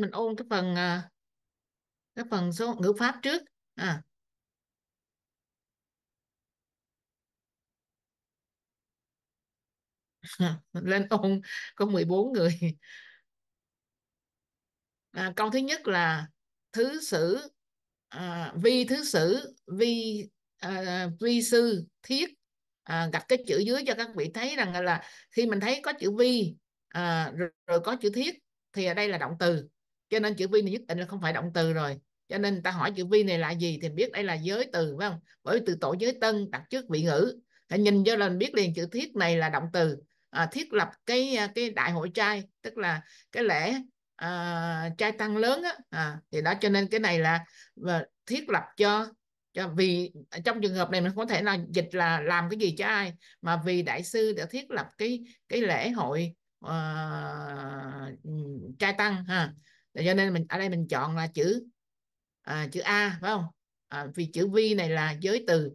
mình ôn cái phần à, cái phần số ngữ pháp trước à lên ôn có 14 người à, câu thứ nhất là thứ sử à, vi thứ sử vi à, vi sư thiết à, gặp cái chữ dưới cho các vị thấy rằng là khi mình thấy có chữ vi à, rồi, rồi có chữ thiết thì ở đây là động từ cho nên chữ vi này nhất định là không phải động từ rồi cho nên ta hỏi chữ vi này là gì thì biết đây là giới từ phải không bởi vì từ tổ giới tân đặt trước vị ngữ ta nhìn cho lên biết liền chữ thiết này là động từ à, thiết lập cái à, cái đại hội trai tức là cái lễ à, trai tăng lớn á à, thì đó cho nên cái này là à, thiết lập cho cho vì trong trường hợp này mình không thể là dịch là làm cái gì cho ai mà vì đại sư đã thiết lập cái cái lễ hội uh, trai tăng ha để cho nên mình ở đây mình chọn là chữ à, chữ a phải không à, vì chữ vi này là giới từ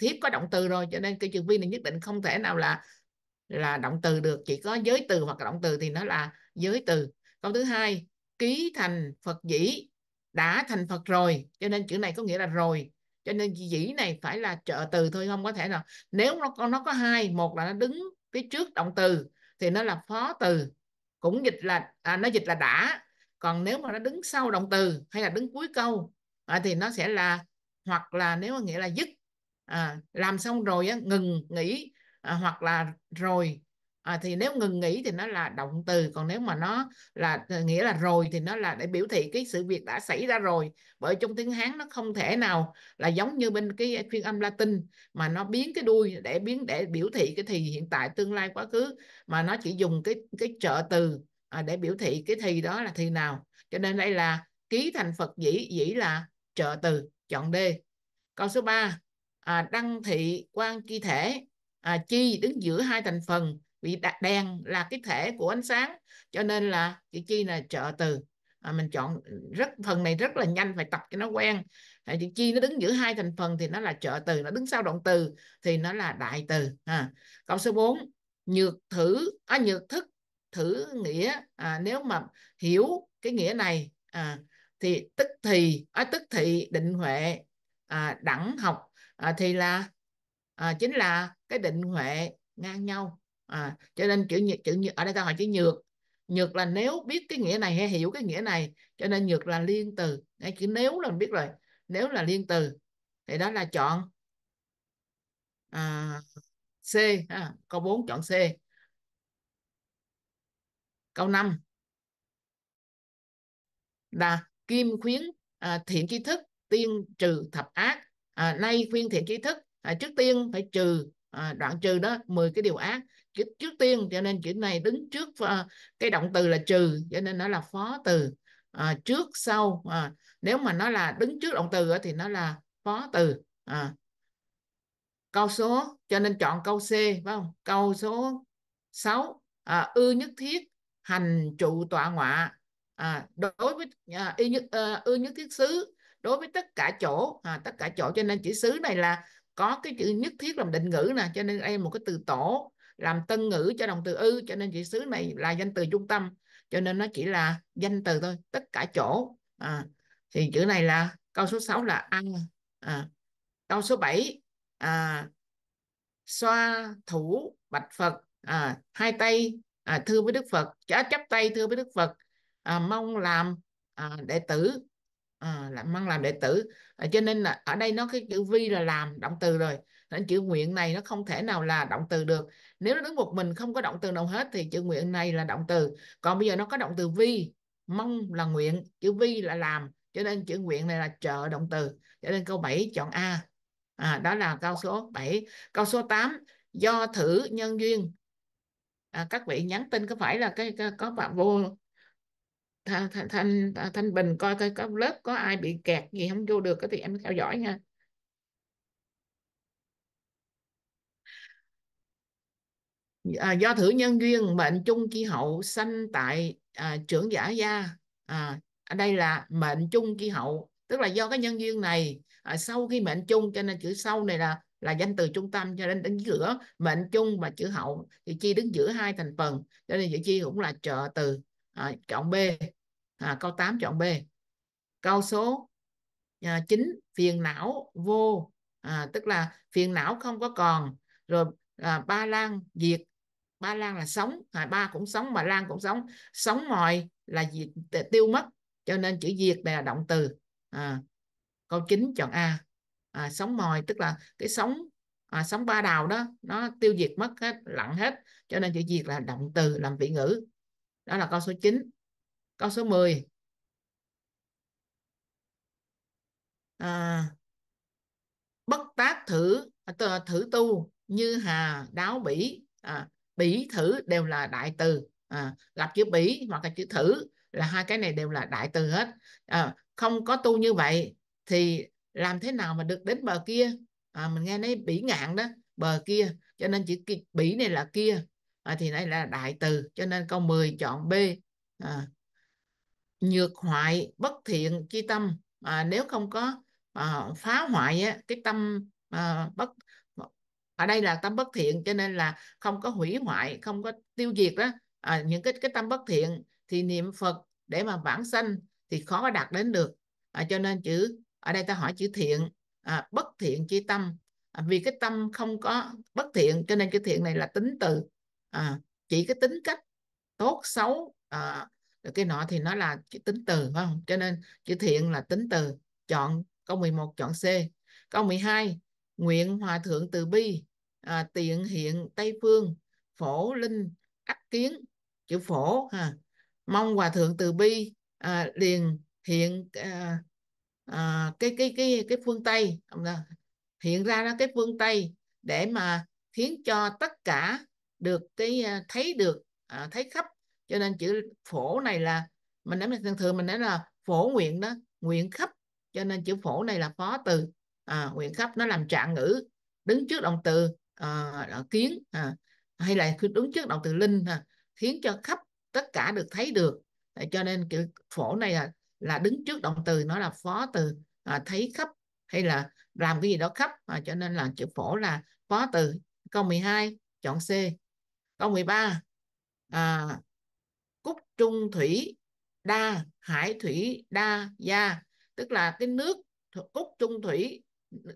thiếp có động từ rồi cho nên cái chữ vi này nhất định không thể nào là là động từ được chỉ có giới từ hoặc động từ thì nó là giới từ câu thứ hai ký thành phật dĩ đã thành phật rồi cho nên chữ này có nghĩa là rồi cho nên dĩ này phải là trợ từ thôi không có thể nào nếu nó có nó có hai một là nó đứng phía trước động từ thì nó là phó từ cũng dịch là à, nó dịch là đã còn nếu mà nó đứng sau động từ hay là đứng cuối câu à, thì nó sẽ là hoặc là nếu mà nghĩa là dứt à, làm xong rồi á, ngừng nghỉ à, hoặc là rồi à, thì nếu ngừng nghỉ thì nó là động từ còn nếu mà nó là à, nghĩa là rồi thì nó là để biểu thị cái sự việc đã xảy ra rồi bởi trong tiếng hán nó không thể nào là giống như bên cái phiên âm latin mà nó biến cái đuôi để biến để biểu thị cái thì hiện tại tương lai quá khứ mà nó chỉ dùng cái cái trợ từ à, để biểu thị cái thì đó là thì nào cho nên đây là ký thành phật dĩ dĩ là trợ từ chọn D câu số 3 à, đăng thị quan chi thể à, chi đứng giữa hai thành phần vì đèn là cái thể của ánh sáng cho nên là chữ chi là trợ từ à, mình chọn rất phần này rất là nhanh phải tập cho nó quen à, chữ chi nó đứng giữa hai thành phần thì nó là trợ từ nó đứng sau động từ thì nó là đại từ à. câu số 4 nhược thử à, nhược thức thử nghĩa à, nếu mà hiểu cái nghĩa này à, thì tức thì à, tức thị định huệ à, đẳng học à, thì là à, chính là cái định huệ ngang nhau à, cho nên chữ nhược chữ nhược ở đây ta hỏi chữ nhược nhược là nếu biết cái nghĩa này hay hiểu cái nghĩa này cho nên nhược là liên từ Đấy, chữ nếu là mình biết rồi nếu là liên từ thì đó là chọn à, C ha. câu 4 chọn C câu 5 là kim khuyến à, thiện tri thức tiên trừ thập ác à, nay khuyên thiện tri thức à, trước tiên phải trừ à, đoạn trừ đó 10 cái điều ác trước tiên cho nên chữ này đứng trước à, cái động từ là trừ cho nên nó là phó từ à, trước sau à, nếu mà nó là đứng trước động từ thì nó là phó từ à. câu số cho nên chọn câu C phải không câu số 6 à, ư nhất thiết hành trụ tọa ngọa à, đối với à, y nhất à, ờ, ư nhất thiết xứ đối với tất cả chỗ à, tất cả chỗ cho nên chữ xứ này là có cái chữ nhất thiết làm định ngữ nè cho nên đây một cái từ tổ làm tân ngữ cho động từ ư cho nên chữ xứ này là danh từ trung tâm cho nên nó chỉ là danh từ thôi tất cả chỗ à, thì chữ này là câu số 6 là ăn à, câu số 7 à, xoa thủ bạch phật à, hai tay à, thưa với đức phật à, chắp tay thưa với đức phật à, mong làm à, đệ tử à, làm, mong làm đệ tử à, cho nên là ở đây nó cái chữ vi là làm động từ rồi nên chữ nguyện này nó không thể nào là động từ được nếu nó đứng một mình không có động từ nào hết thì chữ nguyện này là động từ còn bây giờ nó có động từ vi mong là nguyện chữ vi là làm cho nên chữ nguyện này là trợ động từ cho nên câu 7 chọn a à, đó là câu số 7 câu số 8 do thử nhân duyên à, các vị nhắn tin có phải là cái, cái có bạn vô thanh thanh thanh bình coi coi có lớp có ai bị kẹt gì không vô được thì em theo dõi nha à, do thử nhân duyên mệnh chung chi hậu sanh tại à, trưởng giả gia à, ở đây là mệnh chung chi hậu tức là do cái nhân duyên này à, sau khi mệnh chung cho nên chữ sau này là là danh từ trung tâm cho nên đứng giữa mệnh chung và chữ hậu thì chi đứng giữa hai thành phần cho nên chữ chi cũng là trợ từ à, chọn B à, câu 8 chọn B câu số à, 9 phiền não vô à, tức là phiền não không có còn rồi à, ba lan diệt ba lan là sống à, ba cũng sống mà lan cũng sống sống mòi là diệt tiêu mất cho nên chữ diệt này là động từ à, câu 9 chọn A à, sóng mồi tức là cái sóng à, sóng ba đào đó nó tiêu diệt mất hết lặn hết cho nên chữ diệt là động từ làm vị ngữ đó là câu số 9 câu số 10 à, bất tác thử à, thử tu như hà đáo bỉ à, bỉ thử đều là đại từ à, gặp chữ bỉ hoặc là chữ thử là hai cái này đều là đại từ hết à, không có tu như vậy thì làm thế nào mà được đến bờ kia à, mình nghe nói bỉ ngạn đó bờ kia cho nên chữ bỉ này là kia à, thì đây là đại từ cho nên câu 10 chọn B à, nhược hoại bất thiện chi tâm à, nếu không có à, phá hoại á, cái tâm à, bất ở đây là tâm bất thiện cho nên là không có hủy hoại không có tiêu diệt đó à, những cái cái tâm bất thiện thì niệm Phật để mà bản sanh thì khó đạt đến được à, cho nên chữ ở đây ta hỏi chữ thiện à, bất thiện chi tâm à, vì cái tâm không có bất thiện cho nên cái thiện này là tính từ à, chỉ cái tính cách tốt xấu à, rồi cái nọ thì nó là chữ tính từ phải không cho nên chữ thiện là tính từ chọn câu 11 chọn C câu 12 nguyện hòa thượng từ bi à, tiện hiện tây phương phổ linh ắt kiến chữ phổ ha mong hòa thượng từ bi à, liền hiện à, à, cái cái cái cái phương tây hiện ra đó cái phương tây để mà khiến cho tất cả được cái à, thấy được à, thấy khắp cho nên chữ phổ này là mình nói thường thường mình nói là phổ nguyện đó nguyện khắp cho nên chữ phổ này là phó từ à, nguyện khắp nó làm trạng ngữ đứng trước động từ à, kiến à, hay là đứng trước động từ linh à, khiến cho khắp tất cả được thấy được cho nên chữ phổ này là là đứng trước động từ nó là phó từ à, thấy khắp hay là làm cái gì đó khắp à, cho nên là chữ phổ là phó từ câu 12 chọn C câu 13 à, cúc trung thủy đa hải thủy đa gia tức là cái nước cúc trung thủy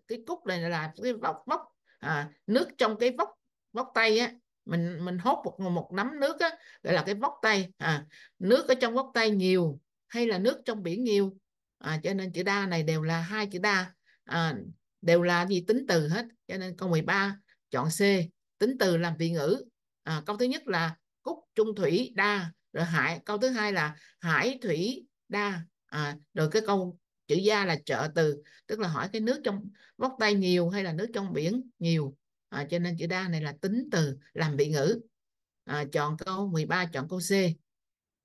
cái cúc này là cái vóc vóc à, nước trong cái vóc vóc tay á mình mình hốt một một nắm nước á gọi là cái vóc tay à, nước ở trong vóc tay nhiều hay là nước trong biển nhiều à, cho nên chữ đa này đều là hai chữ đa à, đều là gì tính từ hết cho nên câu 13 chọn C tính từ làm vị ngữ à, câu thứ nhất là cúc trung thủy đa rồi hải câu thứ hai là hải thủy đa à, rồi cái câu chữ gia là trợ từ tức là hỏi cái nước trong vóc tay nhiều hay là nước trong biển nhiều à, cho nên chữ đa này là tính từ làm vị ngữ à, chọn câu 13 chọn câu C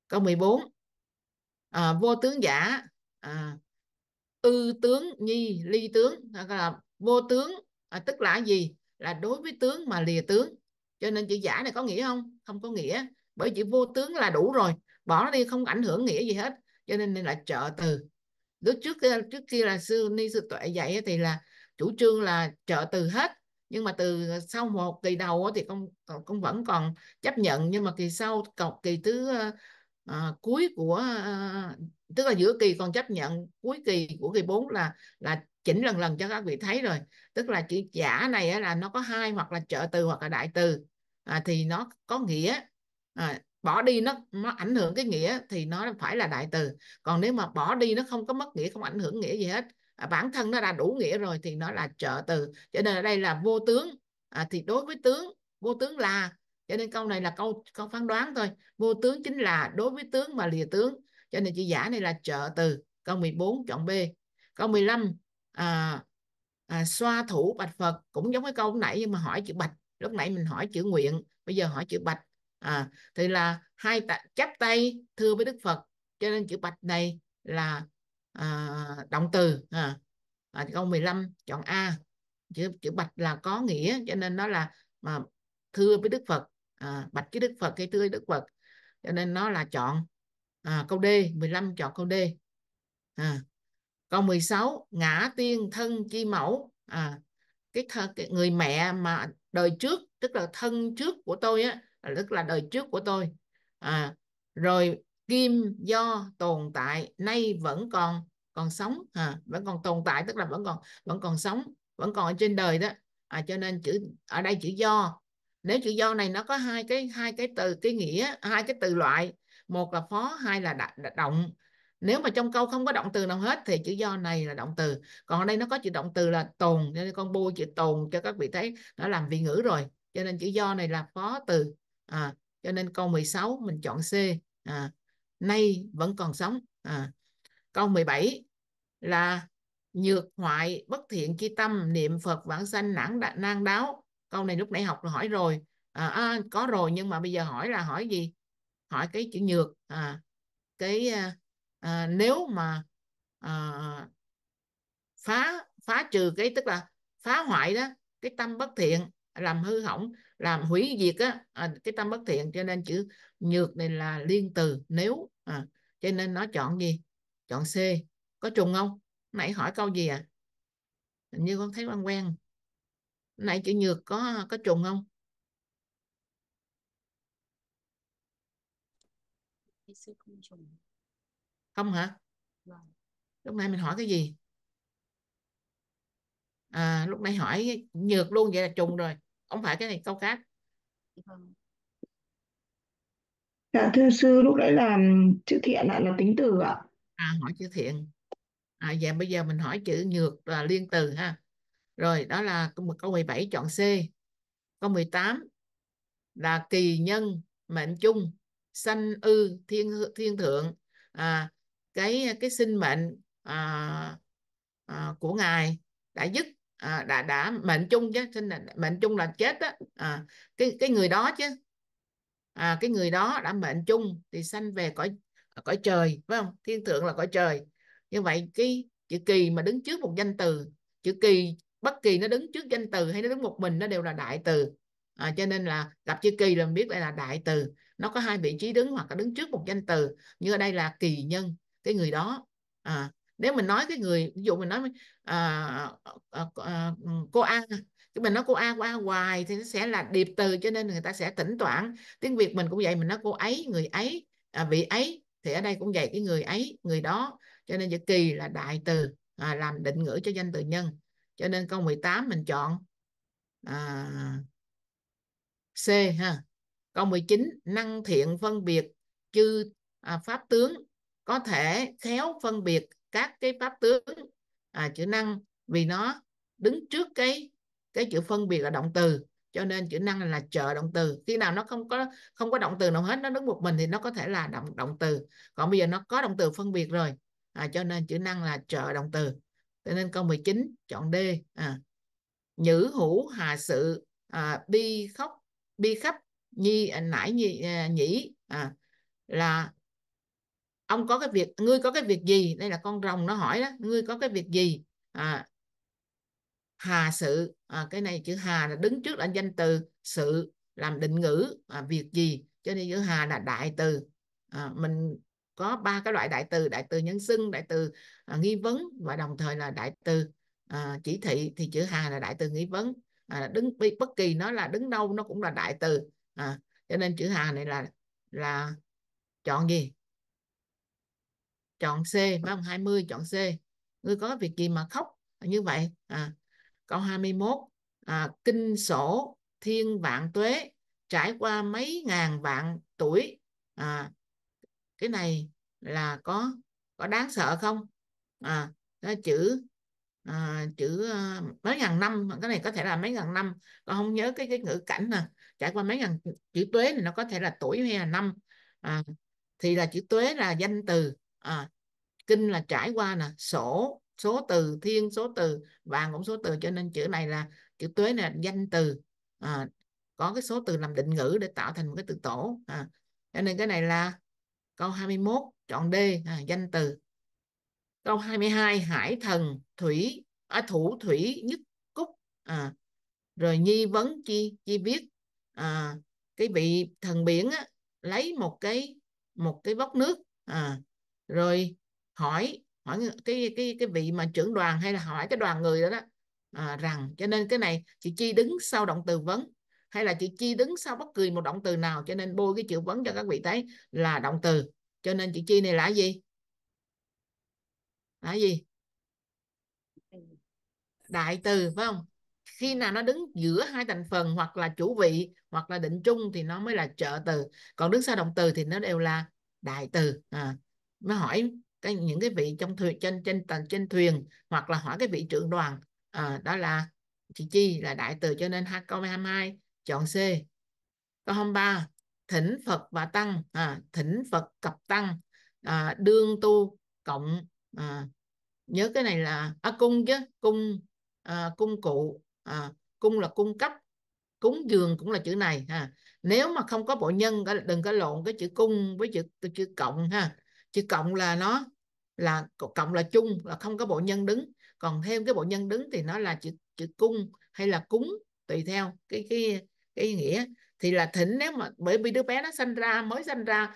câu 14 à, vô tướng giả à, ư tướng nhi ly tướng là, là vô tướng à, tức là gì là đối với tướng mà lìa tướng cho nên chữ giả này có nghĩa không không có nghĩa bởi chữ vô tướng là đủ rồi bỏ nó đi không ảnh hưởng nghĩa gì hết cho nên nên là trợ từ lúc trước ờ, trước kia là sư ni sư tuệ dạy thì là chủ trương là trợ từ hết nhưng mà từ sau một kỳ đầu thì con con vẫn còn chấp nhận nhưng mà kỳ sau cọc kỳ thứ ờ, à, cuối của à, tức là giữa kỳ còn chấp nhận cuối kỳ của kỳ 4 là là chỉnh lần lần cho các vị thấy rồi tức là chữ giả này là nó có hai hoặc là trợ từ hoặc là đại từ à, thì nó có nghĩa à, bỏ đi nó nó ảnh hưởng cái nghĩa thì nó phải là đại từ còn nếu mà bỏ đi nó không có mất nghĩa không ảnh hưởng nghĩa gì hết à, bản thân nó đã đủ nghĩa rồi thì nó là trợ từ cho nên ở đây là vô tướng à, thì đối với tướng vô tướng là cho nên câu này là câu câu phán đoán thôi vô tướng chính là đối với tướng mà lìa tướng cho nên chữ giả này là trợ từ câu 14 chọn B câu 15 à, à, xoa thủ bạch Phật cũng giống cái câu nãy nhưng mà hỏi chữ bạch lúc nãy mình hỏi chữ nguyện bây giờ hỏi chữ bạch à, thì là hai ta, chắp tay thưa với Đức Phật cho nên chữ bạch này là à, động từ à, à, câu 15 chọn A chữ chữ bạch là có nghĩa cho nên nó là mà thưa với Đức Phật à, bạch cái đức phật cái tươi đức phật cho nên nó là chọn à, câu D 15 chọn câu D à, câu 16 ngã tiên thân chi mẫu à, cái, th- cái người mẹ mà đời trước tức là thân trước của tôi á tức là đời trước của tôi à, rồi kim do tồn tại nay vẫn còn còn sống à, vẫn còn tồn tại tức là vẫn còn vẫn còn sống vẫn còn ở trên đời đó à, cho nên chữ ở đây chữ do nếu chữ do này nó có hai cái hai cái từ cái nghĩa hai cái từ loại một là phó hai là động nếu mà trong câu không có động từ nào hết thì chữ do này là động từ còn ở đây nó có chữ động từ là tồn nên con bôi chữ tồn cho các vị thấy nó làm vị ngữ rồi cho nên chữ do này là phó từ à, cho nên câu 16 mình chọn C à, nay vẫn còn sống à, câu 17 là nhược hoại bất thiện chi tâm niệm Phật vãng sanh nản đa, nang đáo câu này lúc nãy học là hỏi rồi à, à, có rồi nhưng mà bây giờ hỏi là hỏi gì hỏi cái chữ nhược à, cái à, à, nếu mà à, phá phá trừ cái tức là phá hoại đó cái tâm bất thiện làm hư hỏng làm hủy diệt á à, cái tâm bất thiện cho nên chữ nhược này là liên từ nếu à, cho nên nó chọn gì chọn c có trùng không nãy hỏi câu gì à hình như con thấy quen quen nay chữ nhược có có trùng không không hả vâng. lúc nãy mình hỏi cái gì à lúc nãy hỏi nhược luôn vậy là trùng rồi không phải cái này câu khác vâng. dạ thưa sư lúc nãy là ừ, chữ thiện lại là tính từ ạ à hỏi chữ thiện à dạ bây giờ mình hỏi chữ nhược là liên từ ha rồi đó là câu 17 chọn C câu 18 là kỳ nhân mệnh chung sanh ư thiên thiên thượng à, cái cái sinh mệnh à, à, của ngài đã dứt à, đã đã mệnh chung chứ sinh là mệnh chung là chết á à, cái cái người đó chứ à, cái người đó đã mệnh chung thì sanh về cõi cõi trời phải không thiên thượng là cõi trời như vậy cái chữ kỳ mà đứng trước một danh từ chữ kỳ bất kỳ nó đứng trước danh từ hay nó đứng một mình nó đều là đại từ à, cho nên là gặp chữ kỳ là mình biết đây là đại từ nó có hai vị trí đứng hoặc là đứng trước một danh từ như ở đây là kỳ nhân cái người đó à, nếu mình nói cái người ví dụ mình nói à, à, à, à cô A chứ mình nói cô A qua hoài thì nó sẽ là điệp từ cho nên người ta sẽ tỉnh thoảng tiếng Việt mình cũng vậy mình nói cô ấy người ấy à, vị ấy thì ở đây cũng vậy cái người ấy người đó cho nên chữ kỳ là đại từ à, làm định ngữ cho danh từ nhân cho nên câu 18 mình chọn à, C ha câu 19 năng thiện phân biệt chư à, pháp tướng có thể khéo phân biệt các cái pháp tướng à, chữ năng vì nó đứng trước cái cái chữ phân biệt là động từ cho nên chữ năng là trợ động từ khi nào nó không có không có động từ nào hết nó đứng một mình thì nó có thể là động động từ còn bây giờ nó có động từ phân biệt rồi à, cho nên chữ năng là trợ động từ cho nên câu 19 chọn D à nhữ hữu hà sự à, bi khóc bi khắp nhi à, nãy nhi, à, nhĩ à, là ông có cái việc ngươi có cái việc gì đây là con rồng nó hỏi đó ngươi có cái việc gì à, hà sự à, cái này chữ hà là đứng trước là danh từ sự làm định ngữ à, việc gì cho nên chữ hà là đại từ à, mình có ba cái loại đại từ đại từ nhân xưng đại từ à, nghi vấn và đồng thời là đại từ à, chỉ thị thì chữ hà là đại từ nghi vấn à, đứng bất kỳ nó là đứng đâu nó cũng là đại từ à, cho nên chữ hà này là là chọn gì chọn C phải không 20 chọn C ngươi có việc gì mà khóc như vậy à, câu 21 à, kinh sổ thiên vạn tuế trải qua mấy ngàn vạn tuổi à, cái này là có có đáng sợ không à cái chữ à, chữ ờ, mấy ngàn năm cái này có thể là mấy ngàn năm con không nhớ cái cái ngữ cảnh nè trải qua mấy ngàn chữ tuế này nó có thể là tuổi hay là năm à, thì là chữ tuế là danh từ à, kinh là trải qua nè sổ số từ thiên số từ vàng cũng số từ cho nên chữ này là chữ tuế này là danh từ à, có cái số từ làm định ngữ để tạo thành một cái từ tổ à, cho nên cái này là Câu 21 chọn D à, danh từ. Câu 22 Hải thần thủy à, thủ thủy nhất cúc à, rồi nhi vấn chi chi viết à, cái vị thần biển á, lấy một cái một cái vốc nước à, rồi hỏi hỏi cái cái cái vị mà trưởng đoàn hay là hỏi cái đoàn người đó đó à, rằng cho nên cái này chị chi đứng sau động từ vấn hay là chữ chi đứng sau bất kỳ một động từ nào cho nên bôi cái chữ vấn cho các vị thấy là động từ cho nên chữ chi này là gì là gì đại từ phải không khi nào nó đứng giữa hai thành phần hoặc là chủ vị hoặc là định chung thì nó mới là trợ từ còn đứng sau động từ thì nó đều là đại từ à, mới hỏi cái những cái vị trong thuyền trên trên tầng trên thuyền hoặc là hỏi cái vị trưởng đoàn à, đó là chị chi là đại từ cho nên câu 22 chọn C câu 23 thỉnh Phật và tăng à, thỉnh Phật cặp tăng à, đương tu cộng à, nhớ cái này là à, cung chứ cung à, cung cụ à, cung là cung cấp cúng dường cũng là chữ này ha nếu mà không có bộ nhân đừng có lộn cái chữ cung với chữ chữ cộng ha chữ cộng là nó là cộng là chung là không có bộ nhân đứng còn thêm cái bộ nhân đứng thì nó là chữ chữ cung hay là cúng tùy theo cái cái ý nghĩa thì là thỉnh nếu mà bởi vì đứa bé nó sinh ra mới sinh ra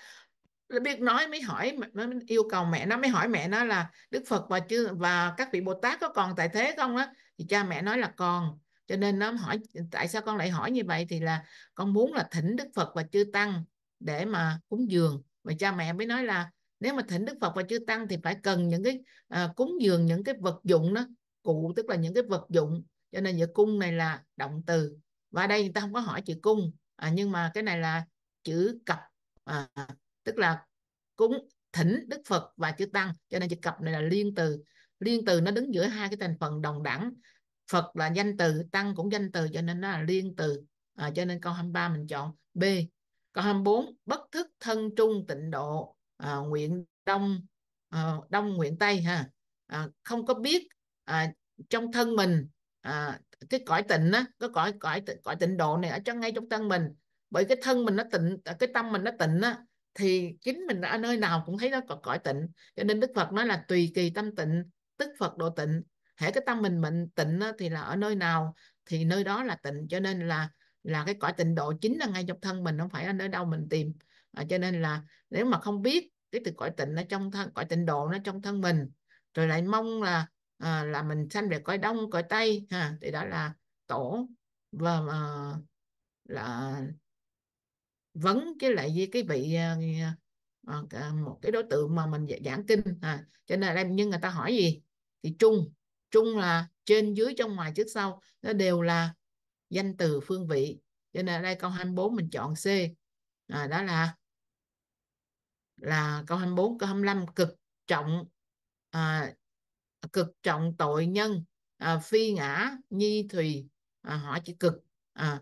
nó biết nói mới hỏi nó yêu cầu mẹ nó mới hỏi mẹ nó là đức phật và chưa và các vị bồ tát có còn tại thế không á thì cha mẹ nói là còn cho nên nó hỏi tại sao con lại hỏi như vậy thì là con muốn là thỉnh đức phật và chư tăng để mà cúng dường và cha mẹ mới nói là nếu mà thỉnh đức phật và chư tăng thì phải cần những cái à, cúng dường những cái vật dụng đó cụ tức là những cái vật dụng cho nên giữa cung này là động từ và đây người ta không có hỏi chữ cung à, nhưng mà cái này là chữ cập à, tức là cúng thỉnh đức phật và chữ tăng cho nên chữ cập này là liên từ liên từ nó đứng giữa hai cái thành phần đồng đẳng phật là danh từ tăng cũng danh từ cho nên nó là liên từ à, cho nên câu 23 mình chọn b câu 24 bất thức thân trung tịnh độ à, nguyện đông à, đông nguyện tây ha à, không có biết à, trong thân mình à, cái cõi tịnh á cái cõi cõi cõi tịnh độ này ở trong ngay trong thân mình bởi cái thân mình nó tịnh cái tâm mình nó tịnh á thì chính mình ở nơi nào cũng thấy nó còn cõi tịnh cho nên đức phật nói là tùy kỳ tâm tịnh tức phật độ tịnh hễ cái tâm mình mình tịnh á, thì là ở nơi nào thì nơi đó là tịnh cho nên là là cái cõi tịnh độ chính là ngay trong thân mình không phải ở nơi đâu mình tìm à, cho nên là nếu mà không biết cái từ cõi tịnh ở trong thân cõi tịnh độ nó trong thân mình rồi lại mong là à, là mình sanh về cõi đông cõi tây ha thì đó là tổ và vâng, à, ờ, là vấn cái lại với cái vị à, một cái đối tượng mà mình giảng kinh ha cho nên em nhưng người ta hỏi gì thì chung chung là trên dưới trong ngoài trước sau nó đều là danh từ phương vị cho nên ở đây câu 24 mình chọn C à, đó là là câu 24 câu 25 cực trọng à, cực trọng tội nhân à, phi ngã nhi thùy à, họ chỉ cực à,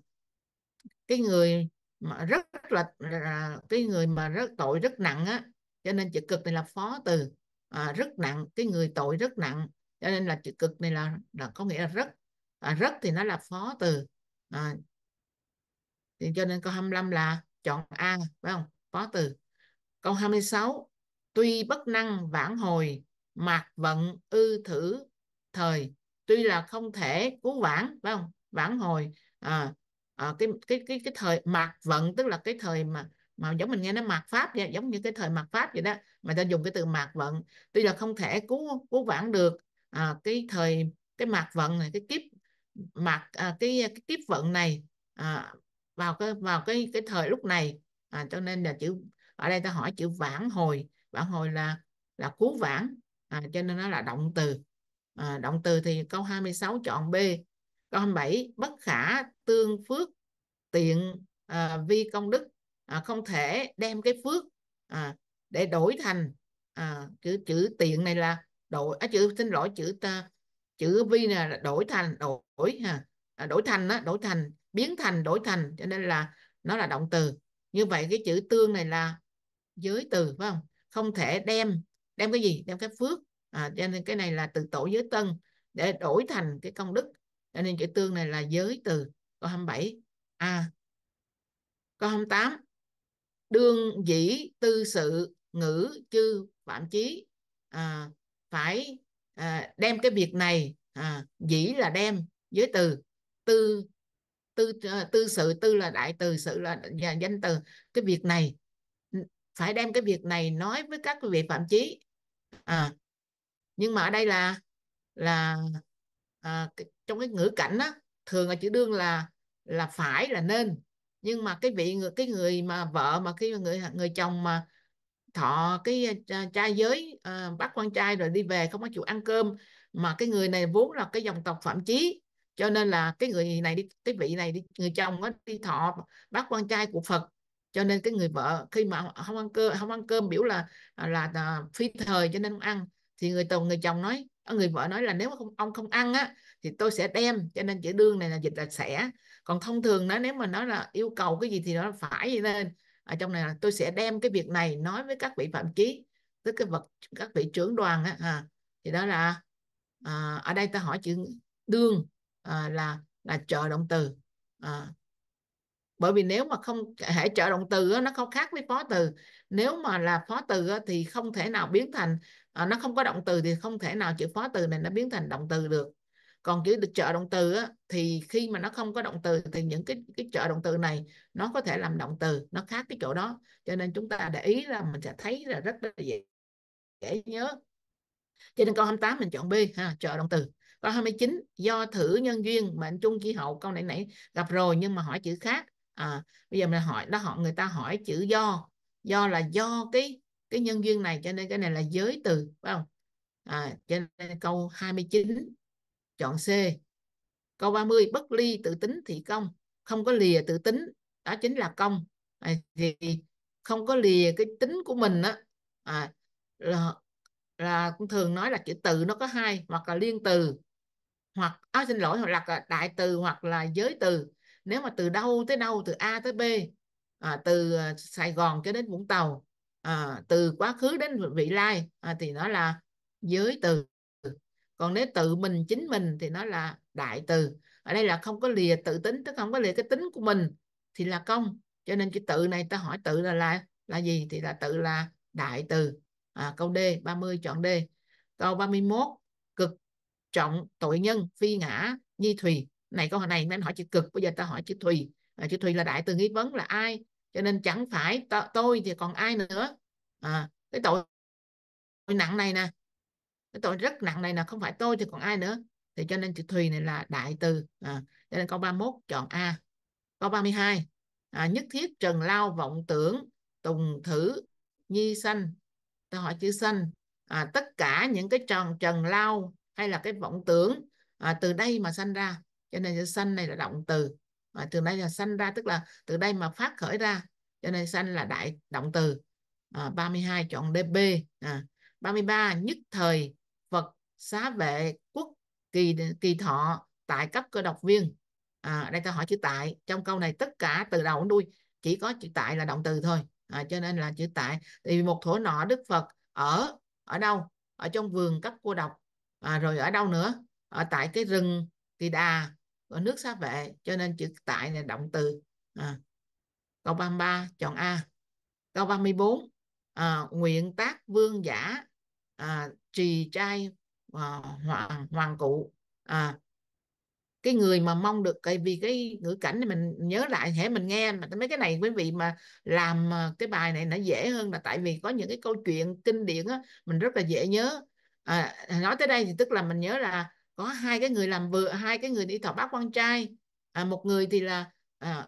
cái người mà rất là à, cái người mà rất tội rất nặng á cho nên chữ cực này là phó từ à, rất nặng cái người tội rất nặng cho nên là chữ cực này là là có nghĩa là rất à, rất thì nó là phó từ à, thì cho nên câu 25 là chọn A phải không phó từ câu 26 tuy bất năng vãn hồi mạc vận ư thử thời tuy là không thể cứu vãn phải không vãn hồi à, à, cái cái cái cái thời mạt vận tức là cái thời mà mà giống mình nghe nó mạt pháp vậy giống như cái thời mạt pháp vậy đó mà ta dùng cái từ mạt vận tuy là không thể cứu cứu vãn được à, cái thời cái mạt vận này cái kiếp mạt à, cái cái kiếp vận này à, vào cái vào cái cái thời lúc này à, cho nên là chữ ở đây ta hỏi chữ vãn hồi vãn hồi là là cứu vãn à, cho nên nó là động từ à, động từ thì câu 26 chọn B câu 27 bất khả tương phước tiện à, vi công đức à, không thể đem cái phước à, để đổi thành à, chữ chữ tiện này là đổi à, chữ xin lỗi chữ ta chữ vi này là đổi thành đổi ha à, đổi thành đó đổi thành biến thành đổi thành cho nên là nó là động từ như vậy cái chữ tương này là giới từ phải không không thể đem đem cái gì đem cái phước à, cho nên cái này là từ tổ giới tân để đổi thành cái công đức cho nên chữ tương này là giới từ câu 27 a à, câu 28 đương dĩ tư sự ngữ chư phạm chí à, phải à, đem cái việc này à, dĩ là đem giới từ tư tư à, tư sự tư là đại từ sự là danh từ cái việc này phải đem cái việc này nói với các quý vị phạm chí à, nhưng mà ở đây là là à, trong cái ngữ cảnh đó thường là chữ đương là là phải là nên nhưng mà cái vị người cái người mà vợ mà cái người người chồng mà thọ cái à, trai giới à, bác quan trai rồi đi về không có chịu ăn cơm mà cái người này vốn là cái dòng tộc phạm chí cho nên là cái người này đi cái vị này đi người chồng đó, đi thọ bác quan trai của Phật cho nên cái người vợ khi mà không ăn cơm không ăn cơm biểu là à, là, là phi thời cho nên không ăn thì người chồng người chồng nói ờ, người vợ nói là nếu mà không ông không ăn á thì tôi sẽ đem cho nên chữ đương này là dịch là sẽ còn thông thường đó nếu mà nói là yêu cầu cái gì thì nó phải vậy nên ở trong này là tôi sẽ đem cái việc này nói với các vị phạm chí tức cái vật các vị trưởng đoàn á à, thì đó là à, ở đây ta hỏi chữ đương à, là là trợ động từ à, bởi vì nếu mà không hệ trợ động từ nó không khác với phó từ nếu mà là phó từ thì không thể nào biến thành à, nó không có động từ thì không thể nào chữ phó từ này nó biến thành động từ được còn chữ trợ động từ thì khi mà nó không có động từ thì những cái cái trợ động từ này nó có thể làm động từ nó khác cái chỗ đó cho nên chúng ta để ý là mình sẽ thấy là rất là dễ dễ nhớ cho nên câu 28 mình chọn B ha trợ động từ Câu 29, do thử nhân duyên mệnh trung chi hậu câu nãy nãy gặp rồi nhưng mà hỏi chữ khác à, bây giờ mình hỏi nó họ người ta hỏi chữ do do là do cái cái nhân duyên này cho nên cái này là giới từ phải không à, cho nên câu 29 chọn C câu 30 bất ly tự tính thị công không có lìa tự tính đó chính là công à, thì không có lìa cái tính của mình á à, là, là cũng thường nói là chữ từ nó có hai hoặc là liên từ hoặc à, xin lỗi hoặc là đại từ hoặc là giới từ nếu mà từ đâu tới đâu từ A tới B à, từ à, Sài Gòn cho đến Vũng Tàu à, từ quá khứ đến vị lai à, thì nó là giới từ còn nếu tự mình chính mình thì nó là đại từ ở đây là không có lìa tự tính tức không có lìa cái tính của mình thì là công cho nên cái tự này ta hỏi tự là là là gì thì là tự là đại từ à, câu D 30 chọn D câu 31 cực trọng tội nhân phi ngã nhi thùy này câu hỏi này nên hỏi chữ cực bây giờ ta hỏi chữ thùy à, chữ thùy là đại từ nghi vấn là ai cho nên chẳng phải t- tôi thì còn ai nữa à, cái tội nặng này nè cái tội rất nặng này là không phải tôi thì còn ai nữa thì cho nên chữ thùy này là đại từ à, cho nên câu 31 chọn a câu 32 à, nhất thiết trần lao vọng tưởng tùng thử nhi sanh ta hỏi chữ sanh à, tất cả những cái tròn trần lao hay là cái vọng tưởng à, từ đây mà sanh ra cho nên chữ sanh này là động từ mà từ đây là sanh ra tức là từ đây mà phát khởi ra cho nên sanh là đại động từ à, 32 chọn DB à, 33 nhất thời Phật xá vệ quốc kỳ kỳ thọ tại cấp cơ độc viên à, đây ta hỏi chữ tại trong câu này tất cả từ đầu đến đuôi chỉ có chữ tại là động từ thôi à, cho nên là chữ tại thì một thổ nọ Đức Phật ở ở đâu ở trong vườn cấp cô độc à, rồi ở đâu nữa ở tại cái rừng kỳ đà của nước xã vệ cho nên chữ tại là động từ à. câu 33 chọn A câu 34 à, nguyện tác vương giả à, trì trai à, hoàng hoàng cụ à, cái người mà mong được cái vì cái ngữ cảnh này mình nhớ lại hễ mình nghe mà mấy cái này quý vị mà làm à, cái bài này nó dễ hơn là tại vì có những cái câu chuyện kinh điển á, mình rất là dễ nhớ à, nói tới đây thì tức là mình nhớ là có hai cái người làm vợ hai cái người đi thọ bác quan trai à, một người thì là à,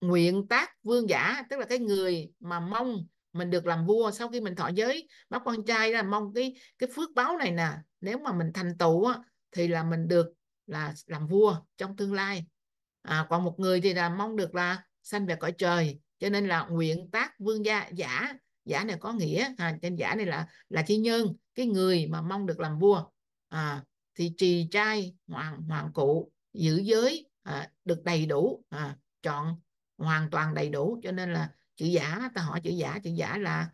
nguyện tác vương giả tức là cái người mà mong mình được làm vua sau khi mình thọ giới bác quan trai là mong cái cái phước báo này nè nếu mà mình thành tựu thì là mình được là làm vua trong tương lai à, còn một người thì là mong được là sanh về cõi trời cho nên là nguyện tác vương gia giả giả này có nghĩa à, trên giả này là là chi nhân cái người mà mong được làm vua à, thì trì trai hoàng hoàng cụ giữ giới à, được đầy đủ à, chọn hoàn toàn đầy đủ cho nên là chữ giả ta hỏi chữ giả chữ giả là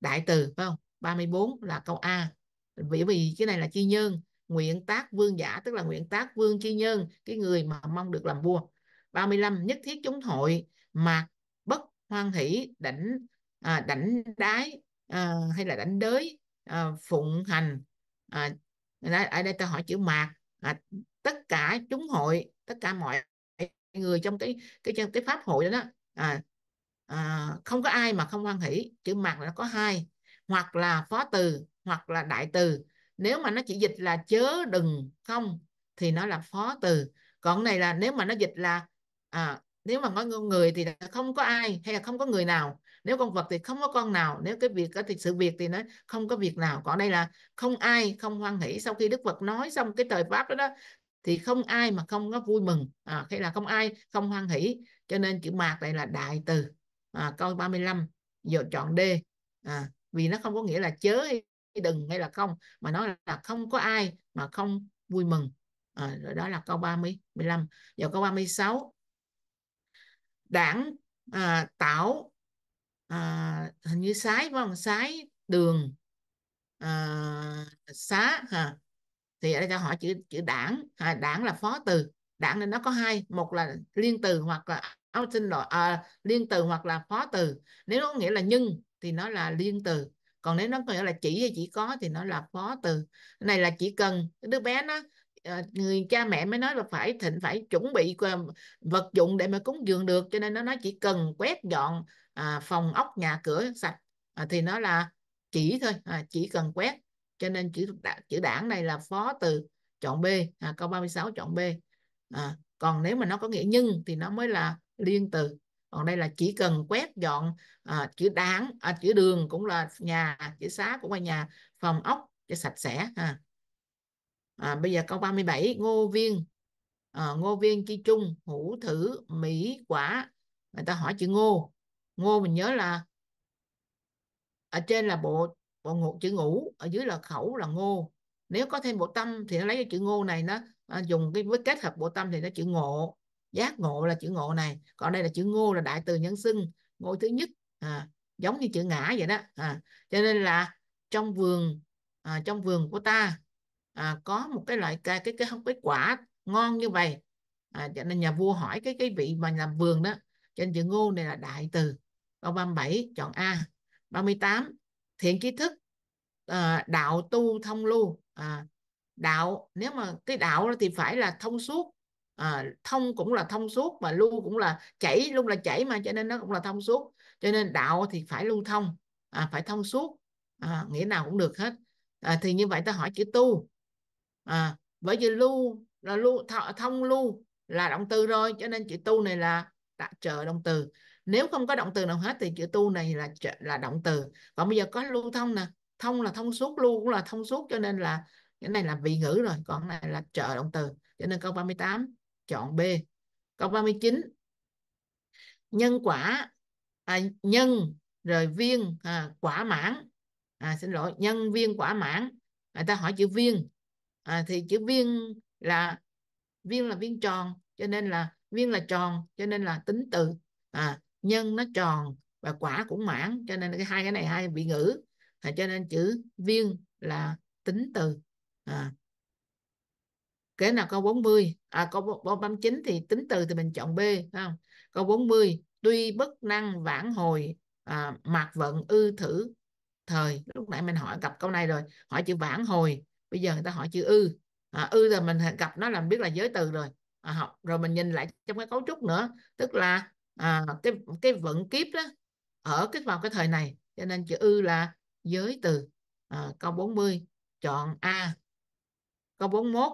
đại từ phải không 34 là câu A bởi vì cái này là chi nhân nguyện tác vương giả tức là nguyện tác vương chi nhân cái người mà mong được làm vua 35 nhất thiết chúng hội mà bất hoan hỷ đảnh à, đảnh đái à, hay là đảnh đới à, phụng hành à, nói, ở đây ta hỏi chữ mạc à, tất cả chúng hội tất cả mọi người trong cái cái cái pháp hội đó, à, à, không có ai mà không hoan hỷ chữ mạc là nó có hai hoặc là phó từ hoặc là đại từ nếu mà nó chỉ dịch là chớ đừng không thì nó là phó từ còn này là nếu mà nó dịch là à, nếu mà có người thì là không có ai hay là không có người nào nếu con vật thì không có con nào nếu cái việc thì sự việc thì nó không có việc nào còn đây là không ai không hoan hỷ sau khi đức phật nói xong cái thời pháp đó đó thì không ai mà không có vui mừng à, hay là không ai không hoan hỷ cho nên chữ mạc này là đại từ à, câu 35 giờ chọn D à, vì nó không có nghĩa là chớ hay đừng hay là không mà nói là không có ai mà không vui mừng à, rồi đó là câu 30 15 giờ câu 36 đảng à, tảo à, hình như sái phải không sái đường à, xá hả thì ở đây ta hỏi chữ chữ đảng à, đảng là phó từ đảng nên nó có hai một là liên từ hoặc là oh, xin lỗi à, liên từ hoặc là phó từ nếu nó có nghĩa là nhưng thì nó là liên từ còn nếu nó có nghĩa là chỉ hay chỉ có thì nó là phó từ này là chỉ cần đứa bé nó à, người cha mẹ mới nói là phải thịnh phải chuẩn bị à, vật dụng để mà cúng dường được cho nên nó nói chỉ cần quét dọn à, phòng ốc nhà cửa sạch à, thì nó là chỉ thôi à, chỉ cần quét cho nên chữ chữ đảng này là phó từ chọn B à, câu 36 chọn B à, còn nếu mà nó có nghĩa nhưng thì nó mới là liên từ còn đây là chỉ cần quét dọn à, chữ đảng à, chữ đường cũng là nhà chữ xá cũng là nhà phòng ốc cho sạch sẽ à. À, bây giờ câu 37 ngô viên à, ngô viên chi trung hữu thử mỹ quả người ta hỏi chữ ngô ngô mình nhớ là ở trên là bộ bộ ngụ chữ ngũ ở dưới là khẩu là ngô nếu có thêm bộ tâm thì nó lấy cái chữ ngô này nó à, dùng cái với kết hợp bộ tâm thì nó chữ ngộ giác ngộ là chữ ngộ này còn đây là chữ ngô là đại từ nhân xưng ngôi thứ nhất à, giống như chữ ngã vậy đó à, cho nên là trong vườn à, trong vườn của ta à, có một cái loại cây cái cái không cái, cái quả ngon như vậy à, cho nên nhà vua hỏi cái cái vị mà làm vườn đó trên chữ ngô này là đại từ câu 37 chọn A 38 thiện trí thức à, đạo tu thông lưu à, đạo nếu mà cái đạo thì phải là thông suốt à, thông cũng là thông suốt mà lưu cũng là chảy luôn là chảy mà cho nên nó cũng là thông suốt cho nên đạo thì phải lưu thông à, phải thông suốt à, nghĩa nào cũng được hết à, thì như vậy ta hỏi chữ tu à, bởi vì lưu là lưu thông lưu là động từ rồi cho nên chữ tu này là trợ động từ nếu không có động từ nào hết thì chữ tu này là là động từ còn bây giờ có lưu thông nè thông là thông suốt lưu cũng là thông suốt cho nên là cái này là vị ngữ rồi còn này là trợ động từ cho nên câu 38 chọn B câu 39 nhân quả à, nhân rồi viên à, quả mãn à, xin lỗi nhân viên quả mãn người ta hỏi chữ viên à, thì chữ viên là viên là viên tròn cho nên là viên là tròn cho nên là tính từ à, nhân nó tròn và quả cũng mãn cho nên cái hai cái này hai vị ngữ à, cho nên chữ viên là tính từ à. kế nào câu 40 à câu 39 thì tính từ thì mình chọn B không câu 40 tuy bất năng vãn hồi à, mạc vận ư thử thời lúc nãy mình hỏi gặp câu này rồi hỏi chữ vãn hồi bây giờ người ta hỏi chữ ư à, ư là mình gặp nó làm biết là giới từ rồi à, học rồi mình nhìn lại trong cái cấu trúc nữa tức là à, cái cái vận kiếp đó ở cái vào cái thời này cho nên chữ ư là giới từ à, câu 40 chọn a câu 41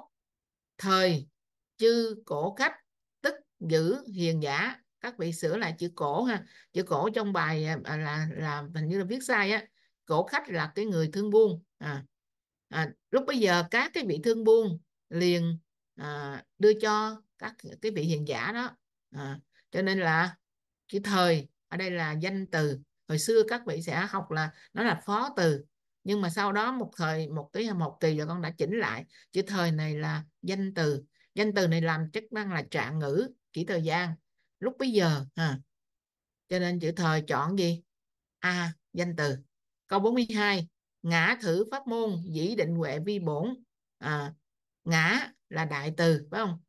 thời chư cổ khách tức giữ hiền giả các vị sửa lại chữ cổ ha chữ cổ trong bài là à, là, là hình như là viết sai á cổ khách là cái người thương buôn à, à, lúc bây giờ các cái vị thương buôn liền à, đưa cho các cái vị hiền giả đó à, cho nên là cái thời ở đây là danh từ hồi xưa các vị sẽ học là nó là phó từ nhưng mà sau đó một thời một tí một kỳ rồi con đã chỉnh lại chữ thời này là danh từ danh từ này làm chức năng là trạng ngữ chỉ thời gian lúc bây giờ ha cho nên chữ thời chọn gì a à, danh từ câu 42 ngã thử pháp môn dĩ định huệ vi bổn à, ngã là đại từ phải không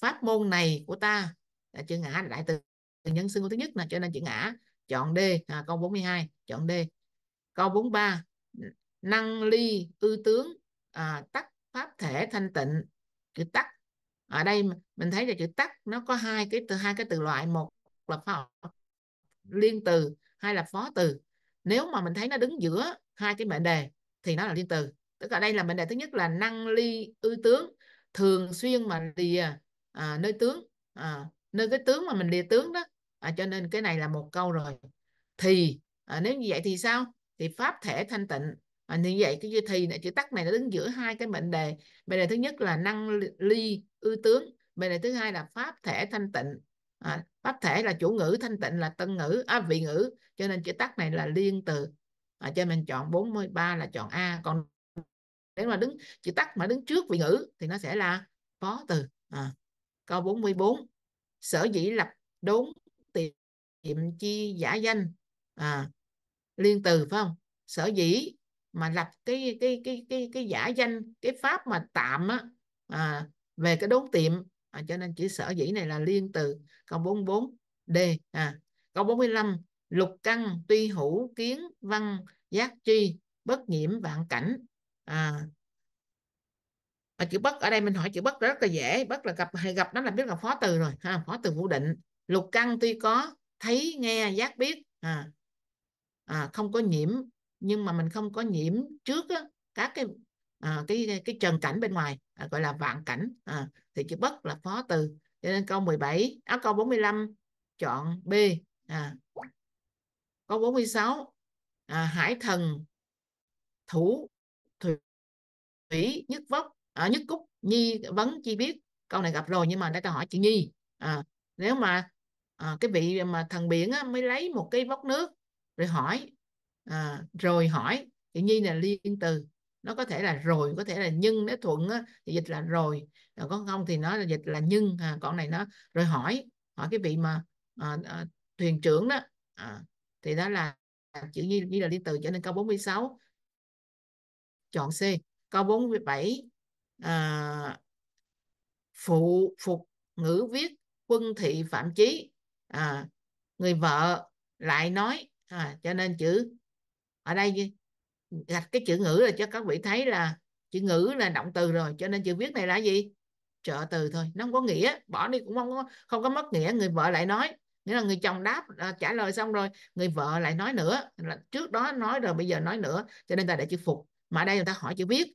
pháp môn này của ta chữ ngã là đại từ nhân xưng của thứ nhất là cho nên chữ ngã chọn D à, câu 42 chọn D câu 43 năng ly ư tướng à, tắc pháp thể thanh tịnh chữ tắc ở đây mình thấy là chữ tắc nó có hai cái từ hai cái từ loại một là phó liên từ hai là phó từ nếu mà mình thấy nó đứng giữa hai cái mệnh đề thì nó là liên từ tức là đây là mệnh đề thứ nhất là năng ly ư tướng thường xuyên mà lìa à, nơi tướng à, nơi cái tướng mà mình lìa tướng đó à, cho nên cái này là một câu rồi thì à, nếu như vậy thì sao thì pháp thể thanh tịnh à, như vậy cái chữ thì này chữ tắc này nó đứng giữa hai cái mệnh đề mệnh đề thứ nhất là năng ly ư tướng mệnh đề thứ hai là pháp thể thanh tịnh à, pháp thể là chủ ngữ thanh tịnh là tân ngữ à, vị ngữ cho nên chữ tắc này là liên từ à, cho mình chọn 43 là chọn a còn nếu mà đứng chữ tắc mà đứng trước vị ngữ thì nó sẽ là phó từ à, câu 44 sở dĩ lập đốn tiệm chi giả danh à, liên từ phải không sở dĩ mà lập cái cái cái cái cái giả danh cái pháp mà tạm á à, về cái đốn tiệm à, cho nên chỉ sở dĩ này là liên từ câu 44 D à câu 45 lục căn tuy hữu kiến văn giác chi bất nhiễm vạn cảnh à mà chữ bất ở đây mình hỏi chữ bất rất là dễ bất là gặp hay gặp nó là biết là phó từ rồi ha phó từ phủ định lục căn tuy có thấy nghe giác biết à, à không có nhiễm nhưng mà mình không có nhiễm trước á, các cái à, cái cái trần cảnh bên ngoài à, gọi là vạn cảnh à, thì chữ bất là phó từ cho nên câu 17 à, câu 45 chọn B à. câu 46 à, hải thần thủ thủy, thủy nhất vóc à, nhất cúc nhi vấn chi biết câu này gặp rồi nhưng mà đây ta hỏi chị nhi à, nếu mà à, cái vị mà thần biển á, mới lấy một cái vốc nước rồi hỏi à, rồi hỏi chị nhi là liên từ nó có thể là rồi có thể là nhưng nếu thuận á, thì dịch là rồi còn có không thì nó là dịch là nhưng à, còn này nó rồi hỏi hỏi cái vị mà à, à, thuyền trưởng đó à, thì đó là chữ nhi nhi là liên từ cho nên câu 46 chọn C câu 47 à, phụ phục ngữ viết quân thị phạm chí à, người vợ lại nói à, cho nên chữ ở đây gạch cái chữ ngữ là cho các vị thấy là chữ ngữ là động từ rồi cho nên chữ viết này là gì trợ từ thôi nó không có nghĩa bỏ đi cũng không có không có mất nghĩa người vợ lại nói nghĩa là người chồng đáp à, trả lời xong rồi người vợ lại nói nữa là trước đó nói rồi bây giờ nói nữa cho nên ta để chữ phục mà ở đây người ta hỏi chữ viết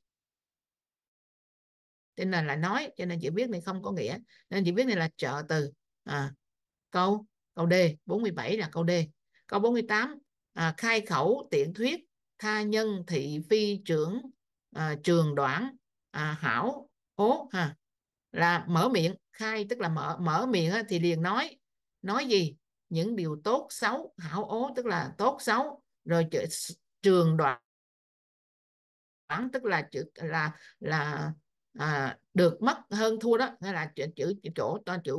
cho nên là nói cho nên chữ viết này không có nghĩa nên chữ viết này là trợ từ à, câu câu D 47 là câu D câu 48 à, khai khẩu tiện thuyết tha nhân thị phi trưởng à, trường đoạn à, hảo hố ha là mở miệng khai tức là mở mở miệng thì liền nói nói gì những điều tốt xấu hảo ố tức là tốt xấu rồi chữ, trường đoạn tức là chữ là là à, được mất hơn thua đó hay là chữ chữ chỗ cho chữ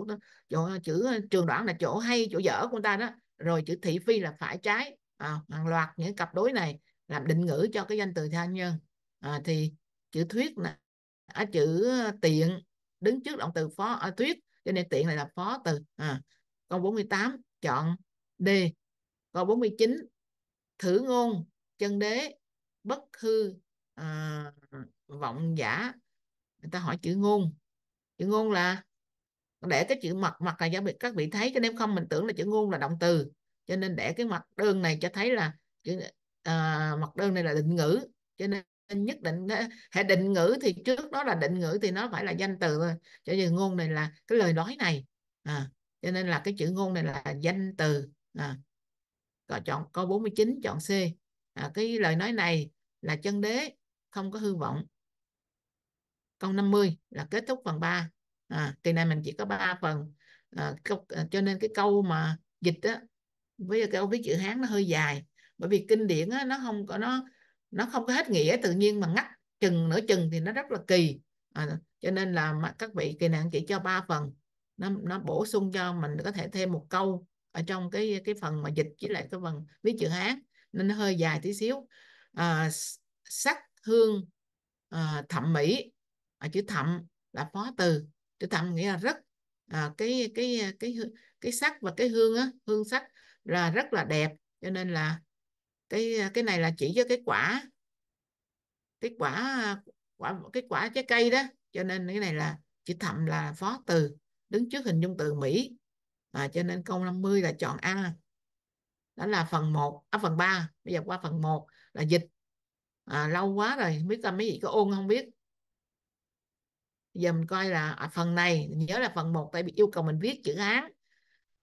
chỗ chữ ờ, trường đoạn là chỗ hay chỗ dở của ta đó rồi chữ thị phi là phải trái à, hàng loạt những cặp đối này làm định ngữ cho cái danh từ tha nhân à, thì chữ thuyết là à, chữ ờ, tiện đứng trước động từ phó à, thuyết cho nên tiện này là phó từ à, câu 48 chọn D câu 49 thử ngôn chân đế bất hư à, vọng giả người ta hỏi chữ ngôn chữ ngôn là để cái chữ mặt mặt là do bị các vị thấy cho nên không mình tưởng là chữ ngôn là động từ cho nên để cái mặt đơn này cho thấy là chữ à, mặt đơn này là định ngữ cho nên nhất định à, hệ định ngữ thì trước đó là định ngữ thì nó phải là danh từ thôi cho nên ngôn này là cái lời nói này à, cho nên là cái chữ ngôn này là danh từ à, có chọn câu 49 chọn C à, cái lời nói này là chân đế không có hư vọng câu 50 là kết thúc phần 3 à, kỳ này mình chỉ có 3 phần à, câu, à, cho nên cái câu mà dịch á với cái câu viết chữ Hán nó hơi dài bởi vì kinh điển á, nó không có nó nó không có hết nghĩa tự nhiên mà ngắt chừng nửa chừng thì nó rất là kỳ à, cho nên là các vị kỳ này chỉ cho 3 phần nó nó bổ sung cho mình có thể thêm một câu ở trong cái cái phần mà dịch với lại cái phần viết chữ Hán nên nó hơi dài tí xíu à, sắc hương à, thẩm mỹ à, chữ thậm là phó từ chữ thậm nghĩa là rất à, cái cái cái cái sắc và cái hương á hương sắc là rất là đẹp cho nên là cái cái này là chỉ cho cái quả cái quả quả cái quả trái cây đó cho nên cái này là chữ thậm là phó từ đứng trước hình dung từ Mỹ à, cho nên câu 50 là chọn A đó là phần 1 à, phần 3 bây giờ qua phần 1 là dịch à, lâu quá rồi biết là mấy vị có ôn không biết giờ mình coi là à, phần này nhớ là phần 1 tại vì yêu cầu mình viết chữ án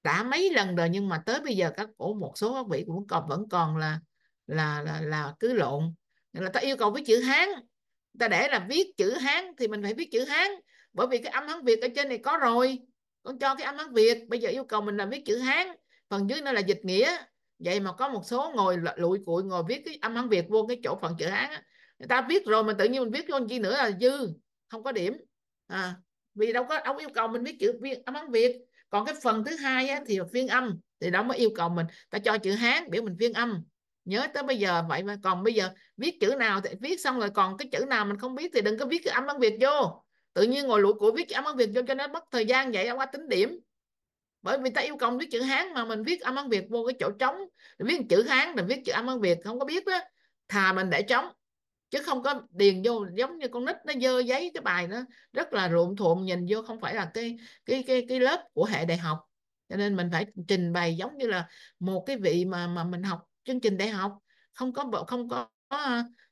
đã mấy lần rồi nhưng mà tới bây giờ các cổ một số các vị cũng còn vẫn còn là là là, là cứ lộn Nên là ta yêu cầu viết chữ hán ta để là viết chữ hán thì mình phải viết chữ hán bởi vì cái âm hán việt ở trên này có rồi con cho cái âm hán việt bây giờ yêu cầu mình là viết chữ hán phần dưới nó là dịch nghĩa vậy mà có một số ngồi lụi cụi ngồi viết cái âm hán việt vô cái chỗ phần chữ hán người ta viết rồi mà tự nhiên mình viết luôn chi nữa là dư không có điểm à, vì đâu có ông yêu cầu mình biết chữ viên âm Hán Việt còn cái phần thứ hai á, thì phiên âm thì đó mới yêu cầu mình ta cho chữ Hán biểu mình phiên âm nhớ tới bây giờ vậy mà còn bây giờ viết chữ nào thì viết xong rồi còn cái chữ nào mình không biết thì đừng có viết cái âm Hán Việt vô tự nhiên ngồi lụi của viết âm Hán Việt vô cho nó mất thời gian vậy qua tính điểm bởi vì ta yêu cầu viết chữ Hán mà mình viết âm Hán Việt vô cái chỗ trống viết chữ Hán rồi viết chữ âm Hán Việt không có biết đó thà mình để trống chứ không có điền vô giống như con nít nó dơ giấy cái bài nó rất là ruộn thuộm nhìn vô không phải là cái cái cái cái lớp của hệ đại học cho nên mình phải trình bày giống như là một cái vị mà mà mình học chương trình đại học không có không có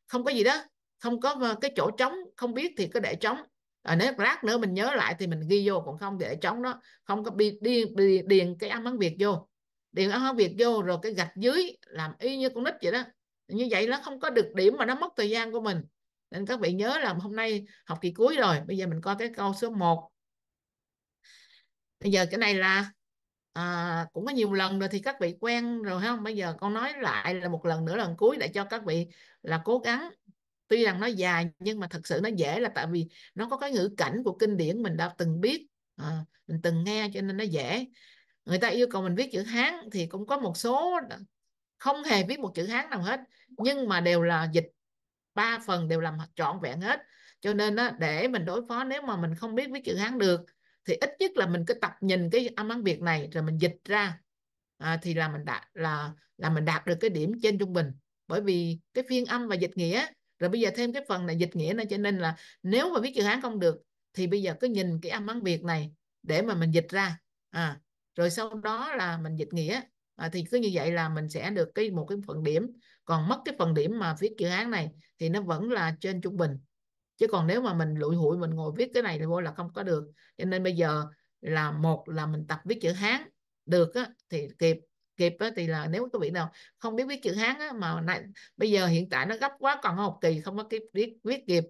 không có gì đó không có ờ, cái chỗ trống không biết thì cứ để trống à, nếu rác nữa mình nhớ lại thì mình ghi vô còn không thì để trống đó không có đi đi điền, điền cái âm tiếng việt vô điền âm tiếng việt vô rồi cái gạch dưới làm y như con nít vậy đó như vậy nó không có được điểm mà nó mất thời gian của mình nên các vị nhớ là hôm nay học kỳ cuối rồi bây giờ mình coi cái câu số 1 bây giờ cái này là à, cũng có nhiều lần rồi thì các vị quen rồi không bây giờ con nói lại là một lần nữa lần cuối để cho các vị là cố gắng tuy rằng nó dài nhưng mà thật sự nó dễ là tại vì nó có cái ngữ cảnh của kinh điển mình đã từng biết à, mình từng nghe cho nên nó dễ người ta yêu cầu mình viết chữ Hán thì cũng có một số không hề viết một chữ hán nào hết nhưng mà đều là dịch ba phần đều làm trọn vẹn hết cho nên á, để mình đối phó nếu mà mình không biết viết chữ hán được thì ít nhất là mình cứ tập nhìn cái âm hán việt này rồi mình dịch ra à, thì là mình đạt là là mình đạt được cái điểm trên trung bình bởi vì cái phiên âm và dịch nghĩa rồi bây giờ thêm cái phần này dịch nghĩa nữa cho nên là nếu mà viết chữ hán không được thì bây giờ cứ nhìn cái âm hán việt này để mà mình dịch ra à rồi sau đó là mình dịch nghĩa à, thì cứ như vậy là mình sẽ được cái một cái phần điểm còn mất cái phần điểm mà viết dự án này thì nó vẫn là trên trung bình chứ còn nếu mà mình lụi hụi mình ngồi viết cái này thì vô là không có được cho nên bây giờ là một là mình tập viết chữ Hán được á, thì kịp kịp á, thì là nếu có bị nào không biết viết chữ Hán á, mà này, bây giờ hiện tại nó gấp quá còn học kỳ không có kịp viết viết kịp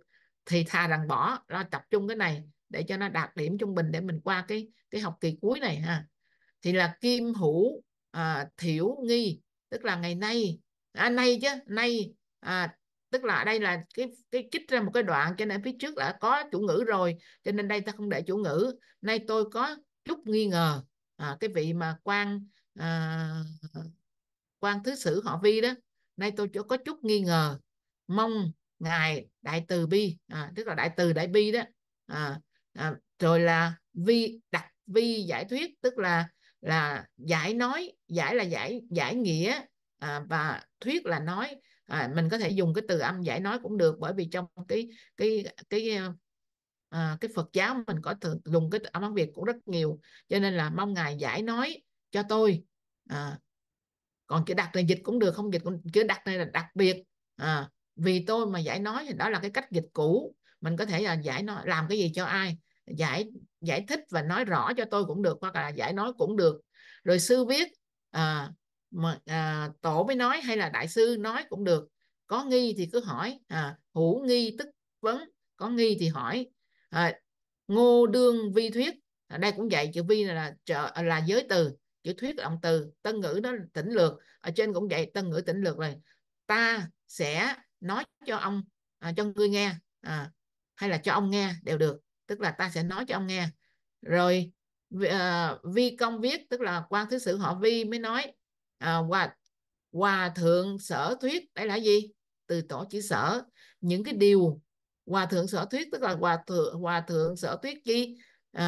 thì thà rằng bỏ lo tập trung cái này để cho nó đạt điểm trung bình để mình qua cái cái học kỳ cuối này ha thì là kim hữu à, thiểu nghi tức là ngày nay à, nay chứ nay à, tức là đây là cái cái kích ra một cái đoạn cho nên phía trước đã có chủ ngữ rồi cho nên đây ta không để chủ ngữ nay tôi có chút nghi ngờ à, cái vị mà quan à, quan thứ sử họ vi đó nay tôi chỉ có chút nghi ngờ mong ngài đại từ bi à, tức là đại từ đại bi đó à, à, rồi là vi đặt vi giải thuyết tức là là giải nói giải là giải giải nghĩa à, và thuyết là nói à, mình có thể dùng cái từ âm giải nói cũng được bởi vì trong cái cái cái à, cái Phật giáo mình có thường dùng cái âm Việt cũng rất nhiều cho nên là mong ngài giải nói cho tôi à, còn chữ đặt này dịch cũng được không dịch cũng chữ đặt này là đặc biệt à, vì tôi mà giải nói thì đó là cái cách dịch cũ mình có thể là giải nói làm cái gì cho ai giải giải thích và nói rõ cho tôi cũng được hoặc là giải nói cũng được rồi sư viết à, mà, à, tổ mới nói hay là đại sư nói cũng được có nghi thì cứ hỏi à, hữu nghi tức vấn có nghi thì hỏi à, ngô đương vi thuyết ở à, đây cũng vậy chữ vi là là, là giới từ chữ thuyết động từ tân ngữ nó tỉnh lược ở trên cũng vậy tân ngữ tỉnh lược rồi ta sẽ nói cho ông à, cho ngươi nghe à, hay là cho ông nghe đều được tức là ta sẽ nói cho ông nghe rồi uh, vi công viết tức là quan thứ sử họ vi mới nói uh, hòa hòa thượng sở thuyết đây là gì từ tổ chỉ sở những cái điều hòa thượng sở thuyết tức là hòa thượng hòa thượng sở thuyết chi uh,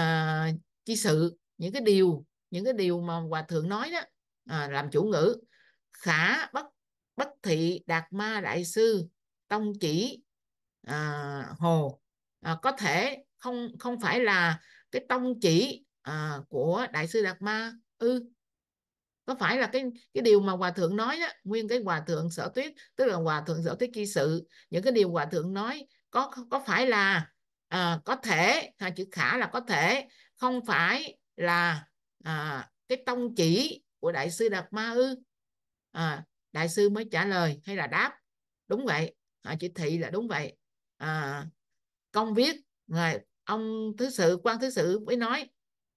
chi sự những cái điều những cái điều mà hòa thượng nói đó uh, làm chủ ngữ khả bất bất thị đạt ma đại sư tông chỉ à, hồ à, có thể không không phải là cái tông chỉ à, của đại sư đạt ma ừ có phải là cái cái điều mà hòa thượng nói á nguyên cái hòa thượng sở tuyết tức là hòa thượng sở tuyết chi sự những cái điều hòa thượng nói có có phải là à, có thể hay chữ khả là có thể không phải là à, cái tông chỉ của đại sư đạt ma ư à, đại sư mới trả lời hay là đáp đúng vậy à, chữ thị là đúng vậy à, công viết ngài ông thứ sự quan thứ sự mới nói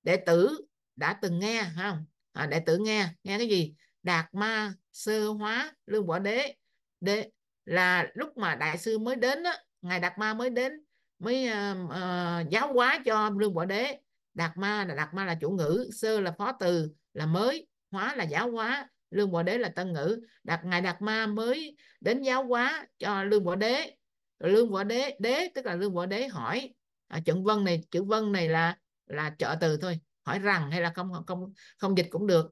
đệ tử đã từng nghe không à, đệ tử nghe nghe cái gì đạt ma sơ hóa lương võ đế đế là lúc mà đại sư mới đến á ngài đạt ma mới đến mới uh, uh, giáo hóa cho lương võ đế đạt ma là đạt ma là chủ ngữ sơ là phó từ là mới hóa là giáo hóa lương bồ đế là tân ngữ đạt ngài đạt ma mới đến giáo hóa cho lương bồ đế lương bồ đế đế tức là lương bồ đế hỏi à, chữ vân này chữ vân này là là trợ từ thôi hỏi rằng hay là không không không dịch cũng được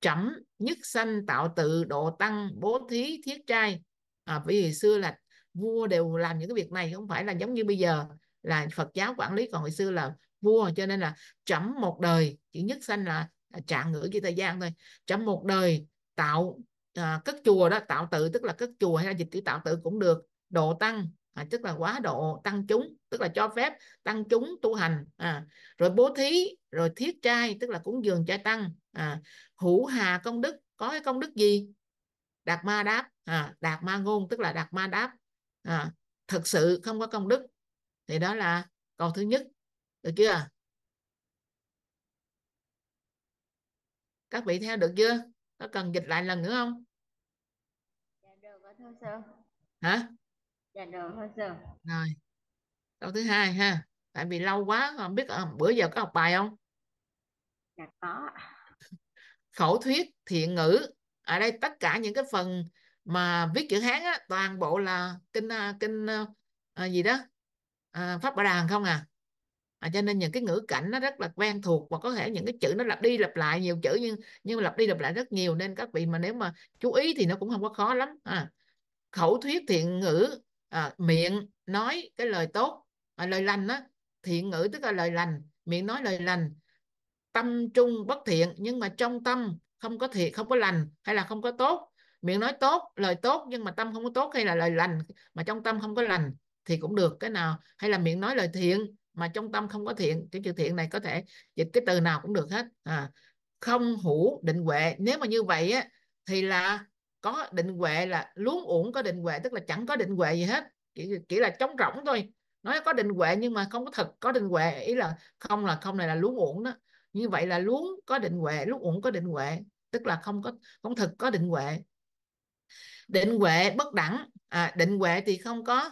chấm nhất sanh tạo tự độ tăng bố thí thiết trai à, vì hồi xưa là vua đều làm những cái việc này không phải là giống như bây giờ là Phật giáo quản lý còn hồi xưa là vua cho nên là chấm một đời chữ nhất sanh là, là trạng ngữ chỉ thời gian thôi chấm một đời tạo à, cất chùa đó tạo tự tức là cất chùa hay là dịch chữ tạo tự cũng được độ tăng à, tức là quá độ tăng chúng tức là cho phép tăng chúng tu hành à, rồi bố thí rồi thiết trai tức là cúng dường trai tăng à, hữu hà công đức có cái công đức gì đạt ma đáp à, đạt ma ngôn tức là đạt ma đáp à, thật sự không có công đức thì đó là câu thứ nhất được chưa các vị theo được chưa có cần dịch lại lần nữa không dạ được thôi sir hả dạ được thôi sir rồi câu thứ hai ha tại vì lâu quá không biết à, bữa giờ có học bài không dạ có khẩu thuyết thiện ngữ ở đây tất cả những cái phần mà viết chữ hán á toàn bộ là kinh kinh à, ờ, ờ, gì đó à, pháp bảo đàn không à à, cho nên những cái ngữ cảnh nó rất là quen thuộc và có thể những cái chữ nó lặp đi lặp lại nhiều chữ nhưng nhưng mà lặp đi lặp lại rất nhiều nên các vị mà nếu mà chú ý thì nó cũng không có khó lắm à, khẩu thuyết thiện ngữ à, miệng nói cái lời tốt à, lời lành á thiện ngữ tức là lời lành miệng nói lời lành tâm trung bất thiện nhưng mà trong tâm không có thiện không có lành hay là không có tốt miệng nói tốt lời tốt nhưng mà tâm không có tốt hay là lời lành mà trong tâm không có lành thì cũng được cái nào hay là miệng nói lời thiện mà trong tâm không có thiện cái chữ thiện này có thể dịch cái từ nào cũng được hết à, không hữu định huệ nếu mà như vậy á thì là có định huệ là luống uổng có định huệ tức là chẳng có định huệ gì hết chỉ, chỉ là trống rỗng thôi nói có định huệ nhưng mà không có thật có định huệ ý là không là không này là luống uổng đó như vậy là luống có định huệ luống uổng có định huệ tức là không có không thực có định huệ định huệ bất đẳng à, định huệ thì không có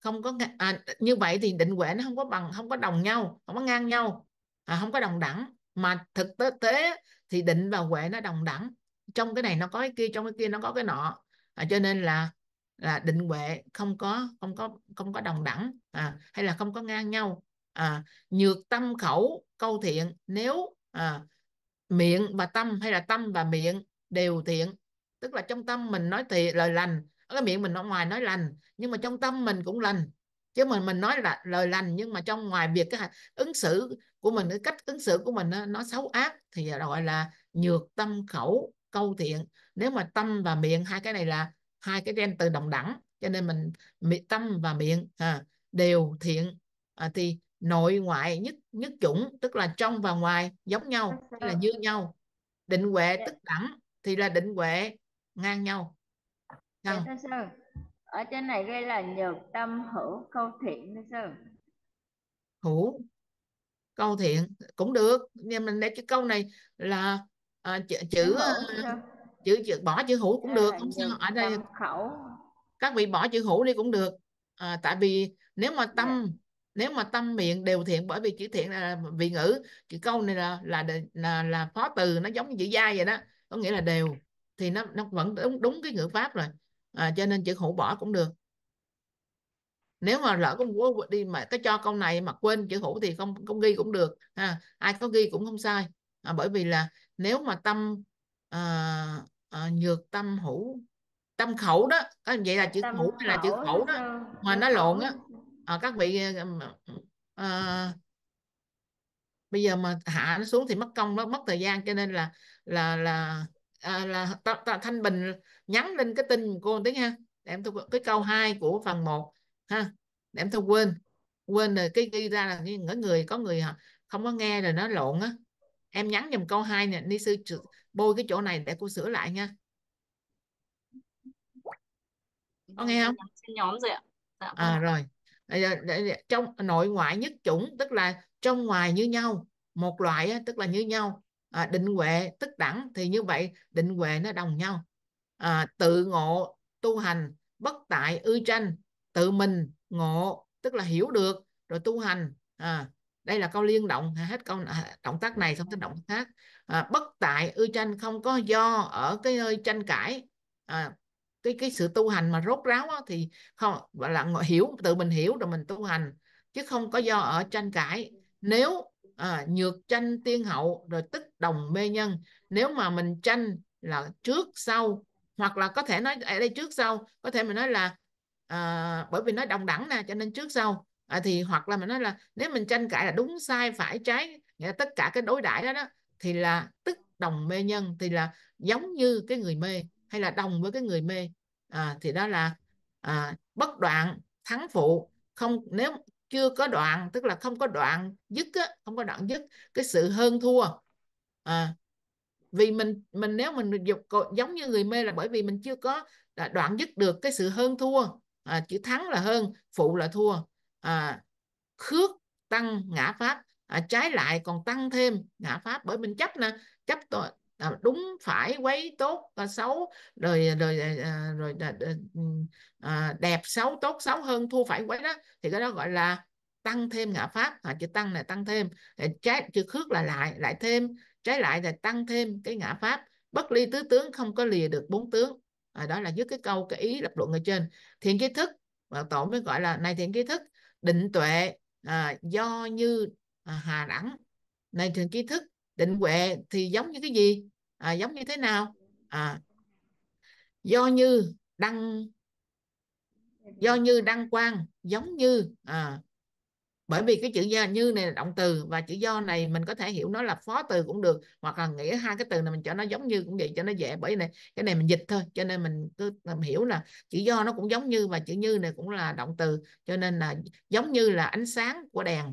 không có à, như vậy thì định huệ nó không có bằng không có đồng nhau không có ngang nhau à, không có đồng đẳng mà thực tế, tế thì định và huệ nó đồng đẳng trong cái này nó có cái kia trong cái kia nó có cái nọ à, cho nên là là định huệ không có không có không có đồng đẳng à, hay là không có ngang nhau à, nhược tâm khẩu câu thiện nếu à, miệng và tâm hay là tâm và miệng đều thiện tức là trong tâm mình nói thiện lời lành ở cái miệng mình ở ngoài nói lành nhưng mà trong tâm mình cũng lành chứ mình mình nói là lời lành nhưng mà trong ngoài việc cái ứng xử của mình cái cách ứng xử của mình nó, nó xấu ác thì gọi là nhược tâm khẩu câu thiện nếu mà tâm và miệng hai cái này là hai cái gen từ đồng đẳng cho nên mình tâm và miệng à, đều thiện à, thì nội ngoại nhất nhất chủng tức là trong và ngoài giống nhau ờ. là như nhau định huệ dạ. tức đẳng thì là định huệ ngang nhau không? Dạ, ở trên này gây là nhược tâm hữu câu thiện thưa sư hữu câu thiện cũng được nhưng mình để cái câu này là à, chữ chữ, ờ, chữ chữ bỏ chữ hữu cũng dạ, được không sao ở đây khẩu các vị bỏ chữ hữu đi cũng được à, tại vì nếu mà tâm dạ. nếu mà tâm miệng đều thiện bởi vì chữ thiện là vị ngữ chữ câu này là là là, là phó từ nó giống như chữ dai vậy đó có nghĩa là đều thì nó nó vẫn đúng đúng cái ngữ pháp rồi à, cho nên chữ hữu bỏ cũng được nếu mà lỡ con bố đi mà cái cho câu này mà quên chữ hữu thì không không ghi cũng được ha ai có ghi cũng không sai à, bởi vì là nếu mà tâm à, à, nhược tâm hữu tâm khẩu đó à, vậy là chữ tâm hữu hay là chữ khẩu đó mà nó lộn á à, các vị à, bây giờ mà hạ nó xuống thì mất công nó mất thời gian cho nên là là là à, là ta, ta, thanh bình nhắn lên cái tin cô tiếng ha để em tôi cái câu 2 của phần 1 ha để em tôi quên quên rồi cái ghi ra là những người có người không có nghe rồi nó lộn á em nhắn dùm câu 2 nè ni sư bôi cái chỗ này để cô sửa lại nha có nghe dạ, không dạ, nhóm rồi ạ dạ, à vâng rồi trong nội ngoại nhất chủng tức là trong ngoài như nhau một loại tức là như nhau à, định huệ tức đẳng thì như vậy định huệ nó đồng nhau à, tự ngộ tu hành bất tại ư tranh tự mình ngộ tức là hiểu được rồi tu hành à, đây là câu liên động hết câu động tác này xong tới động tác khác à, bất tại ư tranh không có do ở cái nơi tranh cãi à, cái cái sự tu hành mà rốt ráo á, thì không gọi là hiểu tự mình hiểu rồi mình tu hành chứ không có do ở tranh cãi nếu à, nhược tranh tiên hậu rồi tức đồng mê nhân nếu mà mình tranh là trước sau hoặc là có thể nói ở à, đây trước sau có thể mình nói là à, bởi vì nói đồng đẳng nè cho nên trước sau à, thì hoặc là mình nói là nếu mình tranh cãi là đúng sai phải trái nghĩa là tất cả cái đối đãi đó đó thì là tức đồng mê nhân thì là giống như cái người mê hay là đồng với cái người mê à, thì đó là à, bất đoạn thắng phụ không nếu chưa có đoạn tức là không có đoạn dứt á, không có đoạn dứt cái sự hơn thua à, vì mình mình nếu mình dục giống như người mê là bởi vì mình chưa có đoạn dứt được cái sự hơn thua à, chữ thắng là hơn phụ là thua à, khước tăng ngã pháp à, trái lại còn tăng thêm ngã pháp bởi mình chấp nè chấp tội đúng phải quấy tốt à, xấu rồi à, rồi à, rồi ừ, đẹp xấu tốt xấu hơn thua phải quấy đó thì cái đó gọi là tăng thêm ngã pháp à, chữ tăng là tăng thêm trái chữ khước là lại lại thêm trái lại là tăng thêm cái ngã pháp bất ly tứ tướng không có lìa được bốn tướng à, đó là dứt cái câu cái ý lập luận ở trên thiện kiến thức và tổ mới gọi là này thiện kiến thức định tuệ à, do như à, hà đẳng này thiện kiến thức định huệ thì giống như cái gì à, giống như thế nào à, do như đăng do như đăng quang giống như à, bởi vì cái chữ do như này là động từ và chữ do này mình có thể hiểu nó là phó từ cũng được hoặc là nghĩa hai cái từ này mình cho nó giống như cũng vậy cho nó dễ bởi này cái này mình dịch thôi cho nên mình cứ mình hiểu là chữ do nó cũng giống như và chữ như này cũng là động từ cho nên là giống như là ánh sáng của đèn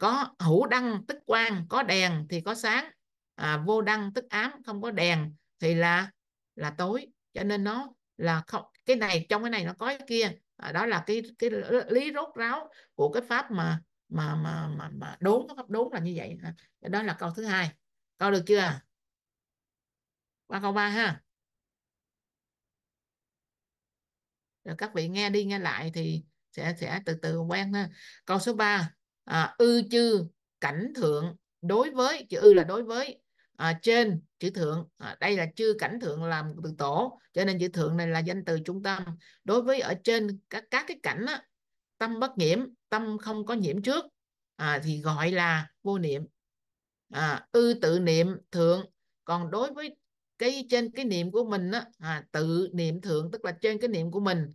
có hữu đăng tức quang có đèn thì có sáng à, vô đăng tức ám không có đèn thì là là tối cho nên nó là không cái này trong cái này nó có cái kia à, đó là cái cái lý rốt ráo của cái pháp mà mà mà mà, mà đốn cái pháp đốn là như vậy à, đó là câu thứ hai câu được chưa qua câu ba ha rồi các vị nghe đi nghe lại thì sẽ sẽ từ từ quen ha câu số 3 à, ư chư cảnh thượng đối với chữ ư là đối với à, trên chữ thượng à, đây là chư cảnh thượng làm từ tổ cho nên chữ thượng này là danh từ trung tâm đối với ở trên các các cái cảnh á, tâm bất nhiễm tâm không có nhiễm trước à, thì gọi là vô niệm à, ư tự niệm thượng còn đối với cái trên cái niệm của mình á, à, tự niệm thượng tức là trên cái niệm của mình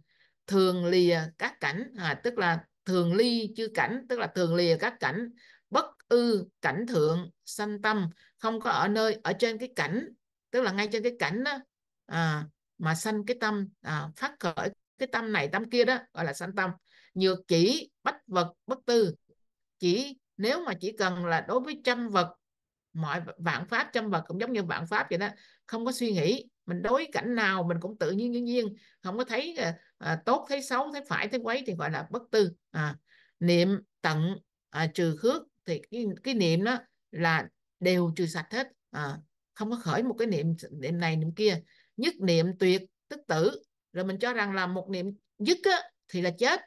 thường lìa các cảnh à, tức là thường ly chư cảnh tức là thường lìa các cảnh bất ư cảnh thượng sanh tâm không có ở nơi ở trên cái cảnh tức là ngay trên cái cảnh đó à, mà sanh cái tâm à, phát khởi cái tâm này tâm kia đó gọi là sanh tâm nhược chỉ bách vật bất tư chỉ nếu mà chỉ cần là đối với trăm vật mọi vạn pháp trăm vật cũng giống như vạn pháp vậy đó không có suy nghĩ mình đối cảnh nào mình cũng tự nhiên dĩ nhiên không có thấy à, à, tốt thấy xấu thấy phải thấy quấy thì gọi là bất tư à, niệm tận à, trừ khước thì cái, cái niệm đó là đều trừ sạch hết à, không có khởi một cái niệm niệm này niệm kia nhất niệm tuyệt tức tử rồi mình cho rằng là một niệm dứt á, thì là chết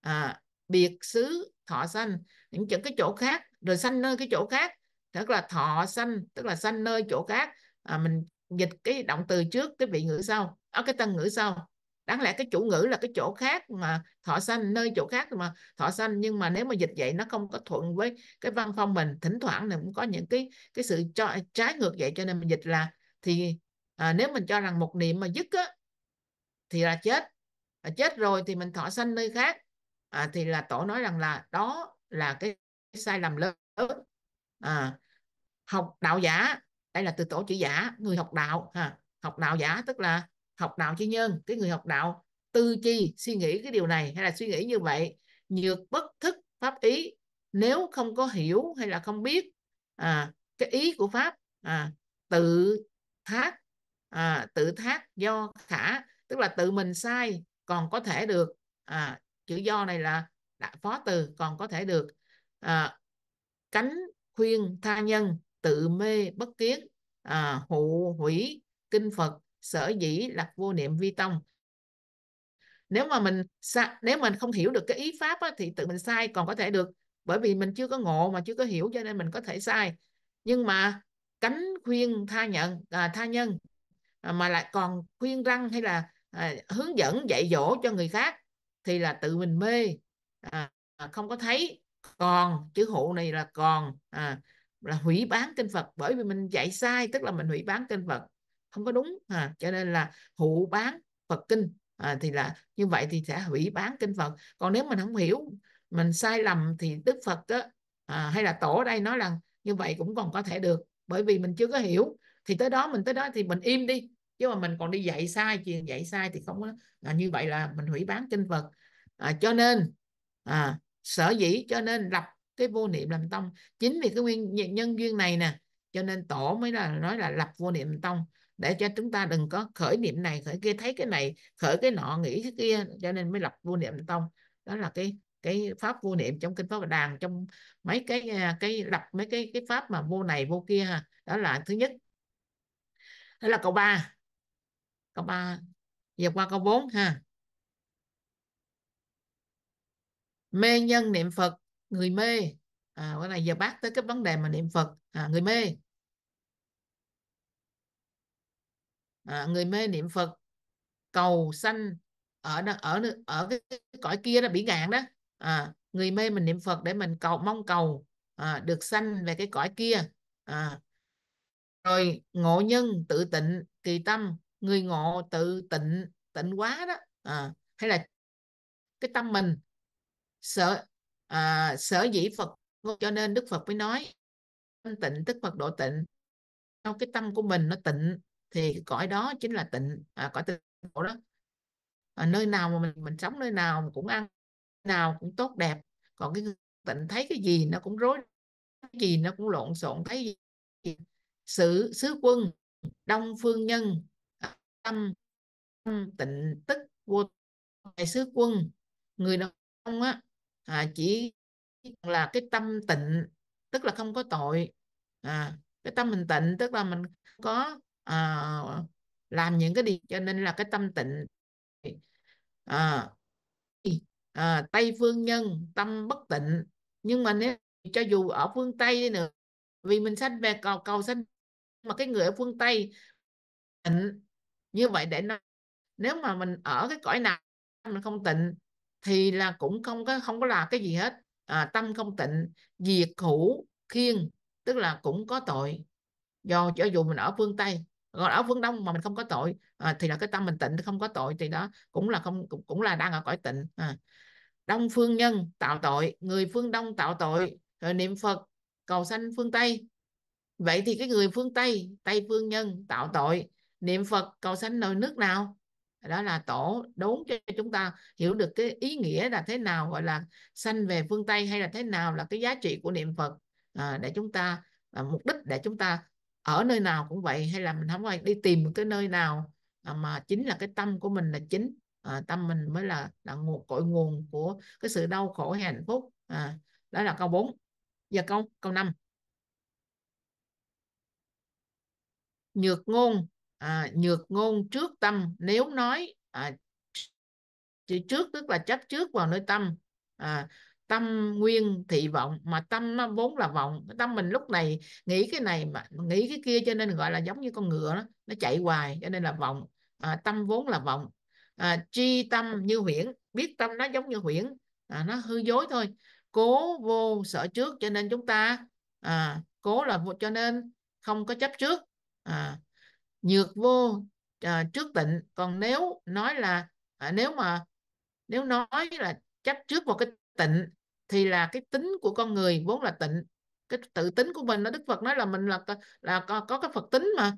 à, biệt xứ thọ sanh những chỗ cái chỗ khác rồi sanh nơi cái chỗ khác tức là thọ sanh tức là sanh nơi chỗ khác à, mình dịch cái động từ trước cái vị ngữ sau ở cái tân ngữ sau đáng lẽ cái chủ ngữ là cái chỗ khác mà thọ sanh nơi chỗ khác mà thọ sanh nhưng mà nếu mà dịch vậy nó không có thuận với cái văn phong mình thỉnh thoảng này cũng có những cái cái sự cho, trái ngược vậy cho nên mình dịch là thì à, nếu mình cho rằng một niệm mà dứt á thì là chết à, chết rồi thì mình thọ sanh nơi khác à, thì là tổ nói rằng là đó là cái sai lầm lớn à, học đạo giả đây là từ tổ chữ giả người học đạo ha học đạo giả tức là học đạo chi nhân cái người học đạo tư chi suy nghĩ cái điều này hay là suy nghĩ như vậy nhược bất thức pháp ý nếu không có hiểu hay là không biết à, cái ý của pháp à, tự thác à, tự thác do khả tức là tự mình sai còn có thể được à, chữ do này là đã phó từ còn có thể được à, cánh khuyên tha nhân tự mê bất kiến à, hụ hủy kinh phật sở dĩ là vô niệm vi tông nếu mà mình nếu mình không hiểu được cái ý pháp á, thì tự mình sai còn có thể được bởi vì mình chưa có ngộ mà chưa có hiểu cho nên mình có thể sai nhưng mà cánh khuyên tha nhận à, tha nhân à, mà lại còn khuyên răng hay là à, hướng dẫn dạy dỗ cho người khác thì là tự mình mê à, à không có thấy còn chữ hộ này là còn à, là hủy bán kinh Phật bởi vì mình dạy sai tức là mình hủy bán kinh Phật không có đúng à, cho nên là hụ bán Phật kinh à, thì là như vậy thì sẽ hủy bán kinh Phật còn nếu mình không hiểu mình sai lầm thì Đức Phật á, à, hay là tổ ở đây nói rằng như vậy cũng còn có thể được bởi vì mình chưa có hiểu thì tới đó mình tới đó thì mình im đi chứ mà mình còn đi dạy sai chuyện dạy sai thì không có à, như vậy là mình hủy bán kinh Phật à, cho nên à, sở dĩ cho nên lập cái vô niệm làm tông chính vì cái nguyên nhân duyên này nè cho nên tổ mới là nói là lập vô niệm tông để cho chúng ta đừng có khởi niệm này khởi kia thấy cái này khởi cái nọ nghĩ cái kia cho nên mới lập vô niệm tông đó là cái cái pháp vô niệm trong kinh pháp đàn trong mấy cái à, cái lập mấy cái cái pháp mà vô này vô kia ha đó là thứ nhất đó là câu ba câu ba giờ qua câu 4 ha mê nhân niệm phật người mê à, cái này giờ bác tới cái vấn đề mà niệm phật à, người mê à, người mê niệm Phật cầu sanh ở ở ở cái, cõi kia là bỉ ngạn đó à, người mê mình niệm Phật để mình cầu mong cầu à, được sanh về cái cõi kia à, rồi ngộ nhân tự tịnh kỳ tâm người ngộ tự tịnh tịnh quá đó à, hay là cái tâm mình sợ à, sở dĩ Phật cho nên Đức Phật mới nói tịnh tức Phật độ tịnh trong cái tâm của mình nó tịnh thì cõi đó chính là tịnh à, cõi tịnh độ đó à, nơi nào mà mình mình sống nơi nào cũng ăn nào cũng tốt đẹp còn cái tịnh thấy cái gì nó cũng rối cái gì nó cũng lộn xộn thấy gì sự sứ quân đông phương nhân tâm, tâm tịnh tức vô đại sứ quân người đàn á à, chỉ là cái tâm tịnh tức là không có tội à, cái tâm mình tịnh tức là mình có uh, làm những cái điều cho nên là cái tâm tịnh uh, uh, tây phương nhân tâm bất tịnh nhưng mà nếu cho dù ở phương tây đi nữa vì mình sanh về cầu cầu sanh mà cái người ở phương tây tịnh như vậy để nó nếu mà mình ở cái cõi nào mình không tịnh thì là cũng không có không có làm cái gì hết à, tâm không tịnh diệt hữu khiên tức là cũng có tội do cho dù mình ở phương tây còn ốc phương đông mà mình không có tội à, thì là cái tâm mình tịnh không có tội thì đó cũng là không cũng, cũng là đang ở cõi tịnh à. đông phương nhân tạo tội người phương đông tạo tội rồi niệm phật cầu sanh phương tây vậy thì cái người phương tây tây phương nhân tạo tội niệm phật cầu sanh nơi nước nào đó là tổ đốn cho chúng ta hiểu được cái ý nghĩa là thế nào gọi là sanh về phương tây hay là thế nào là cái giá trị của niệm phật à, để chúng ta à, mục đích để chúng ta ở nơi nào cũng vậy hay là mình không phải đi tìm một cái nơi nào à, mà chính là cái tâm của mình là chính à, tâm mình mới là là nguồn cội nguồn của cái sự đau khổ hay hạnh phúc à, đó là câu 4 giờ câu câu 5 nhược ngôn à, nhược ngôn trước tâm nếu nói à, chữ trước tức là chấp trước vào nơi tâm à, tâm nguyên thị vọng mà tâm nó vốn là vọng tâm mình lúc này nghĩ cái này mà nghĩ cái kia cho nên gọi là giống như con ngựa đó nó chạy hoài cho nên là vọng à, tâm vốn là vọng à, tri tâm như huyễn biết tâm nó giống như huyễn à, nó hư dối thôi cố vô sợ trước cho nên chúng ta à, cố là cho nên không có chấp trước à, nhược vô à, trước tịnh còn nếu nói là à, nếu mà nếu nói là chấp trước vào cái tịnh thì là cái tính của con người vốn là tịnh cái tự tính của mình nó đức phật nói là mình là là có, có cái phật tính mà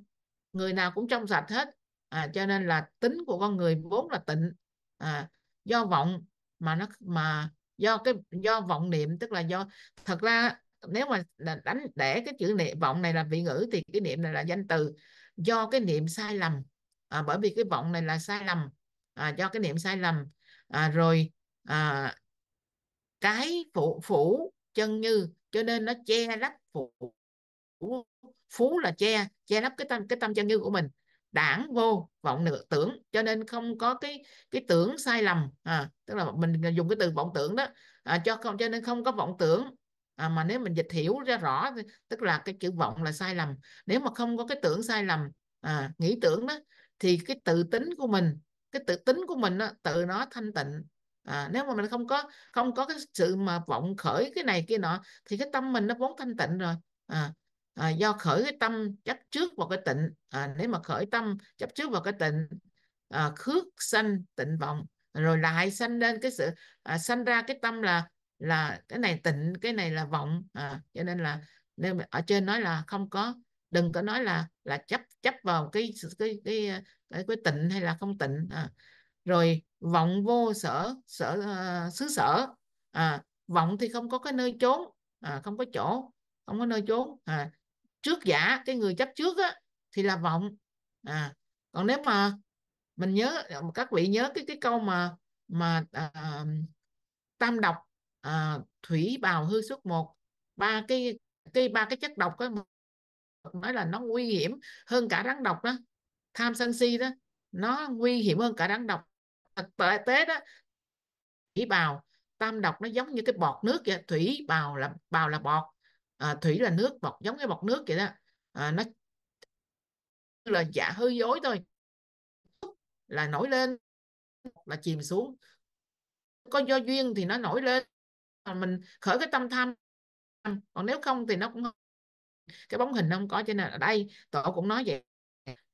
người nào cũng trong sạch hết à, cho nên là tính của con người vốn là tịnh à, do vọng mà nó mà do cái do vọng niệm tức là do thật ra nếu mà đánh để cái chữ niệm vọng này là vị ngữ thì cái niệm này là danh từ do cái niệm sai lầm à, bởi vì cái vọng này là sai lầm à, do cái niệm sai lầm à, rồi à, cái phủ phủ chân như cho nên nó che lấp phủ phú là che che lấp cái tâm cái tâm chân như của mình đảng vô vọng nữa tưởng cho nên không có cái cái tưởng sai lầm à, tức là mình dùng cái từ vọng tưởng đó à, cho không cho nên không có vọng tưởng à, mà nếu mình dịch hiểu ra rõ tức là cái chữ vọng là sai lầm nếu mà không có cái tưởng sai lầm à, nghĩ tưởng đó thì cái tự tính của mình cái tự tính của mình đó, tự nó thanh tịnh à, nếu mà mình không có không có cái sự mà vọng khởi cái này kia nọ thì cái tâm mình nó vốn thanh tịnh rồi à, à, do khởi cái tâm chấp trước vào cái tịnh à, nếu mà khởi tâm chấp trước vào cái tịnh à, khước sanh tịnh vọng rồi lại sanh lên cái sự à, sanh ra cái tâm là là cái này tịnh cái này là vọng à, cho nên là nên ở trên nói là không có đừng có nói là là chấp chấp vào cái cái cái cái, cái tịnh hay là không tịnh à, rồi vọng vô sở sở ờ, xứ sở à, vọng thì không có cái nơi trốn à, không có chỗ không có nơi trốn à, trước giả cái người chấp trước á, thì là vọng à, còn nếu mà mình nhớ các vị nhớ cái cái câu mà mà à, tam độc à, thủy bào hư xuất một ba cái cái ba cái chất độc đó nói là nó nguy hiểm hơn cả rắn độc đó tham sân si đó nó nguy hiểm hơn cả rắn độc tế đó thủy bào tam độc nó giống như cái bọt nước vậy thủy bào là bào là bọt à, thủy là nước bọt giống cái bọt nước vậy đó à, nó là giả hư dối thôi là nổi lên là chìm xuống có do duyên thì nó nổi lên mình khởi cái tâm tham còn nếu không thì nó cũng không. cái bóng hình không có cho nên ở đây tổ cũng nói vậy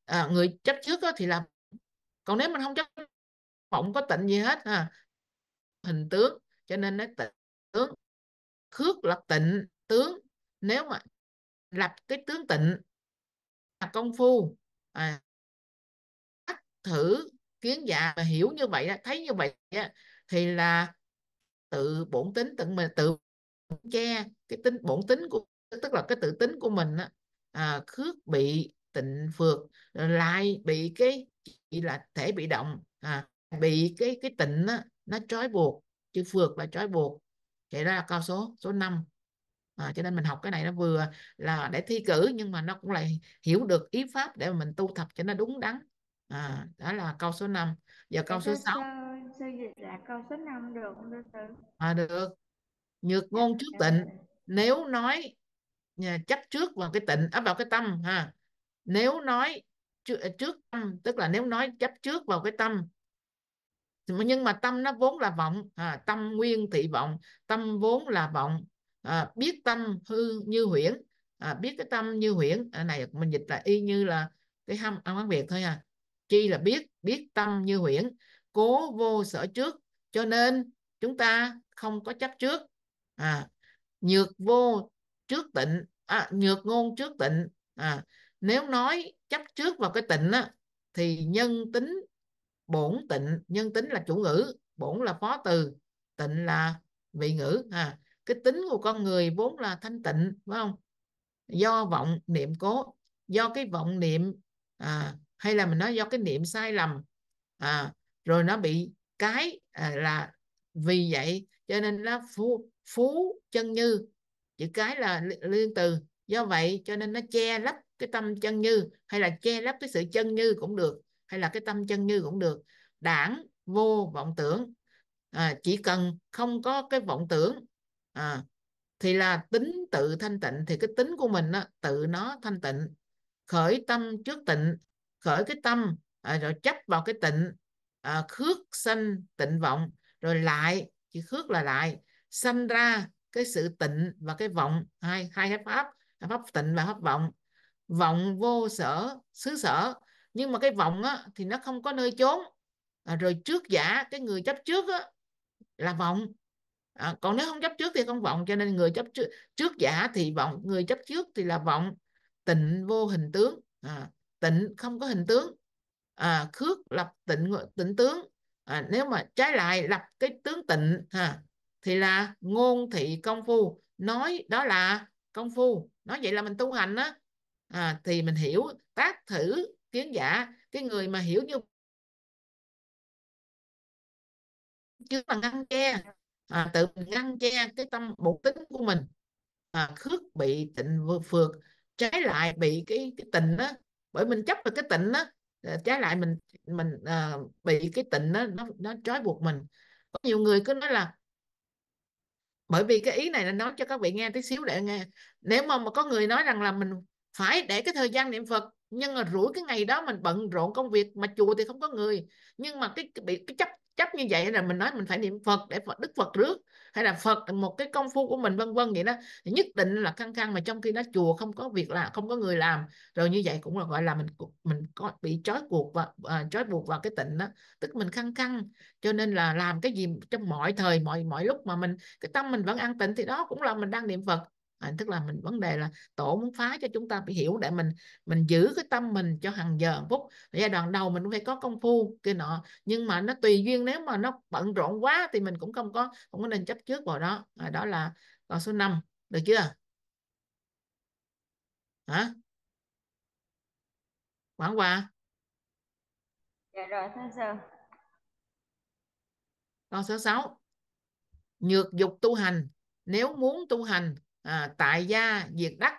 à, người chấp trước thì làm còn nếu mình không chấp không có tịnh gì hết ha hình tướng cho nên nó tịnh tướng khước là tịnh tướng nếu mà lập cái tướng tịnh là công phu à, thử kiến dạ mà hiểu như vậy thấy như vậy thì là tự bổn tính tự mình tự che cái tính bổn tính của tức là cái tự tính của mình á, à, khước bị tịnh phược lại bị cái chỉ là thể bị động à, bị cái cái tịnh á, nó trói buộc chữ phược là trói buộc vậy ra là cao số số 5 à, cho nên mình học cái này nó vừa là để thi cử nhưng mà nó cũng lại hiểu được ý pháp để mà mình tu tập cho nó đúng đắn à, đó là câu số 5 giờ câu số 6 sao dịch là câu số 5 được không à được nhược dạ, ngôn dạ, trước dạ. tịnh nếu nói chấp trước vào cái tịnh áp vào cái tâm ha nếu nói trước tâm tức là nếu nói chấp trước vào cái tâm nhưng mà tâm nó vốn là vọng à, tâm nguyên thị vọng tâm vốn là vọng à, biết tâm hư như huyễn à, biết cái tâm như huyễn ở này mình dịch là y như là cái hâm ăn à, quán việt thôi à chi là biết biết tâm như huyễn cố vô sở trước cho nên chúng ta không có chấp trước à, nhược vô trước tịnh à, nhược ngôn trước tịnh à, nếu nói chấp trước vào cái tịnh á, thì nhân tính bổn tịnh nhân tính là chủ ngữ bổn là phó từ tịnh là vị ngữ à cái tính của con người vốn là thanh tịnh phải không do vọng niệm cố do cái vọng niệm à, hay là mình nói do cái niệm sai lầm à, rồi nó bị cái à, là vì vậy cho nên nó phú phú chân như chữ cái là liên từ do vậy cho nên nó che lấp cái tâm chân như hay là che lấp cái sự chân như cũng được hay là cái tâm chân như cũng được đảng vô vọng tưởng à, chỉ cần không có cái vọng tưởng à, thì là tính tự thanh tịnh thì cái tính của mình đó, tự nó thanh tịnh khởi tâm trước tịnh khởi cái tâm à, rồi chấp vào cái tịnh à, khước sanh tịnh vọng rồi lại chỉ khước là lại sanh ra cái sự tịnh và cái vọng hai hai pháp pháp pháp tịnh và pháp vọng vọng vô sở xứ sở nhưng mà cái vọng á, thì nó không có nơi trốn à, rồi trước giả cái người chấp trước á, là vọng à, còn nếu không chấp trước thì không vọng cho nên người chấp trước, trước giả thì vọng người chấp trước thì là vọng tịnh vô hình tướng à, tịnh không có hình tướng à, khước lập tịnh tịnh tướng à, nếu mà trái lại lập cái tướng tịnh à, thì là ngôn thị công phu nói đó là công phu nói vậy là mình tu hành á à, thì mình hiểu tác thử kiến giả cái người mà hiểu như chứ mà ngăn che à, tự ngăn che cái tâm một tính của mình à, khước bị tịnh vừa phượt trái lại bị cái cái tình đó bởi mình chấp vào cái tịnh đó à, trái lại mình mình à, bị cái tịnh đó nó nó trói buộc mình có nhiều người cứ nói là bởi vì cái ý này là nói cho các vị nghe tí xíu để nghe nếu mà, mà có người nói rằng là mình phải để cái thời gian niệm phật nhưng mà rủi cái ngày đó mình bận rộn công việc mà chùa thì không có người nhưng mà cái bị cái chấp chấp như vậy là mình nói mình phải niệm Phật để Phật Đức Phật rước hay là Phật một cái công phu của mình vân vân vậy đó thì nhất định là căng căng mà trong khi đó chùa không có việc là không có người làm rồi như vậy cũng là gọi là mình mình có bị trói buộc và à, trói buộc vào cái tịnh đó tức mình căng căng cho nên là làm cái gì trong mọi thời mọi mọi lúc mà mình cái tâm mình vẫn an tịnh thì đó cũng là mình đang niệm Phật à, tức là mình vấn đề là tổ muốn phá cho chúng ta phải hiểu để mình mình giữ cái tâm mình cho hàng giờ phút giai đoạn đầu mình cũng phải có công phu kia nọ nhưng mà nó tùy duyên nếu mà nó bận rộn quá thì mình cũng không có không có nên chấp trước vào đó à, đó là câu số 5 được chưa hả Quảng Hòa dạ rồi thưa sư câu số 6 nhược dục tu hành nếu muốn tu hành à, tại gia diệt đắc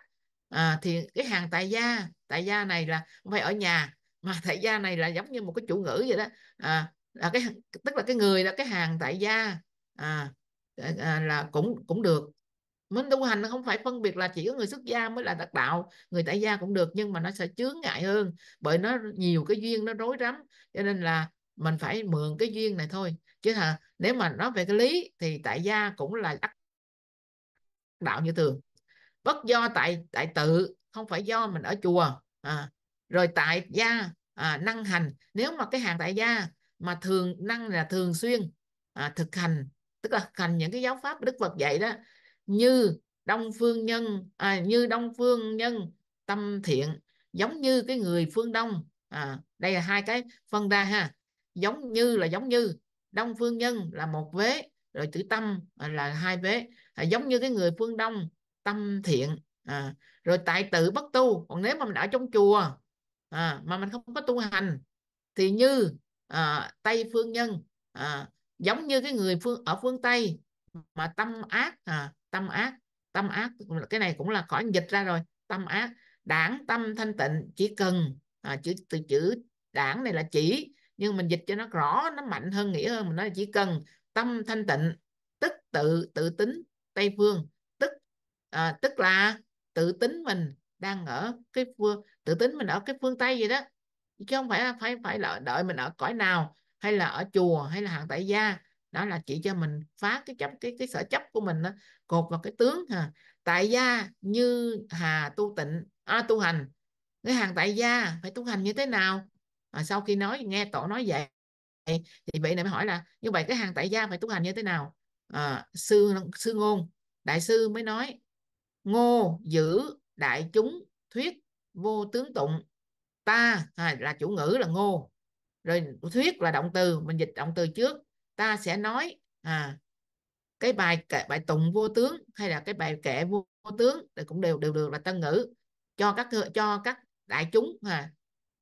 à, thì cái hàng tại gia tại gia này là không phải ở nhà mà tại gia này là giống như một cái chủ ngữ vậy đó à, là cái tức là cái người là cái hàng tại gia à, à, à, là cũng cũng được minh tu hành nó không phải phân biệt là chỉ có người xuất gia mới là đặc đạo người tại gia cũng được nhưng mà nó sẽ chướng ngại hơn bởi nó nhiều cái duyên nó rối rắm cho nên là mình phải mượn cái duyên này thôi chứ hả nếu mà nói về cái lý thì tại gia cũng là đắc đạo như thường bất do tại tại tự không phải do mình ở chùa à, rồi tại gia à, năng hành nếu mà cái hàng tại gia mà thường năng là thường xuyên à, thực hành tức là hành những cái giáo pháp đức phật dạy đó như đông phương nhân à, như đông phương nhân tâm thiện giống như cái người phương đông à, đây là hai cái phân ra ha giống như là giống như đông phương nhân là một vế rồi chữ tâm là hai vế à, giống như cái người phương đông tâm thiện à, rồi tại tự bất tu còn nếu mà mình ở trong chùa à, mà mình không có tu hành thì như à, tây phương nhân à, giống như cái người phương ở phương tây mà tâm ác à, tâm ác tâm ác cái này cũng là khỏi dịch ra rồi tâm ác đảng tâm thanh tịnh chỉ cần à, chữ từ chữ đảng này là chỉ nhưng mình dịch cho nó rõ nó mạnh hơn nghĩa hơn mình nói là chỉ cần tâm thanh tịnh tức tự tự tính tây phương tức à, tức là tự tính mình đang ở cái phương tự tính mình ở cái phương tây vậy đó chứ không phải phải phải đợi, đợi mình ở cõi nào hay là ở chùa hay là hàng tại gia đó là chỉ cho mình phá cái chấp cái cái sở chấp của mình đó, cột vào cái tướng ha tại gia như hà tu tịnh à, tu hành cái hàng tại gia phải tu hành như thế nào à, sau khi nói nghe tổ nói vậy thì vậy này mới hỏi là như vậy cái hàng tại gia phải tu hành như thế nào à, sư sư ngôn đại sư mới nói ngô giữ đại chúng thuyết vô tướng tụng ta à, là chủ ngữ là ngô rồi thuyết là động từ mình dịch động từ trước ta sẽ nói à cái bài kệ bài tụng vô tướng hay là cái bài kệ vô, vô tướng thì cũng đều đều được là tân ngữ cho các cho các đại chúng à,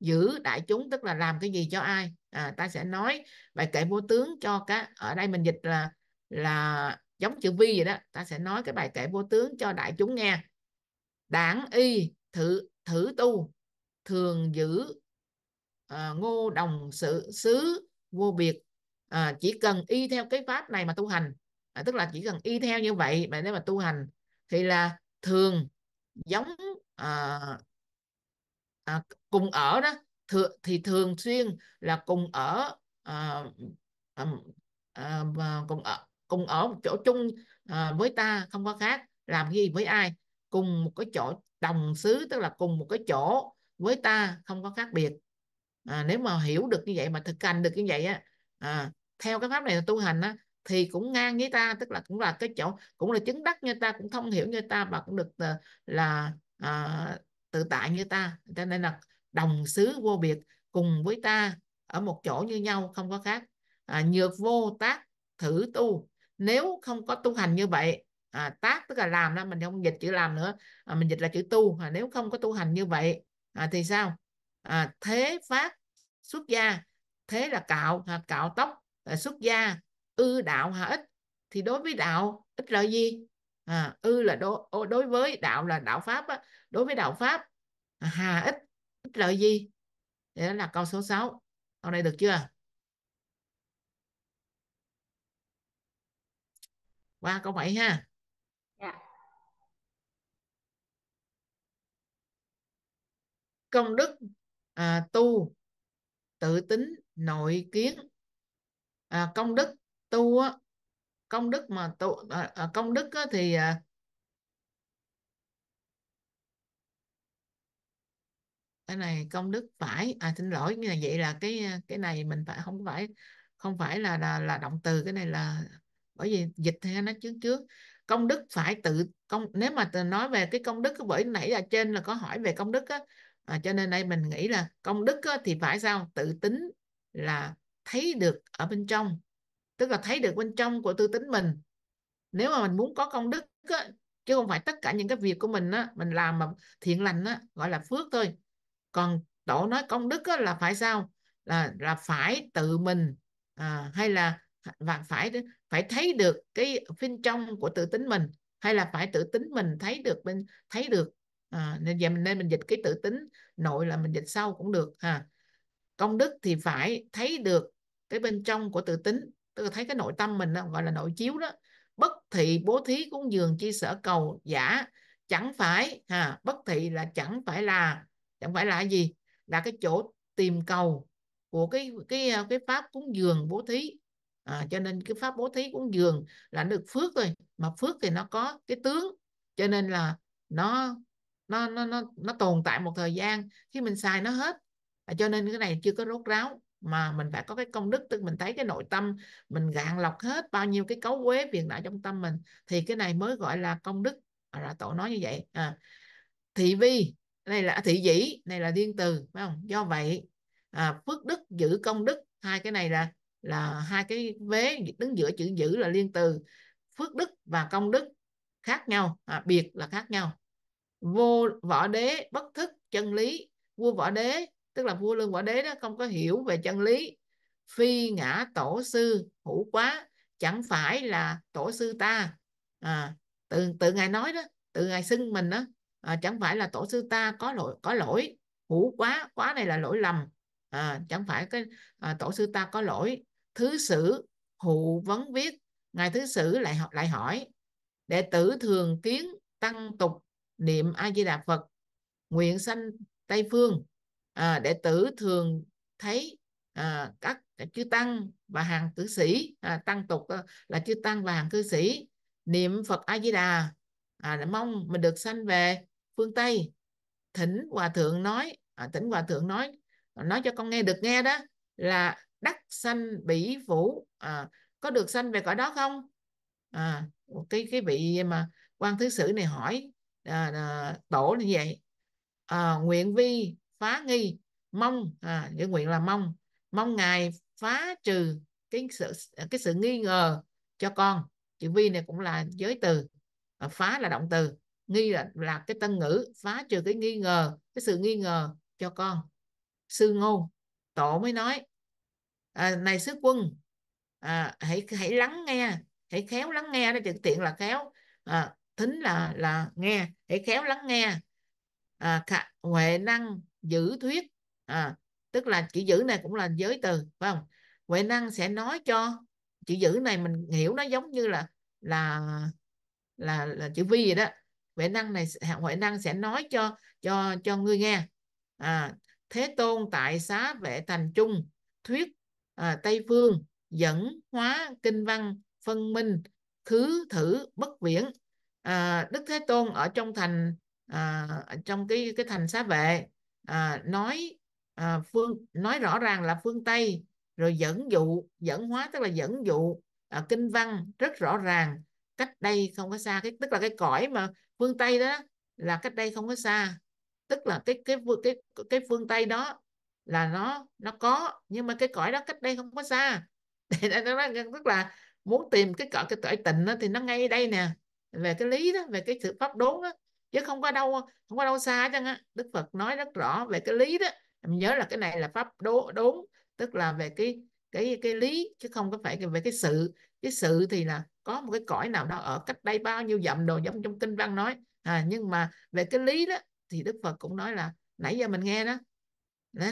giữ đại chúng tức là làm cái gì cho ai à, ta sẽ nói bài kệ vô tướng cho các ở đây mình dịch là là giống chữ vi vậy đó ta sẽ nói cái bài kệ vô tướng cho đại chúng nghe đảng y thử thử tu thường giữ à, ngô đồng sự xứ vô biệt à, chỉ cần y theo cái pháp này mà tu hành à, tức là chỉ cần y theo như vậy mà nếu mà tu hành thì là thường giống à, à, cùng ở đó thường, thì thường xuyên là cùng ở à, à, à, cùng ở cùng ở một chỗ chung à, với ta không có khác làm gì với ai cùng một cái chỗ đồng xứ tức là cùng một cái chỗ với ta không có khác biệt à, nếu mà hiểu được như vậy mà thực hành được như vậy á à, theo cái pháp này tu hành á thì cũng ngang với ta tức là cũng là cái chỗ cũng là chứng đắc như ta cũng thông hiểu như ta và cũng được ờ, là à, tự tại như ta cho nên là đồng xứ vô biệt cùng với ta ở một chỗ như nhau không có khác à, nhược vô tác thử tu nếu không có tu hành như vậy à, tác tức là làm đó mình không dịch chữ làm nữa à, mình dịch là chữ tu à, nếu không có tu hành như vậy à, thì sao à, thế phát xuất gia thế là cạo à, cạo tóc à, xuất gia ư đạo hà ít thì đối với đạo ít lợi gì à, ư là đối đối với đạo là đạo pháp á. đối với đạo pháp à, hà ít ít lợi gì thì đó là câu số 6 câu này được chưa qua câu 7 ha dạ. công đức à, tu tự tính nội kiến à, công đức tu á công đức mà tu à, à công đức thì à, cái này công đức phải à xin lỗi như là vậy là cái à, cái này mình phải không phải không phải là là, là động từ cái này là bởi vì dịch theo nó trước trước công đức phải tự công nếu mà nói về cái công đức bởi nãy là trên là có hỏi về công đức á à, cho nên đây mình nghĩ là công đức á, thì phải sao tự tính là thấy được ở bên trong tức là thấy được bên trong của tư tính mình nếu mà mình muốn có công đức á, chứ không phải tất cả những cái việc của mình á mình làm mà thiện lành á gọi là phước thôi còn tổ nói công đức á, là phải sao là là phải tự mình à, hay là và phải phải thấy được cái bên trong của tự tính mình hay là phải tự tính mình thấy được bên thấy được à, nên giờ mình nên mình dịch cái tự tính nội là mình dịch sau cũng được ha công đức thì phải thấy được cái bên trong của tự tính tức là thấy cái nội tâm mình đó, gọi là nội chiếu đó bất thị bố thí cúng dường chi sở cầu giả chẳng phải ha bất thị là chẳng phải là chẳng phải là gì là cái chỗ tìm cầu của cái cái à, cái pháp cúng dường bố thí à, cho nên cái pháp bố thí cũng dường là được phước rồi mà phước thì nó có cái tướng cho nên là nó nó nó nó nó tồn tại một thời gian khi mình xài nó hết à, cho nên cái này chưa có rốt ráo mà mình phải có cái công đức tức mình thấy cái nội tâm mình gạn lọc hết bao nhiêu cái cấu quế phiền não trong tâm mình thì cái này mới gọi là công đức à, là tổ nói như vậy à, thị vi đây là thị dĩ này là thiên từ phải không do vậy à, phước đức giữ công đức hai cái này là là hai cái vế đứng giữa chữ giữ là liên từ phước đức và công đức khác nhau à, biệt là khác nhau vô võ đế bất thức chân lý vua võ đế tức là vua lương võ đế đó không có hiểu về chân lý phi ngã tổ sư hữu quá chẳng phải là tổ sư ta à, từ từ ngài nói đó từ ngài xưng mình đó à, chẳng phải là tổ sư ta có lỗi có lỗi hữu quá quá này là lỗi lầm à, chẳng phải cái à, tổ sư ta có lỗi thứ sử hụ vấn viết ngài thứ sử lại lại hỏi đệ tử thường kiến tăng tục niệm a di đà phật nguyện sanh tây phương à, đệ tử thường thấy à, các chư tăng và hàng tử sĩ à, tăng tục ờ, là chư tăng và hàng cư sĩ niệm phật a di đà à, để mong mình được sanh về phương tây thỉnh hòa thượng nói à, thỉnh hòa thượng nói nói cho con nghe được nghe đó là đắc sanh bỉ vũ à, có được sanh về cõi đó không à, cái cái vị mà quan thứ sử này hỏi à, à, tổ như vậy à, nguyện vi phá nghi mong à, những nguyện là mong mong ngài phá trừ cái sự cái sự nghi ngờ cho con chữ vi này cũng là giới từ à, phá là động từ nghi là là cái tân ngữ phá trừ cái nghi ngờ cái sự nghi ngờ cho con sư ngôn tổ mới nói à, này sứ quân à, hãy hãy lắng nghe hãy khéo lắng nghe đó chữ tiện là khéo à, thính là là nghe hãy khéo lắng nghe à, khả, huệ năng giữ thuyết à, tức là chữ giữ này cũng là giới từ phải không huệ năng sẽ nói cho chữ giữ này mình hiểu nó giống như là là là là chữ vi vậy đó huệ năng này huệ năng sẽ nói cho cho cho ngươi nghe à, thế tôn tại xá vệ thành trung thuyết à, Tây Phương dẫn hóa kinh văn phân minh khứ thử bất viễn à, Đức Thế Tôn ở trong thành à, trong cái cái thành xá vệ à, nói à, phương nói rõ ràng là phương Tây rồi dẫn dụ dẫn hóa tức là dẫn dụ à, kinh văn rất rõ ràng cách đây không có xa cái tức là cái cõi mà phương Tây đó là cách đây không có xa tức là cái cái cái cái phương Tây đó là nó nó có nhưng mà cái cõi đó cách đây không có xa thì tức là muốn tìm cái cõi cái cõi tịnh thì nó ngay đây nè về cái lý đó về cái sự pháp đốn đó chứ không có đâu không có đâu xa chăng á đức phật nói rất rõ về cái lý đó mình nhớ là cái này là pháp đố, đốn tức là về cái cái cái lý chứ không có phải về cái sự cái sự thì là có một cái cõi nào đó ở cách đây bao nhiêu dặm đồ giống trong kinh văn nói à, nhưng mà về cái lý đó thì đức phật cũng nói là nãy giờ mình nghe đó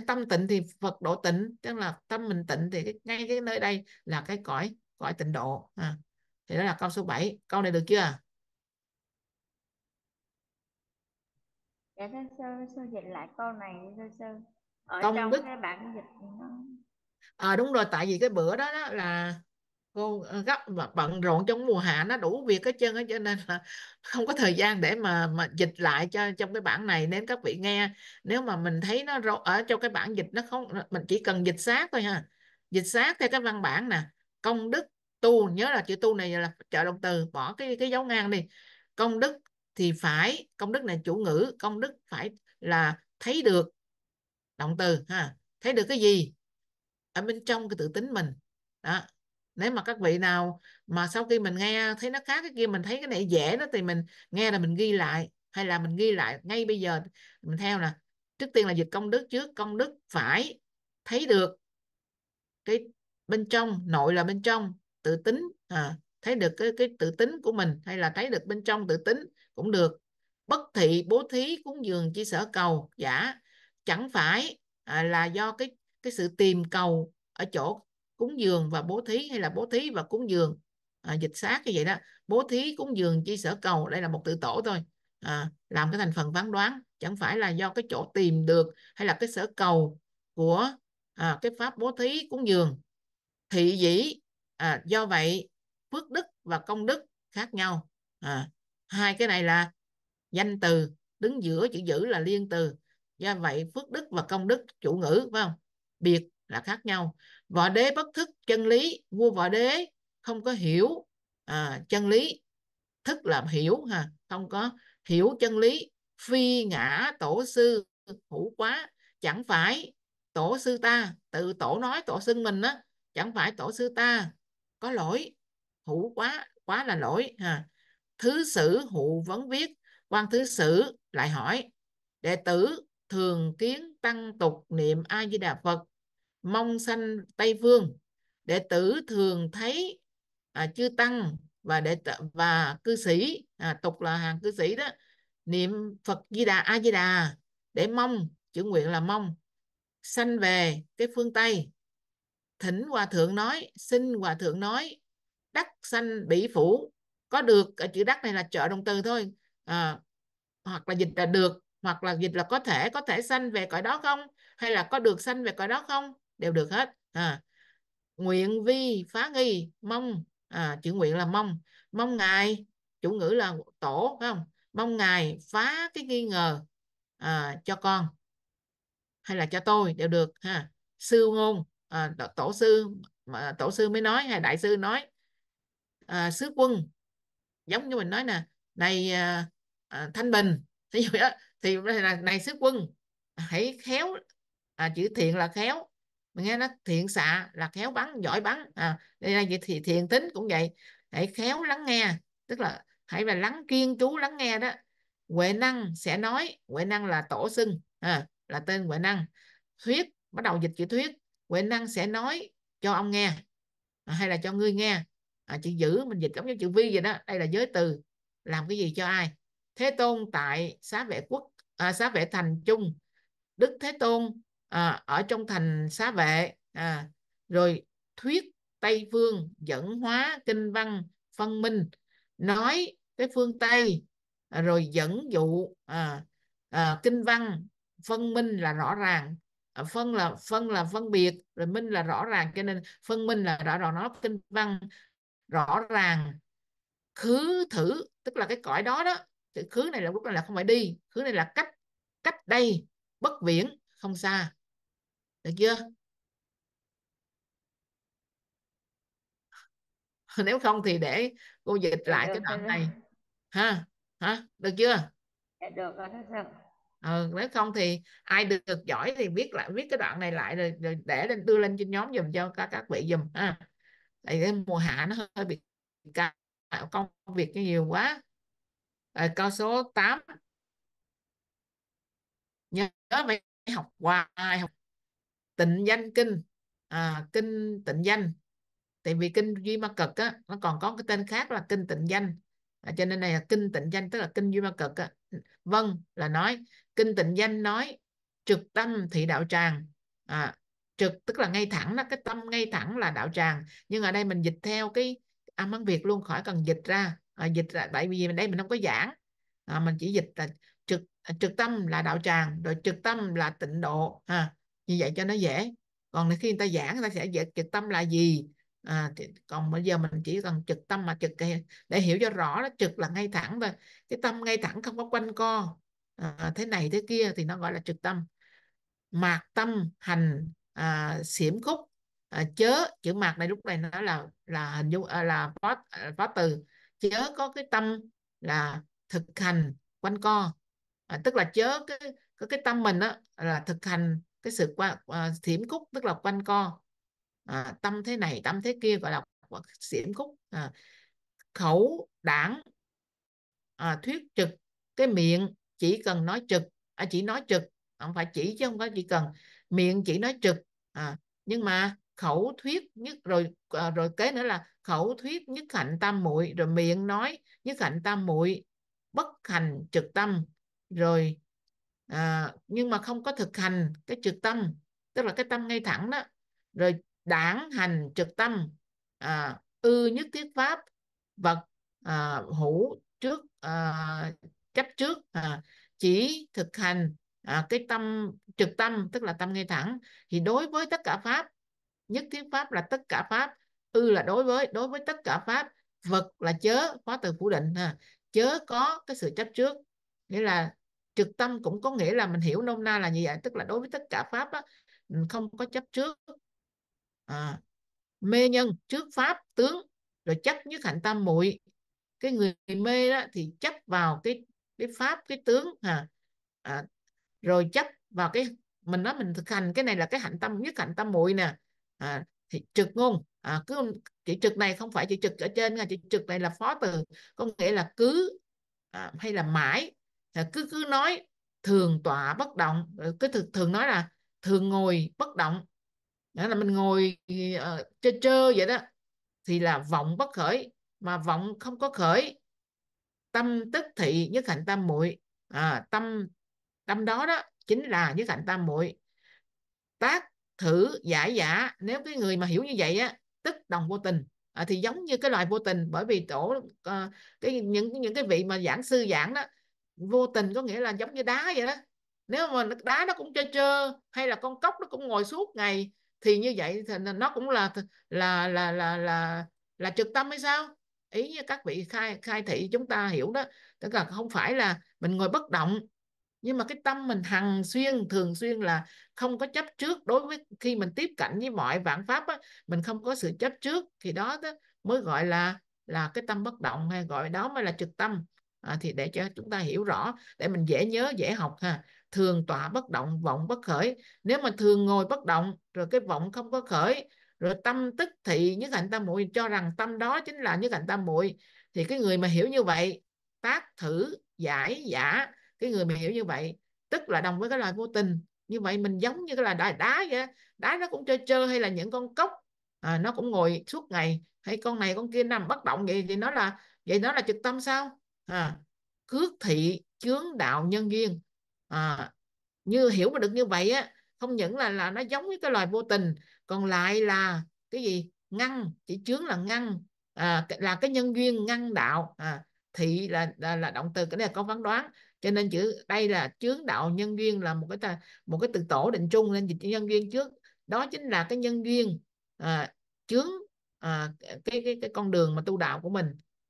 tâm tịnh thì Phật độ tịnh tức là tâm mình tịnh thì cái, ngay cái nơi đây là cái cõi cõi tịnh độ à. thì đó là câu số 7 câu này được chưa dạ thưa sư sư dịch lại câu này thưa sư ở công trong đức. cái bản dịch nó... à, đúng rồi tại vì cái bữa đó, đó là cô ờ, gấp và bận rộn trong mùa hạ nó đủ việc hết trơn hết cho nên là không có thời gian để mà mà dịch lại cho trong cái bản này nên các vị nghe nếu mà mình thấy nó ở trong cái bản dịch nó không mình chỉ cần dịch sát thôi ha dịch sát theo cái văn bản nè công đức tu nhớ là chữ tu này là trợ động từ bỏ cái cái dấu ngang đi công đức thì phải công đức này chủ ngữ công đức phải là thấy được động từ ha thấy được cái gì ở bên trong cái tự tính mình đó nếu mà các vị nào mà sau khi mình nghe thấy nó khác cái kia mình thấy cái này dễ đó thì mình nghe là mình ghi lại hay là mình ghi lại ngay bây giờ mình theo nè trước tiên là dịch công đức trước công đức phải thấy được cái bên trong nội là bên trong tự tính à, thấy được cái cái tự tính của mình hay là thấy được bên trong tự tính cũng được bất thị bố thí cúng dường chia sở cầu giả chẳng phải à, là do cái cái sự tìm cầu ở chỗ cúng dường và bố thí hay là bố thí và cúng dường à, dịch sát như vậy đó bố thí cúng dường chi sở cầu đây là một tự tổ thôi à, làm cái thành phần phán đoán chẳng phải là do cái chỗ tìm được hay là cái sở cầu của à, cái pháp bố thí cúng dường thị dĩ à, do vậy phước đức và công đức khác nhau à, hai cái này là danh từ đứng giữa chữ giữ là liên từ do vậy phước đức và công đức chủ ngữ phải không biệt là khác nhau võ đế bất thức chân lý vua võ đế không có hiểu à, chân lý thức làm hiểu ha không có hiểu chân lý phi ngã tổ sư hữu quá chẳng phải tổ sư ta tự tổ nói tổ xưng mình á chẳng phải tổ sư ta có lỗi hữu quá quá là lỗi ha thứ sử hữu vấn viết quan thứ sử lại hỏi đệ tử thường kiến tăng tục niệm a di đà phật mong sanh tây vương đệ tử thường thấy à, chư tăng và đệ tử, và cư sĩ à, tục là hàng cư sĩ đó niệm phật di đà a di đà để mong chữ nguyện là mong sanh về cái phương tây thỉnh hòa thượng nói xin hòa thượng nói đắc sanh bỉ phủ có được ở chữ đắc này là trợ động từ thôi à, hoặc là dịch là được hoặc là dịch là có thể có thể sanh về cõi đó không hay là có được sanh về cõi đó không đều được hết à, nguyện vi phá nghi mong à, chữ nguyện là mong mong ngài chủ ngữ là tổ phải không mong ngài phá cái nghi ngờ à, cho con hay là cho tôi đều được ha sư ngôn à, tổ sư mà tổ sư mới nói hay đại sư nói à, sứ quân giống như mình nói nè này à, à, thanh bình thì, thì này, này sứ quân hãy khéo à, chữ thiện là khéo mình nghe nó thiện xạ là khéo bắn giỏi bắn à đây là vậy thì thiện tính cũng vậy hãy khéo lắng nghe tức là hãy là lắng kiên chú lắng nghe đó huệ năng sẽ nói huệ năng là tổ xưng à, là tên huệ năng thuyết bắt đầu dịch chữ thuyết huệ năng sẽ nói cho ông nghe à, hay là cho ngươi nghe à, chữ giữ mình dịch giống như chữ vi vậy đó đây là giới từ làm cái gì cho ai thế tôn tại xá vệ quốc à, xá vệ thành chung đức thế tôn à, ở trong thành xá vệ à, rồi thuyết tây phương dẫn hóa kinh văn phân minh nói cái phương tây à, rồi dẫn dụ à, à, kinh văn phân minh là rõ ràng phân à, là phân là phân biệt rồi minh là rõ ràng cho nên phân minh là rõ ràng nó kinh văn rõ ràng khứ thử tức là cái cõi đó đó thì khứ này là lúc này là không phải đi khứ này là cách cách đây bất viễn không xa được chưa nếu không thì để cô dịch lại được, cái đoạn này được. ha hả được chưa dạ, được rồi ừ, nếu không thì ai được, được giỏi thì viết lại viết cái đoạn này lại rồi, rồi để lên đưa lên trên nhóm dùm cho các các vị dùm ha tại cái mùa hạ nó hơi bị cao công việc nhiều quá rồi câu số 8 nhớ phải học hoài học tịnh danh kinh à, kinh tịnh danh tại vì kinh duy ma cực á nó còn có cái tên khác là kinh tịnh danh à, cho nên này là kinh tịnh danh tức là kinh duy ma cực á vâng là nói kinh tịnh danh nói trực tâm thị đạo tràng à, trực tức là ngay thẳng đó cái tâm ngay thẳng là đạo tràng nhưng ở đây mình dịch theo cái âm văn việt luôn khỏi cần dịch ra à, dịch ra tại vì mình đây mình không có giảng à, mình chỉ dịch là trực à, trực tâm là đạo tràng rồi trực tâm là tịnh độ à, như vậy cho nó dễ còn khi người ta giảng người ta sẽ dễ trực tâm là gì à, thì, còn bây giờ mình chỉ cần trực tâm mà trực để hiểu cho rõ đó trực là ngay thẳng thôi cái tâm ngay thẳng không có quanh co à, thế này thế kia thì nó gọi là trực tâm mạc tâm hành à, xiểm khúc à, chớ chữ mạc này lúc này nó là là hình dung à, là phó à, phó từ chớ có cái tâm là thực hành quanh co à, tức là chớ cái cái, cái tâm mình đó là thực hành cái sự qua, à, thiểm cúc tức là quanh co à, tâm thế này tâm thế kia gọi là thiểm cúc à, khẩu đảng à, thuyết trực cái miệng chỉ cần nói trực à, chỉ nói trực không phải chỉ chứ không phải chỉ cần miệng chỉ nói trực à, nhưng mà khẩu thuyết nhất rồi à, rồi kế nữa là khẩu thuyết nhất hạnh tam muội rồi miệng nói nhất hạnh tam muội bất hành trực tâm rồi à, nhưng mà không có thực hành cái trực tâm tức là cái tâm ngay thẳng đó rồi đảng hành trực tâm à, ư nhất thiết pháp vật à, hữu trước à, chấp trước à, chỉ thực hành à, cái tâm trực tâm tức là tâm ngay thẳng thì đối với tất cả pháp nhất thiết pháp là tất cả pháp ư là đối với đối với tất cả pháp vật là chớ khóa từ phủ định ha chớ có cái sự chấp trước nghĩa là trực tâm cũng có nghĩa là mình hiểu nôm na là như vậy tức là đối với tất cả pháp á, không có chấp trước à, mê nhân trước pháp tướng rồi chấp nhất hạnh tam muội cái người mê đó thì chấp vào cái cái pháp cái tướng à, à, rồi chấp vào cái mình nói mình thực hành cái này là cái hạnh tâm nhất hạnh tâm muội nè à, thì trực ngôn à, cứ chỉ trực này không phải chỉ trực ở trên mà chỉ trực này là phó từ có nghĩa là cứ à, hay là mãi cứ cứ nói thường tọa bất động ờ, cái thường, thường nói là thường ngồi bất động nghĩa là mình ngồi uh, chơi trơ vậy đó thì là vọng bất khởi mà vọng không có khởi tâm tức thị nhất hạnh tam muội à, tâm tâm đó đó chính là nhất hạnh tam muội tác thử giả giả nếu cái người mà hiểu như vậy á tức đồng vô tình à, thì giống như cái loài vô tình bởi vì tổ à, ờ, cái những những cái vị mà giảng sư giảng đó vô tình có nghĩa là giống như đá vậy đó nếu mà đá nó cũng chơi trơ hay là con cốc nó cũng ngồi suốt ngày thì như vậy thì nó cũng là là là là là là trực tâm hay sao ý như các vị khai khai thị chúng ta hiểu đó tức là không phải là mình ngồi bất động nhưng mà cái tâm mình hằng xuyên thường xuyên là không có chấp trước đối với khi mình tiếp cận với mọi vạn pháp á, mình không có sự chấp trước thì đó, đó mới gọi là là cái tâm bất động hay gọi đó mới là trực tâm à, thì để cho chúng ta hiểu rõ để mình dễ nhớ dễ học ha thường tọa bất động vọng bất khởi nếu mà thường ngồi bất động rồi cái vọng không có khởi rồi tâm tức thị như hạnh tam muội cho rằng tâm đó chính là như hạnh tam muội thì cái người mà hiểu như vậy tác thử giải giả cái người mà hiểu như vậy tức là đồng với cái loài vô tình như vậy mình giống như cái là đá đá vậy đá nó cũng chơi chơi hay là những con cốc à, nó cũng ngồi suốt ngày hay con này con kia nằm bất động vậy thì nó là vậy nó là trực tâm sao à, cước thị chướng đạo nhân duyên à, như hiểu mà được như vậy á không những là là nó giống với cái loài vô tình còn lại là cái gì ngăn chỉ chướng là ngăn à, là cái nhân duyên ngăn đạo à, thị là, là là động từ cái này là có phán đoán cho nên chữ đây là chướng đạo nhân duyên là một cái một cái từ tổ định chung nên dịch nhân duyên trước đó chính là cái nhân duyên à, chướng à, cái, cái cái con đường mà tu đạo của mình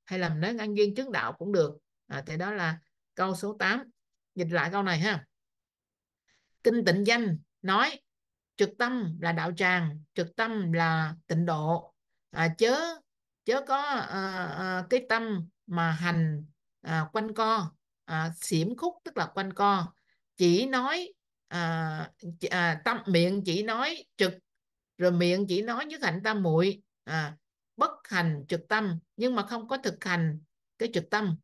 hay làm nến ăn duyên chứng đạo cũng được à, thì đó là câu số 8 dịch lại câu này ha kinh tịnh danh nói trực tâm là đạo tràng trực tâm là tịnh độ à, chớ chớ có à, à, cái tâm mà hành à, quanh co à, xiểm khúc tức là quanh co chỉ nói à, à, tâm miệng chỉ nói trực rồi miệng chỉ nói nhất hạnh tam muội à, bất hành trực tâm nhưng mà không có thực hành cái trực tâm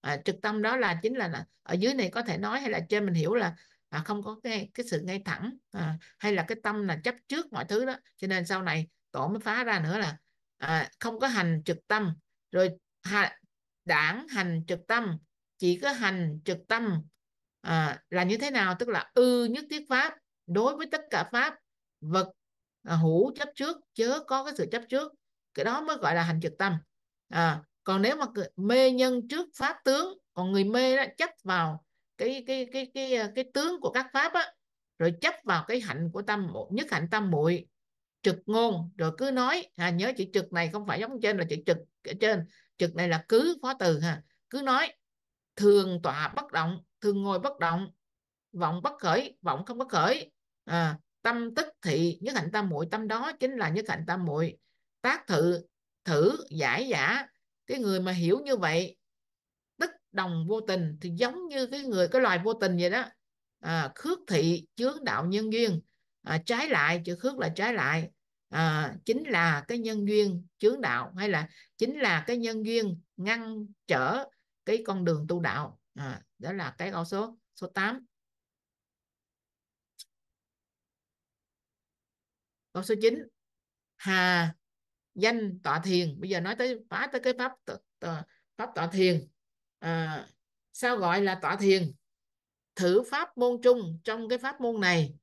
à, trực tâm đó là chính là, là ở dưới này có thể nói hay là trên mình hiểu là à, không có cái cái sự ngay thẳng à, hay là cái tâm là chấp trước mọi thứ đó cho nên sau này tổ mới phá ra nữa là à, không có hành trực tâm rồi ha, đảng hành trực tâm chỉ có hành trực tâm à, là như thế nào tức là ư nhất thiết pháp đối với tất cả pháp vật à, hữu chấp trước chớ có cái sự chấp trước cái đó mới gọi là hành trực tâm à, còn nếu mà mê nhân trước pháp tướng còn người mê đó chấp vào cái cái cái cái cái, ờ, cái tướng của các pháp á rồi chấp vào cái hạnh của tâm nhất hạnh tâm muội trực ngôn rồi cứ nói à, nhớ chữ trực này không phải giống trên là chữ trực ở trên trực này là cứ phó từ ha cứ nói thường tọa bất động thường ngồi bất động vọng bất khởi vọng không bất khởi à, tâm tức thị nhất hạnh tam muội tâm đó chính là nhất hạnh tam muội tác thử thử giải giả cái người mà hiểu như vậy tức đồng vô tình thì giống như cái người cái loài vô tình vậy đó à, khước thị chướng đạo nhân duyên à, trái lại chữ khước là trái lại à, chính là cái nhân duyên chướng đạo hay là chính là cái nhân duyên ngăn trở cái con đường tu đạo à, đó là cái câu số số 8 câu số 9 hà danh tọa thiền bây giờ nói tới phá tới cái pháp pháp tọa thiền à, sao gọi là tọa thiền thử pháp môn chung trong cái pháp môn này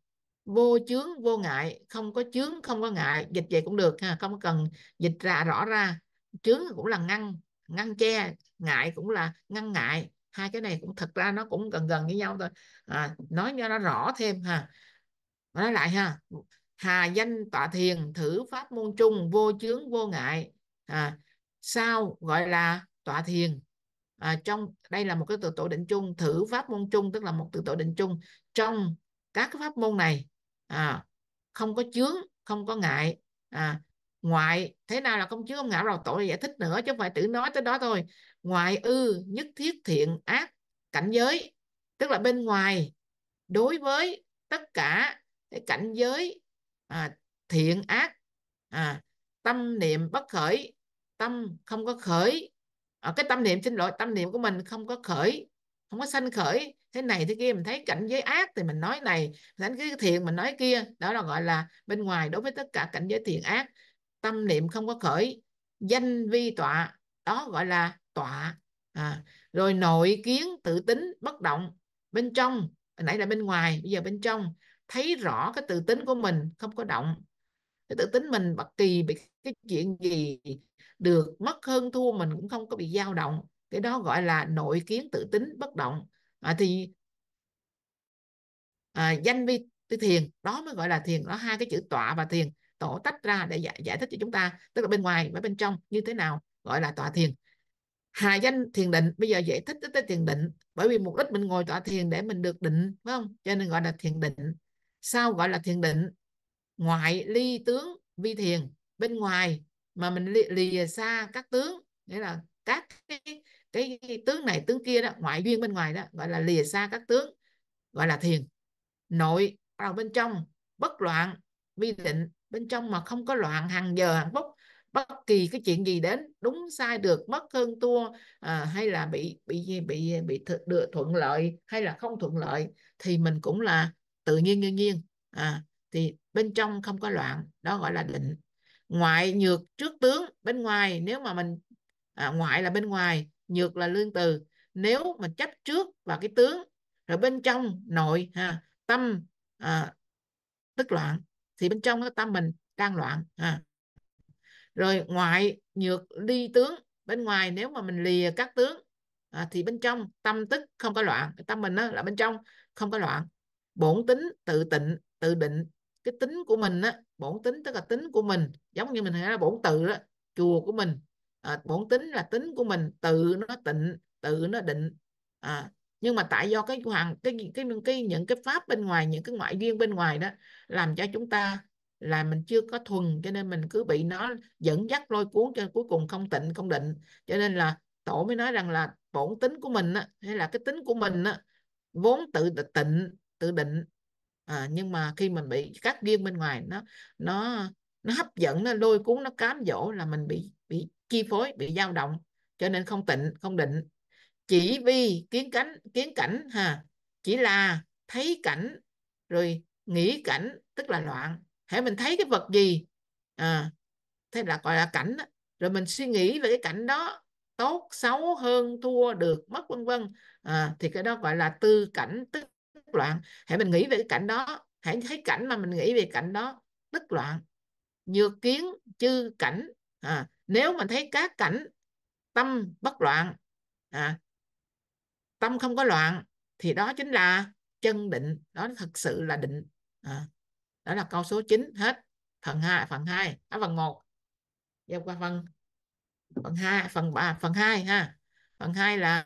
vô chướng vô ngại không có chướng không có ngại dịch vậy cũng được ha không cần dịch ra rõ ra chướng cũng là ngăn ngăn che ngại cũng là ngăn ngại hai cái này cũng thật ra nó cũng gần gần với nhau thôi à, nói cho nó rõ thêm ha nói lại ha hà danh tọa thiền thử pháp môn chung vô chướng vô ngại à, sao gọi là tọa thiền à, trong đây là một cái từ tổ định chung thử pháp môn chung tức là một từ tổ định chung trong các cái pháp môn này à, không có chướng không có ngại à, ngoại thế nào là không chướng không ngại? rồi tội giải thích nữa chứ không phải tự nói tới đó thôi ngoại ư nhất thiết thiện ác cảnh giới tức là bên ngoài đối với tất cả cái cảnh giới à, thiện ác à, tâm niệm bất khởi tâm không có khởi à, cái tâm niệm xin lỗi tâm niệm của mình không có khởi không có sanh khởi thế này thế kia mình thấy cảnh giới ác thì mình nói này cảnh giới thiện mình nói kia đó là gọi là bên ngoài đối với tất cả cảnh giới thiện ác tâm niệm không có khởi danh vi tọa đó gọi là tọa à, rồi nội kiến tự tính bất động bên trong nãy là bên ngoài bây giờ bên trong thấy rõ cái tự tính của mình không có động cái tự tính mình bất kỳ bị cái chuyện gì được mất hơn thua mình cũng không có bị dao động cái đó gọi là nội kiến tự tính bất động à, thì à, danh vi thiền đó mới gọi là thiền đó hai cái chữ tọa và thiền tổ tách ra để giải, giải thích cho chúng ta tức là bên ngoài và bên trong như thế nào gọi là tọa thiền hà danh thiền định bây giờ giải thích tới thiền định bởi vì mục đích mình ngồi tọa thiền để mình được định phải không cho nên gọi là thiền định sao gọi là thiền định ngoại ly tướng vi thiền bên ngoài mà mình lìa, lìa xa các tướng nghĩa là các cái, cái, cái tướng này tướng kia đó ngoại duyên bên ngoài đó gọi là lìa xa các tướng gọi là thiền nội vào bên trong bất loạn vi định bên trong mà không có loạn hàng giờ hàng phút bất kỳ cái chuyện gì đến đúng sai được mất hơn tua à, hay là bị bị bị bị, bị được thuận lợi hay là không thuận lợi thì mình cũng là tự nhiên nhiên nhiên à, thì bên trong không có loạn đó gọi là định ngoại nhược trước tướng bên ngoài nếu mà mình à, ngoại là bên ngoài nhược là lương từ nếu mà chấp trước vào cái tướng rồi bên trong nội ha tâm à, tức loạn thì bên trong cái tâm mình đang loạn ha. rồi ngoại nhược ly tướng bên ngoài nếu mà mình lìa các tướng à, thì bên trong tâm tức không có loạn tâm mình đó, là bên trong không có loạn bổn tính tự tịnh tự định cái tính của mình á bổn tính tức là tính của mình giống như mình hay là bổn tự đó chùa của mình à, bổn tính là tính của mình tự nó tịnh tự nó định à, nhưng mà tại do cái hoàng cái, cái cái cái những cái pháp bên ngoài những cái ngoại duyên bên ngoài đó làm cho chúng ta là mình chưa có thuần cho nên mình cứ bị nó dẫn dắt lôi cuốn cho cuối cùng không tịnh không định cho nên là tổ mới nói rằng là bổn tính của mình á hay là cái tính của mình á vốn tự tịnh tự định à, nhưng mà khi mình bị các riêng bên ngoài nó nó nó hấp dẫn nó lôi cuốn nó cám dỗ là mình bị bị chi phối bị dao động cho nên không tịnh không định chỉ vì kiến cánh kiến cảnh ha chỉ là thấy cảnh rồi nghĩ cảnh tức là loạn hễ mình thấy cái vật gì à, thế là gọi là cảnh đó. rồi mình suy nghĩ về cái cảnh đó tốt xấu hơn thua được mất vân vân à, thì cái đó gọi là tư cảnh tức loạn hãy mình nghĩ về cái cảnh đó hãy thấy cảnh mà mình nghĩ về cảnh đó tức loạn nhược kiến chư cảnh à, nếu mình thấy các cảnh tâm bất loạn à, tâm không có loạn thì đó chính là chân định đó thật sự là định à, đó là câu số 9 hết phần 2 phần 2 à, phần 1 giao qua phần phần 2 phần 3 phần 2 ha phần 2 là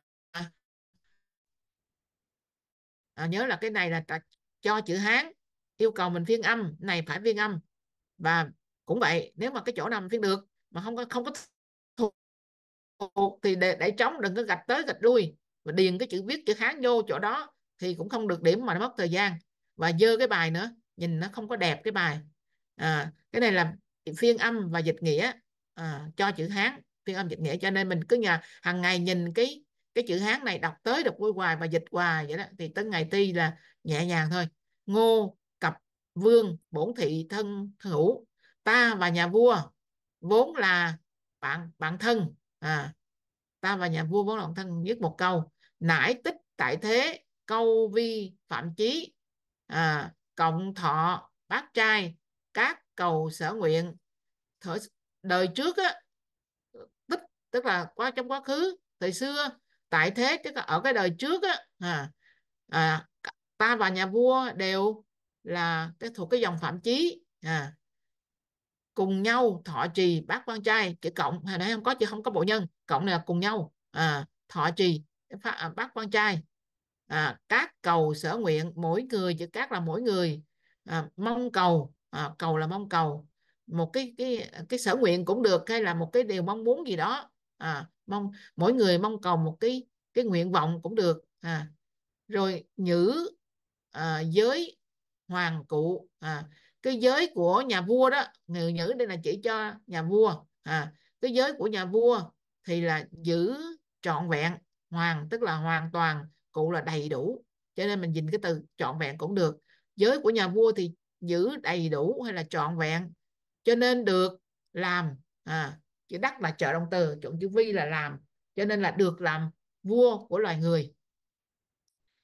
à, nhớ là cái này là cho chữ hán yêu cầu mình phiên âm này phải phiên âm và cũng vậy nếu mà cái chỗ nào mình phiên được mà không có không có thuộc, thì để, để trống đừng có gạch tới gạch lui và điền cái chữ viết chữ hán vô chỗ đó thì cũng không được điểm mà nó mất thời gian và dơ cái bài nữa nhìn nó không có đẹp cái bài à, cái này là phiên âm và dịch nghĩa à, cho chữ hán phiên âm dịch nghĩa cho nên mình cứ nhà hàng ngày nhìn cái cái chữ hán này đọc tới đọc vui hoài và dịch hoài vậy đó thì tới ngày ti là nhẹ nhàng thôi ngô Cập vương bổn thị thân hữu ta và nhà vua vốn là bạn bạn thân à ta và nhà vua vốn là bạn thân viết một câu nãi tích tại thế câu vi phạm chí à, cộng thọ bác trai các cầu sở nguyện Thở, đời trước á tích tức là qua trong quá khứ thời xưa tại thế chứ ở cái đời trước á à, à, ta và nhà vua đều là cái thuộc cái dòng phạm chí à, cùng nhau thọ trì bác quan trai chữ cộng hồi à, nãy không có chứ không có bộ nhân cộng này là cùng nhau à, thọ trì à, bác quan trai à, các cầu sở nguyện mỗi người chữ các là mỗi người à, mong cầu à, cầu là mong cầu một cái cái cái sở nguyện cũng được hay là một cái điều mong muốn gì đó à, mong mỗi người mong cầu một cái cái nguyện vọng cũng được à rồi nhữ à, giới hoàng cụ à cái giới của nhà vua đó người nhữ đây là chỉ cho nhà vua à cái giới của nhà vua thì là giữ trọn vẹn hoàng tức là hoàn toàn cụ là đầy đủ cho nên mình nhìn cái từ trọn vẹn cũng được giới của nhà vua thì giữ đầy đủ hay là trọn vẹn cho nên được làm à, chữ đắc là trợ động từ chuẩn chữ vi là làm cho nên là được làm vua của loài người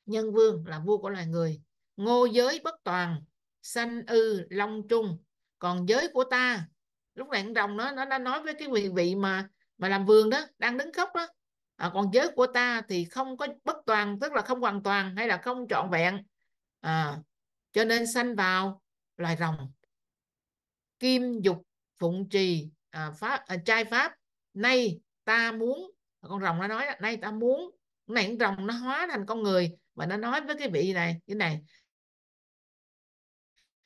nhân vương là vua của loài người ngô giới bất toàn sanh ư long trung còn giới của ta lúc này rồng nó nó đã nói với cái vị vị mà mà làm vườn đó đang đứng khóc đó à, còn giới của ta thì không có bất toàn tức là không hoàn toàn hay là không trọn vẹn à, cho nên sanh vào loài rồng kim dục phụng trì à, pháp à, trai pháp nay ta muốn con rồng nó nói nay ta muốn này con rồng nó hóa thành con người mà nó nói với cái vị này cái này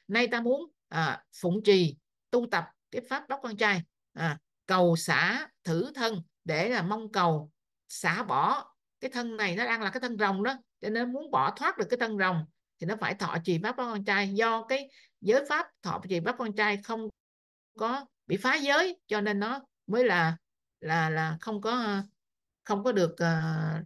nay ta muốn à, phụng trì tu tập cái pháp đốc con trai à, cầu xả thử thân để là mong cầu xả bỏ cái thân này nó đang là cái thân rồng đó cho nên muốn bỏ thoát được cái thân rồng thì nó phải thọ trì pháp con trai do cái giới pháp thọ trì pháp con trai không có bị phá giới cho nên nó mới là là là không có không có được uh,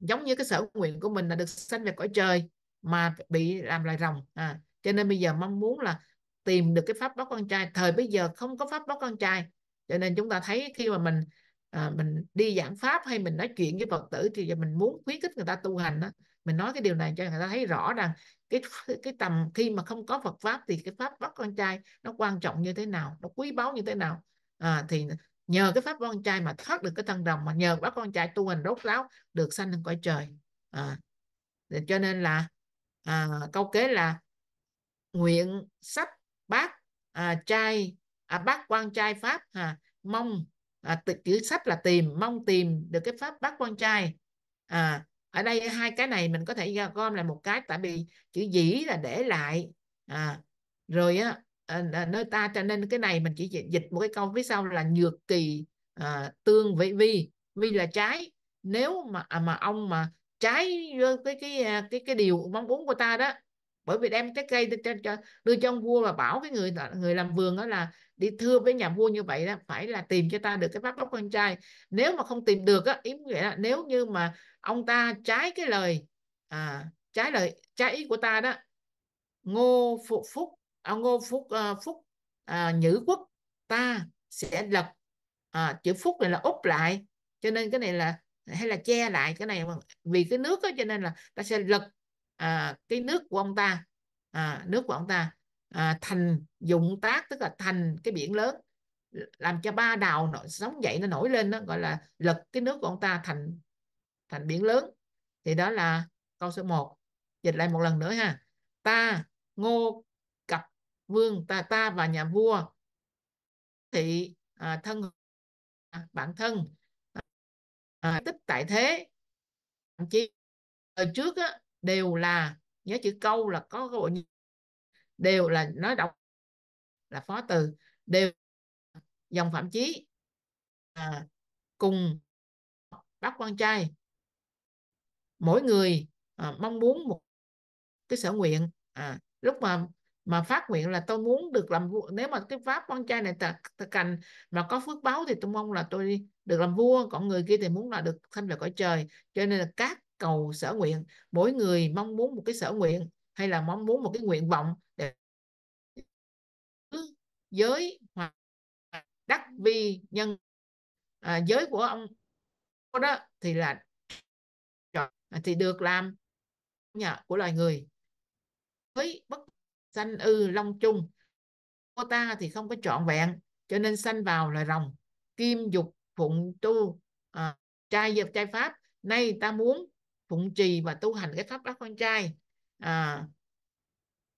giống như cái sở nguyện của mình là được sanh về cõi trời mà bị làm lại rồng à, cho nên bây giờ mong muốn là tìm được cái pháp báo con trai thời bây giờ không có pháp báo con trai cho nên chúng ta thấy khi mà mình à, mình đi giảng pháp hay mình nói chuyện với phật tử thì giờ mình muốn khuyến khích người ta tu hành đó mình nói cái điều này cho người ta thấy rõ rằng cái cái tầm khi mà không có Phật pháp thì cái pháp bắt con trai nó quan trọng như thế nào nó quý báu như thế nào à, thì nhờ cái pháp con trai mà thoát được cái thân đồng mà nhờ bác con trai tu hành rốt ráo được sanh lên cõi trời à, cho nên là à, câu kế là nguyện sách bác à, trai à, bác quan trai pháp à, mong à, chữ sách là tìm mong tìm được cái pháp bác quan trai à, ở đây hai cái này mình có thể gom lại một cái tại vì chữ dĩ là để lại à, rồi á à, à, nơi ta cho nên cái này mình chỉ dịch một cái câu phía sau là nhược kỳ à, tương với vi vi là trái nếu mà à, mà ông mà trái cái cái cái cái điều mong muốn của ta đó bởi vì đem trái cây đưa cho, cho đưa cho ông vua và bảo cái người người làm vườn đó là đi thưa với nhà vua như vậy đó phải là tìm cho ta được cái bắt bóc con trai nếu mà không tìm được á ý nghĩa là nếu như mà ông ta trái cái lời à, trái lời trái ý của ta đó ngô phụ phúc à, ngô phúc à, phúc à, nhữ quốc ta sẽ lật à, chữ phúc này là úp lại cho nên cái này là hay là che lại cái này vì cái nước đó, cho nên là ta sẽ lật à, cái nước của ông ta à, nước của ông ta à, thành dụng tác tức là thành cái biển lớn làm cho ba đào nó sóng dậy nó nổi lên đó gọi là lật cái nước của ông ta thành thành biển lớn thì đó là câu số 1 dịch lại một lần nữa ha ta ngô cặp vương ta ta và nhà vua thị à, thân à, bản thân à, tích tại thế thậm chí ở trước á, đều là nhớ chữ câu là có cái bộ đều là nó đọc là phó từ đều dòng phạm chí à, cùng bác quan trai mỗi người à, mong muốn một cái sở nguyện à, lúc mà mà phát nguyện là tôi muốn được làm vua nếu mà cái pháp quan trai này thực cành mà có phước báo thì tôi mong là tôi được làm vua còn người kia thì muốn là được thanh về cõi trời cho nên là các cầu sở nguyện mỗi người mong muốn một cái sở nguyện hay là mong muốn một cái nguyện vọng để giới hoặc đắc vi nhân à, giới của ông đó thì là à, thì được làm nhà của loài người với bất sanh ư long chung cô ta thì không có trọn vẹn cho nên sanh vào loài rồng kim dục phụng tu à, trai dập trai pháp nay ta muốn phụng trì và tu hành cái pháp đó con trai à,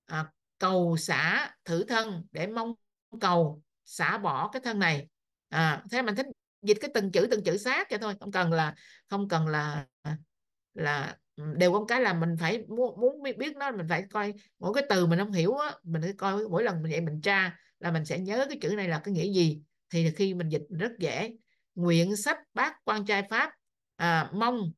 à, cầu xả thử thân để mong cầu xả bỏ cái thân này à, thế mình thích dịch cái từng chữ từng chữ sát cho thôi không cần là không cần là là ừ, đều có cái là mình phải muốn, muốn biết nó mình phải coi mỗi cái từ mình không hiểu á mình phải coi mỗi lần mình vậy mình tra là mình sẽ nhớ cái chữ này là cái nghĩa gì thì khi mình dịch rất dễ nguyện sách bác quan trai pháp à, mong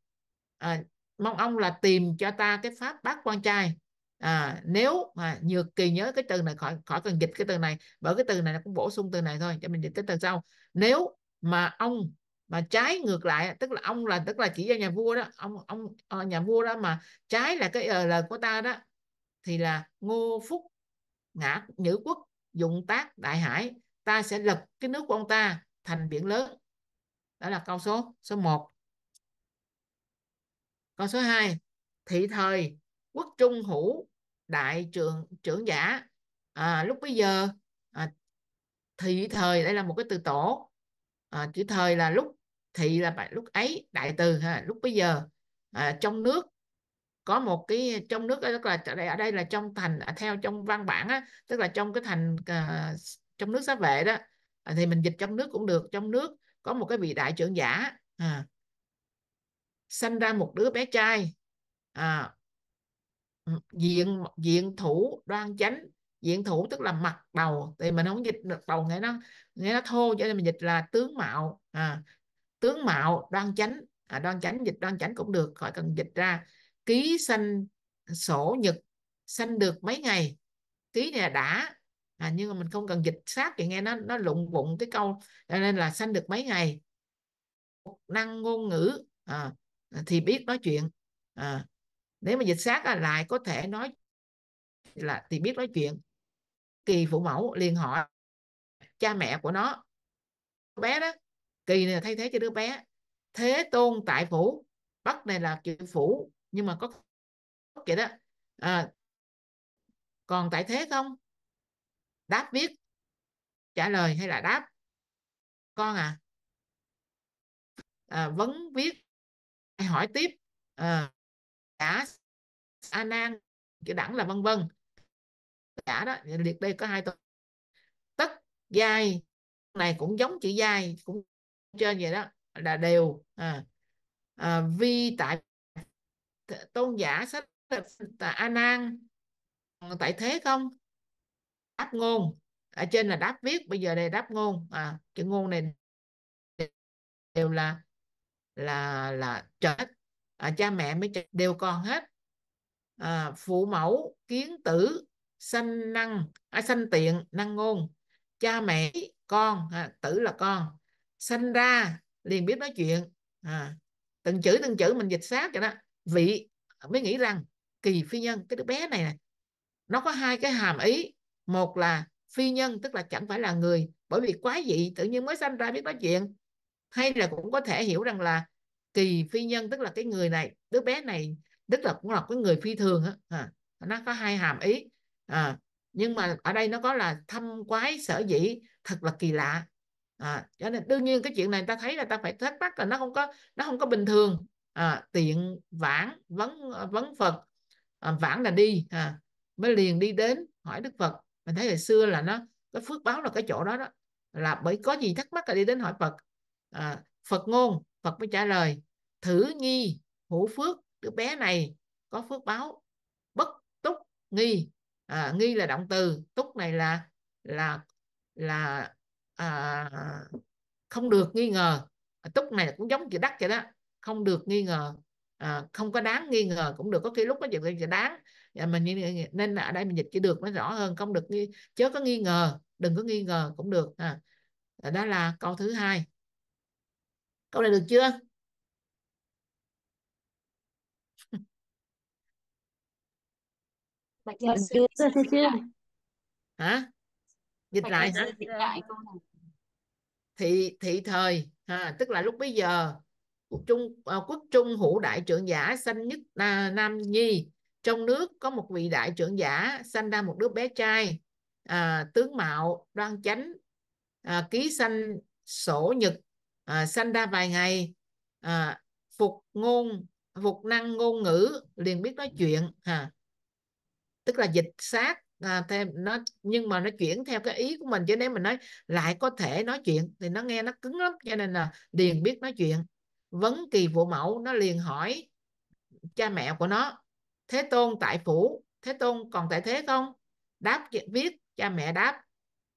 à, mong ông là tìm cho ta cái pháp bác quan trai à, nếu mà nhược kỳ nhớ cái từ này khỏi khỏi cần dịch cái từ này bởi cái từ này nó cũng bổ sung từ này thôi cho mình dịch cái từ sau nếu mà ông mà trái ngược lại tức là ông là tức là chỉ cho nhà vua đó ông ông ờ, nhà vua đó mà trái là cái ờ, lời của ta đó thì là ngô phúc ngã nhữ quốc dụng tác đại hải ta sẽ lật cái nước của ông ta thành biển lớn đó là câu số số 1 câu số 2 thị thời quốc trung hữu đại trưởng trưởng giả à, lúc bây giờ à, thị thời đây là một cái từ tổ à, chữ thời là lúc thị là lúc ấy đại từ ha lúc bây giờ à, trong nước có một cái trong nước tức là ở đây, ở đây là trong thành à, theo trong văn bản á, tức là trong cái thành à, trong nước xá vệ đó à, thì mình dịch trong nước cũng được trong nước có một cái vị đại trưởng giả à, sanh ra một đứa bé trai à, diện diện thủ đoan chánh diện thủ tức là mặt đầu thì mình không dịch được đầu nghe nó nghe nó thô cho nên mình dịch là tướng mạo à, tướng mạo đoan chánh à, đoan chánh dịch đoan chánh cũng được khỏi cần dịch ra ký sanh sổ nhật sanh được mấy ngày ký này là đã à, nhưng mà mình không cần dịch sát thì nghe nó nó lụng bụng cái câu cho nên là sanh được mấy ngày năng ngôn ngữ à, À, thì biết nói chuyện à, nếu mà dịch sát lại có thể nói là thì biết nói chuyện kỳ phụ mẫu liền hỏi cha mẹ của nó bé đó kỳ này là thay thế cho đứa bé thế tôn tại phủ bắc này là chữ phủ nhưng mà có vậy đó à, còn tại thế không đáp viết trả lời hay là đáp con à, à vấn viết hỏi tiếp à, đã a nan cái đẳng là vân vân cả đó liệt đây có hai từ tất giai này cũng giống chữ giai cũng trên vậy đó là đều à, à, vi tại tôn giả sách a nan tại thế không đáp ngôn ở trên là đáp viết bây giờ đây đáp ngôn à chữ ngôn này đều là là là trở à, cha mẹ mới trở, đều con hết à, phụ mẫu kiến tử sanh năng à, sanh tiện năng ngôn cha mẹ con à, tử là con sanh ra liền biết nói chuyện à, từng chữ từng chữ mình dịch sát vậy đó vị mới nghĩ rằng kỳ phi nhân cái đứa bé này, này nó có hai cái hàm ý một là phi nhân tức là chẳng phải là người bởi vì quá dị tự nhiên mới sanh ra biết nói chuyện hay là cũng có thể hiểu rằng là kỳ phi nhân tức là cái người này đứa bé này tức là cũng là cái người phi thường á à, nó có hai hàm ý à, nhưng mà ở đây nó có là thâm quái sở dĩ thật là kỳ lạ à, cho nên đương nhiên cái chuyện này ta thấy là ta phải thắc mắc là nó không có nó không có bình thường à, tiện vãng vấn vấn phật à, vãng là đi à, mới liền đi đến hỏi đức phật mình thấy hồi xưa là nó cái phước báo là cái chỗ đó đó là bởi có gì thắc mắc là đi đến hỏi phật à, phật ngôn phật mới trả lời thử nghi hữu phước đứa bé này có phước báo bất túc nghi à, nghi là động từ túc này là là là à, không được nghi ngờ à, túc này cũng giống chữ đắc vậy đó không được nghi ngờ à, không có đáng nghi ngờ cũng được có khi lúc có chuyện chữ đáng và dạ, mình nên ở đây mình dịch chữ được nó rõ hơn không được nghi chớ có nghi ngờ đừng có nghi ngờ cũng được à, đó là câu thứ hai câu này được chưa bạch dạ sư chưa chưa hả dịch bạch lại hả dịch lại câu này thị thị thời ha tức là lúc bấy giờ quốc trung à, quốc trung hữu đại trưởng giả sanh nhất à, nam nhi trong nước có một vị đại trưởng giả sanh ra một đứa bé trai à, tướng mạo đoan chánh à, ký sanh sổ nhật à, sanh ra vài ngày à, phục ngôn phục năng ngôn ngữ liền biết nói chuyện à, tức là dịch sát à, thêm nó nhưng mà nó chuyển theo cái ý của mình chứ nếu mình nói lại có thể nói chuyện thì nó nghe nó cứng lắm cho nên là liền biết nói chuyện vấn kỳ vụ mẫu nó liền hỏi cha mẹ của nó thế tôn tại phủ thế tôn còn tại thế không đáp viết cha mẹ đáp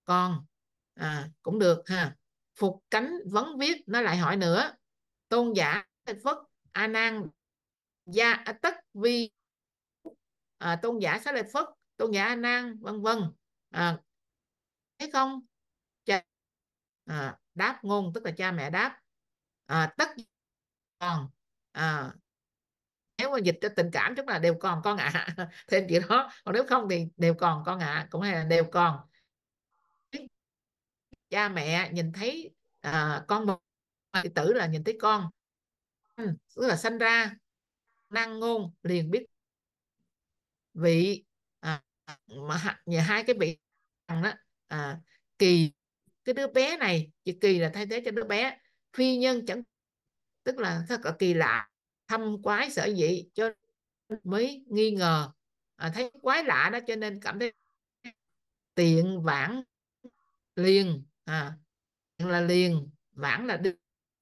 còn à, cũng được ha phục cánh vấn viết nó lại hỏi nữa tôn giả phất a nan gia tất vi à, tôn giả xá lợi phất tôn giả a nan vân vân à, thấy không à, đáp ngôn tức là cha mẹ đáp à, tất còn à, nếu mà dịch cho tình cảm chúng là đều còn con ạ à. thêm chuyện đó còn nếu không thì đều còn con ạ à. cũng hay là đều còn cha mẹ nhìn thấy à, con một thì tử là nhìn thấy con ừ, tức là sanh ra năng ngôn liền biết vị à, mà nhà hai cái vị đó à, kỳ cái đứa bé này chỉ kỳ là thay thế cho đứa bé phi nhân chẳng tức là thật là kỳ lạ thâm quái sở dị cho mới nghi ngờ à, thấy quái lạ đó cho nên cảm thấy tiện vãng liền à, là liền vãng là đi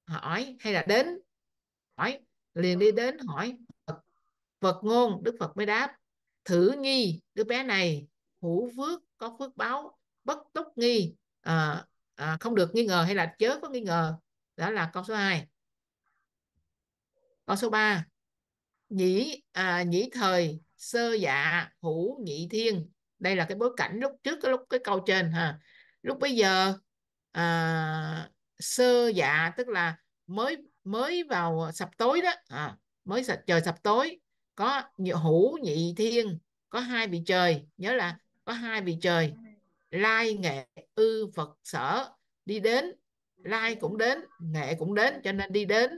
hỏi hay là đến hỏi liền đi đến hỏi Phật, Phật ngôn Đức Phật mới đáp thử nghi đứa bé này hữu phước có phước báo bất túc nghi à, à, không được nghi ngờ hay là chớ có nghi ngờ đó là câu số 2 câu số 3 nhĩ à, nhĩ thời sơ dạ hữu nhị thiên đây là cái bối cảnh lúc trước cái lúc cái câu trên ha lúc bây giờ à, sơ dạ tức là mới mới vào sập tối đó à, mới trời sập tối có hữu nhị thiên có hai vị trời nhớ là có hai vị trời lai nghệ ư phật sở đi đến lai cũng đến nghệ cũng đến cho nên đi đến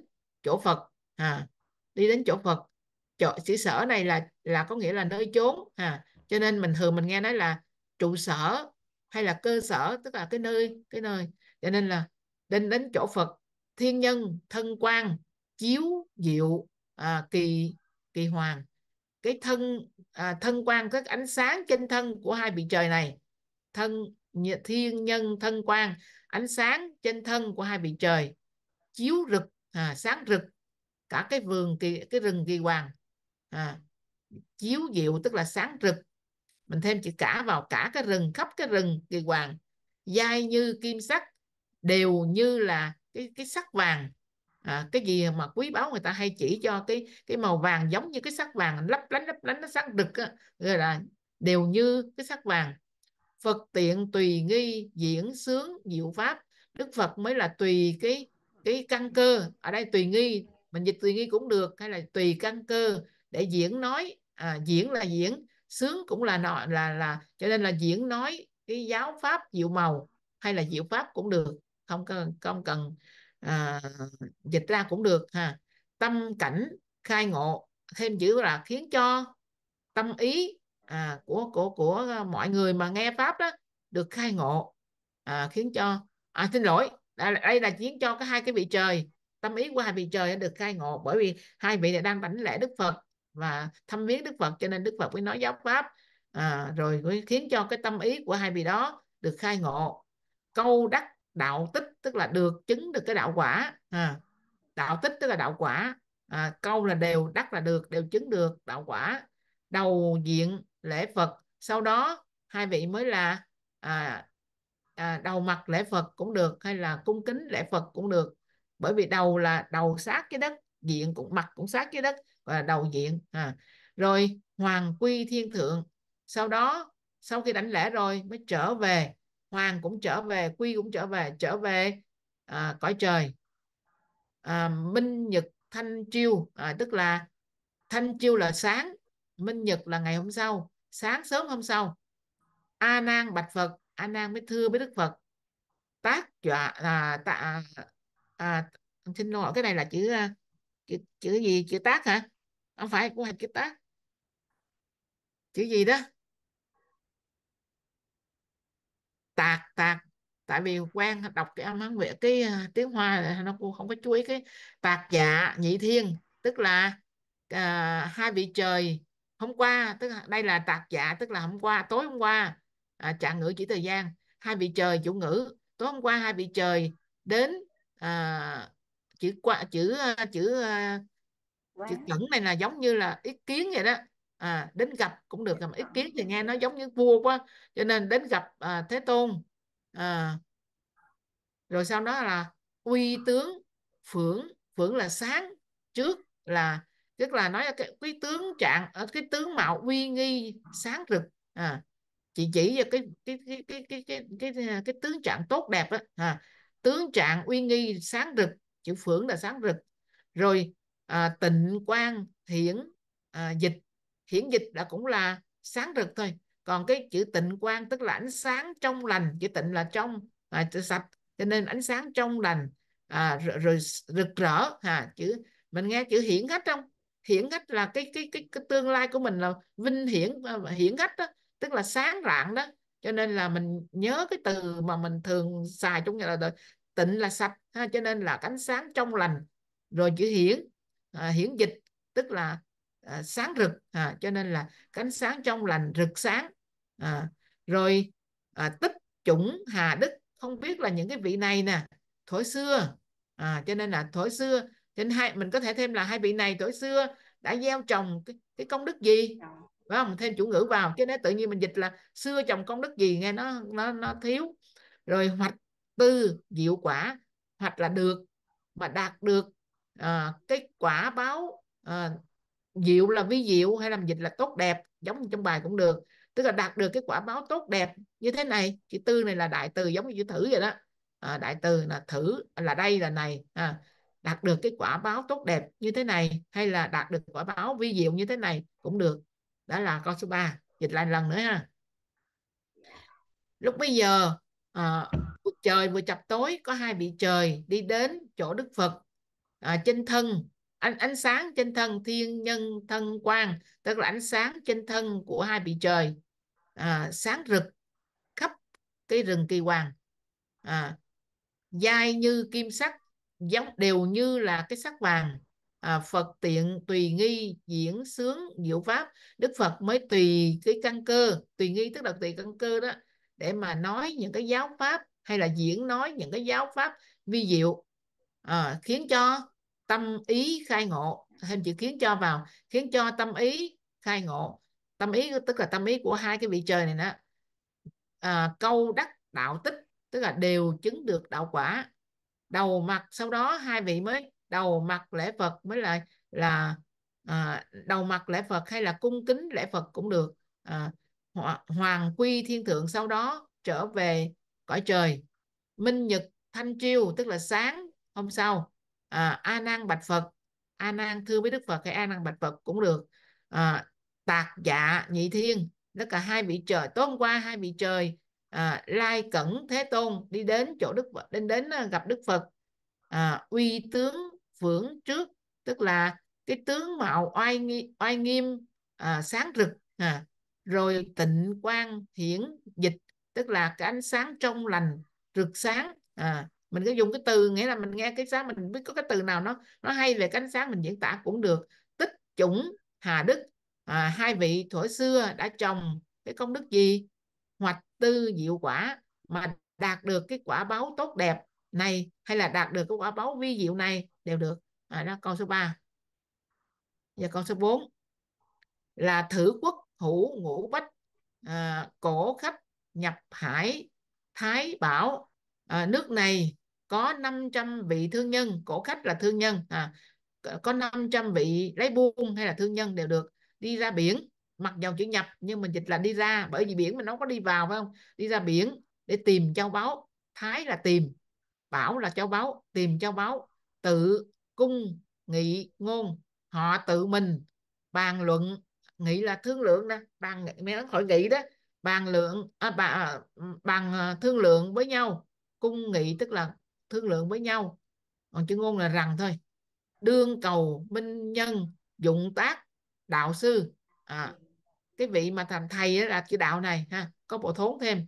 chỗ phật à, đi đến chỗ phật chỗ chỉ sở này là là có nghĩa là nơi chốn à, cho nên mình thường mình nghe nói là trụ sở hay là cơ sở tức là cái nơi cái nơi cho nên là đến đến chỗ Phật thiên nhân thân quan chiếu diệu à, kỳ kỳ hoàng cái thân à, thân quan các ánh sáng trên thân của hai vị trời này thân thiên nhân thân quan ánh sáng trên thân của hai vị trời chiếu rực à, sáng rực cả cái vườn kỳ cái rừng kỳ hoàng à, chiếu diệu tức là sáng rực mình thêm chữ cả vào cả cái rừng khắp cái rừng kỳ hoàng dai như kim sắc đều như là cái cái sắc vàng à, cái gì mà quý báu người ta hay chỉ cho cái cái màu vàng giống như cái sắc vàng lấp lánh lấp lánh nó sáng đực á, gọi là đều như cái sắc vàng Phật tiện tùy nghi diễn sướng diệu pháp Đức Phật mới là tùy cái cái căn cơ ở đây tùy nghi mình dịch tùy nghi cũng được hay là tùy căn cơ để diễn nói à, diễn là diễn sướng cũng là nọ là là cho nên là diễn nói cái giáo pháp diệu màu hay là diệu pháp cũng được không cần không cần à, dịch ra cũng được ha tâm cảnh khai ngộ thêm chữ là khiến cho tâm ý à, của của của mọi người mà nghe pháp đó được khai ngộ à, khiến cho à, xin lỗi đây là khiến cho cái hai cái vị trời tâm ý của hai vị trời được khai ngộ bởi vì hai vị này đang đảnh lễ đức phật và thăm viếng Đức Phật cho nên Đức Phật mới nói giáo pháp à, rồi khiến cho cái tâm ý của hai vị đó được khai ngộ câu đắc đạo tích tức là được chứng được cái đạo quả à, đạo tích tức là đạo quả à, câu là đều đắc là được đều chứng được đạo quả đầu diện lễ Phật sau đó hai vị mới là à, à, đầu mặt lễ Phật cũng được hay là cung kính lễ Phật cũng được bởi vì đầu là đầu sát cái đất diện cũng mặt cũng sát cái đất và đầu diện à. rồi hoàng quy thiên thượng sau đó sau khi đánh lễ rồi mới trở về hoàng cũng trở về quy cũng trở về trở về à, cõi trời à, minh nhật thanh chiêu à, tức là thanh chiêu là sáng minh nhật là ngày hôm sau sáng sớm hôm sau a nan bạch phật a nan mới thưa với đức phật tác dọa là tạ à, xin lỗi cái này là chữ à, chữ chữ gì chữ tác hả không phải của hành kích tác chữ gì đó tạc tạc tại vì quen đọc cái âm hán việt cái ờ, tiếng hoa là nó cũng không có chú ý cái tạc dạ nhị thiên tức là uh, hai vị trời hôm qua tức là, đây là tạc dạ tức là hôm qua tối hôm qua à, trạng ngữ chỉ thời gian hai vị trời chủ ngữ tối hôm qua hai vị trời đến à, chữ qua chữ chữ à, chữ cẩn này là giống như là ý kiến vậy đó à, đến gặp cũng được gặp ý ờ. kiến thì nghe nó giống như vua quá cho nên đến gặp à, thế tôn à, rồi sau đó là uy tướng phưởng phưởng là sáng trước là tức là nói cái, cái tướng trạng ở à, cái tướng mạo uy nghi sáng rực à, chị chỉ cho cái cái cái cái cái cái cái, cái, cái tướng trạng tốt đẹp á à, tướng trạng uy nghi sáng rực chữ phưởng là sáng rực rồi à, tịnh quang hiển à, dịch hiển dịch đã cũng là sáng rực thôi còn cái chữ tịnh quang tức là ánh sáng trong lành chữ tịnh là trong à, sạch cho nên ánh sáng trong lành à, rồi, rực rỡ à, chữ mình nghe chữ hiển khách không hiển khách là cái cái cái, cái tương lai của mình là vinh hiển à, hiển khách đó tức là sáng rạng đó cho nên là mình nhớ cái từ mà mình thường xài trong nhà là tịnh là sạch ha cho nên là ánh sáng trong lành rồi chữ hiển à, hiển dịch tức là à, sáng rực à, cho nên là cánh sáng trong lành rực sáng à, rồi à, tích chủng hà đức không biết là những cái vị này nè thổi xưa à, cho nên là thổi xưa trên hai mình có thể thêm là hai vị này thổi xưa đã gieo trồng cái, cái công đức gì phải không thêm chủ ngữ vào chứ nếu tự nhiên mình dịch là xưa trồng công đức gì nghe nó nó nó thiếu rồi hoạch tư diệu quả hoạch là được mà đạt được à, cái quả báo à, ờ, diệu là vi diệu hay làm dịch là tốt đẹp giống trong bài cũng được tức là đạt được cái quả báo tốt đẹp như thế này chữ tư này là đại từ giống như chữ thử vậy đó à, đại từ là thử là đây là này à, đạt được cái quả báo tốt đẹp như thế này hay là đạt được quả báo vi diệu như thế này cũng được đó là câu số 3 dịch lại lần nữa ha lúc bây giờ à, trời vừa chập tối có hai vị trời đi đến chỗ đức phật à, trên thân ánh ánh sáng trên thân thiên nhân thân quang tức là ánh sáng trên thân của hai vị trời à, sáng rực khắp cái rừng kỳ hoàng à, dai như kim sắc giống đều như là cái sắc vàng à, Phật tiện tùy nghi diễn sướng diệu pháp Đức Phật mới tùy cái căn cơ tùy nghi tức là tùy căn cơ đó để mà nói những cái giáo pháp hay là diễn nói những cái giáo pháp vi diệu à, khiến cho tâm ý khai ngộ thêm chữ khiến cho vào khiến cho tâm ý khai ngộ tâm ý tức là tâm ý của hai cái vị trời này đó à, câu đắc đạo tích tức là đều chứng được đạo quả đầu mặt sau đó hai vị mới đầu mặt lễ Phật mới là là ờ, à, đầu mặt lễ Phật hay là cung kính lễ Phật cũng được à, hoàng quy thiên thượng sau đó trở về cõi trời minh nhật thanh triều tức là sáng hôm sau à, a nan bạch phật a nan thưa với đức phật hay a nan bạch phật cũng được à, tạc dạ nhị thiên tất cả hai vị trời tối hôm qua hai vị trời à, lai cẩn thế tôn đi đến chỗ đức phật đến đến à, gặp đức phật à, uy tướng phưởng trước tức là cái tướng mạo oai nghi, oai nghiêm à, sáng rực à, rồi tịnh quang hiển dịch tức là cái ánh sáng trong lành rực sáng à, mình cứ dùng cái từ nghĩa là mình nghe cái sáng mình biết có cái từ nào nó nó hay về cánh sáng mình diễn tả cũng được tích chủng hà đức à, hai vị thuở xưa đã trồng cái công đức gì hoạch tư diệu quả mà đạt được cái quả báo tốt đẹp này hay là đạt được cái quả báo vi diệu này đều được à, đó câu số 3 và câu số 4 là thử quốc hữu ngũ bách à, cổ khách nhập hải thái bảo à, nước này có 500 vị thương nhân cổ khách là thương nhân à, có 500 vị lấy buôn hay là thương nhân đều được đi ra biển mặc dầu chữ nhập nhưng mình dịch là đi ra bởi vì biển mình nó có đi vào phải không đi ra biển để tìm châu báu thái là tìm bảo là châu báu tìm châu báu tự cung nghị ngôn họ tự mình bàn luận nghĩ là thương lượng đó bàn mấy nó khỏi nghĩ đó bàn lượng à, bà, à, bàn à, thương lượng với nhau cung nghị tức là thương lượng với nhau còn chữ ngôn là rằng thôi đương cầu minh nhân dụng tác đạo sư à, cái vị mà thành thầy là chữ đạo này ha có bộ thốn thêm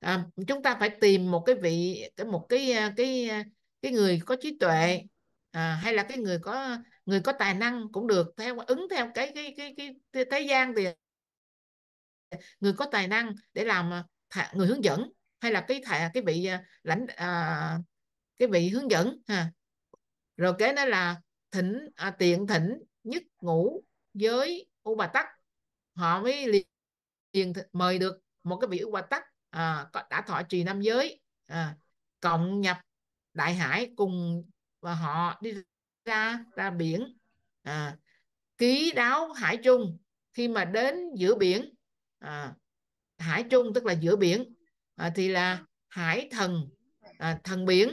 à, chúng ta phải tìm một cái vị cái một cái à, cái à, cái người có trí tuệ à, hay là cái người có người có tài năng cũng được theo ứng theo cái cái cái cái, cái thế gian thì người có tài năng để làm à, người hướng dẫn hay là cái thầy cái vị à, lãnh à, cái vị hướng dẫn ha rồi kế đó là thỉnh à, tiện thỉnh nhất ngũ giới u bà tắc họ mới liền, liền mời được một cái vị u bà tắc à, đã thọ trì năm giới à, cộng nhập đại hải cùng và họ đi ra ra biển à, ký đáo hải trung khi mà đến giữa biển à, hải trung tức là giữa biển à, thì là hải thần à, thần biển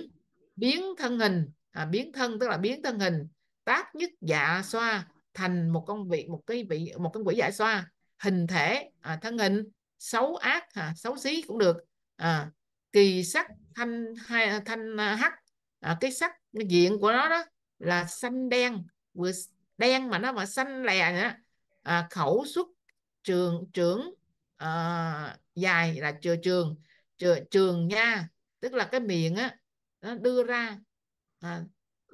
biến thân hình à, biến thân tức là biến thân hình tác nhất dạ xoa thành một con vị một cái vị một con quỷ dạ xoa hình thể à, thân hình xấu ác à, xấu xí cũng được à, kỳ sắc thanh hay thanh à, hắc à, cái sắc cái diện của nó đó là xanh đen vừa đen mà nó mà xanh lè nữa à, khẩu xuất trường trưởng à, dài là trường trường trường nha tức là cái miệng á nó đưa ra à,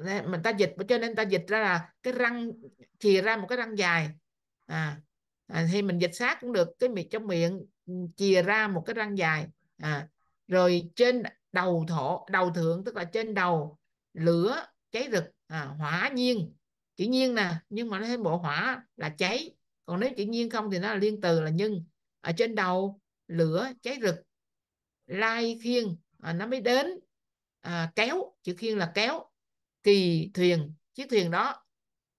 mình ta dịch cho nên ta dịch ra là cái răng chìa ra một cái răng dài à, à thì mình dịch sát cũng được cái miệng trong miệng ừ, chìa ra một cái răng dài à, rồi trên đầu thổ đầu thượng tức là trên đầu lửa cháy rực à, hỏa nhiên chỉ nhiên nè nhưng mà nó thêm bộ hỏa là cháy còn nếu chỉ nhiên không thì nó là liên từ là nhân ở trên đầu lửa cháy rực lai khiên à, nó mới đến à, kéo chữ khiên là kéo kỳ thuyền chiếc thuyền đó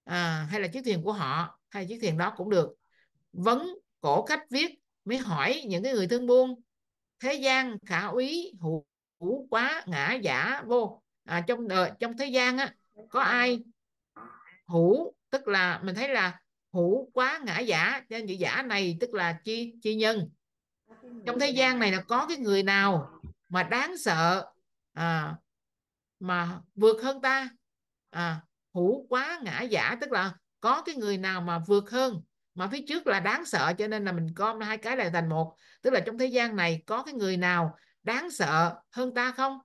à, hay là chiếc thuyền của họ hay chiếc thuyền đó cũng được vấn cổ khách viết mới hỏi những cái người thương buôn thế gian khả úy hữu, quá ngã giả vô à, trong đời trong thế gian á có ai hữu tức là mình thấy là hữu quá ngã giả nên chữ giả này tức là chi chi nhân trong thế gian này là có cái người nào mà đáng sợ à, mà vượt hơn ta à, hữu quá ngã giả tức là có cái người nào mà vượt hơn mà phía trước là đáng sợ cho nên là mình gom hai cái lại thành một tức là trong thế gian này có cái người nào đáng sợ hơn ta không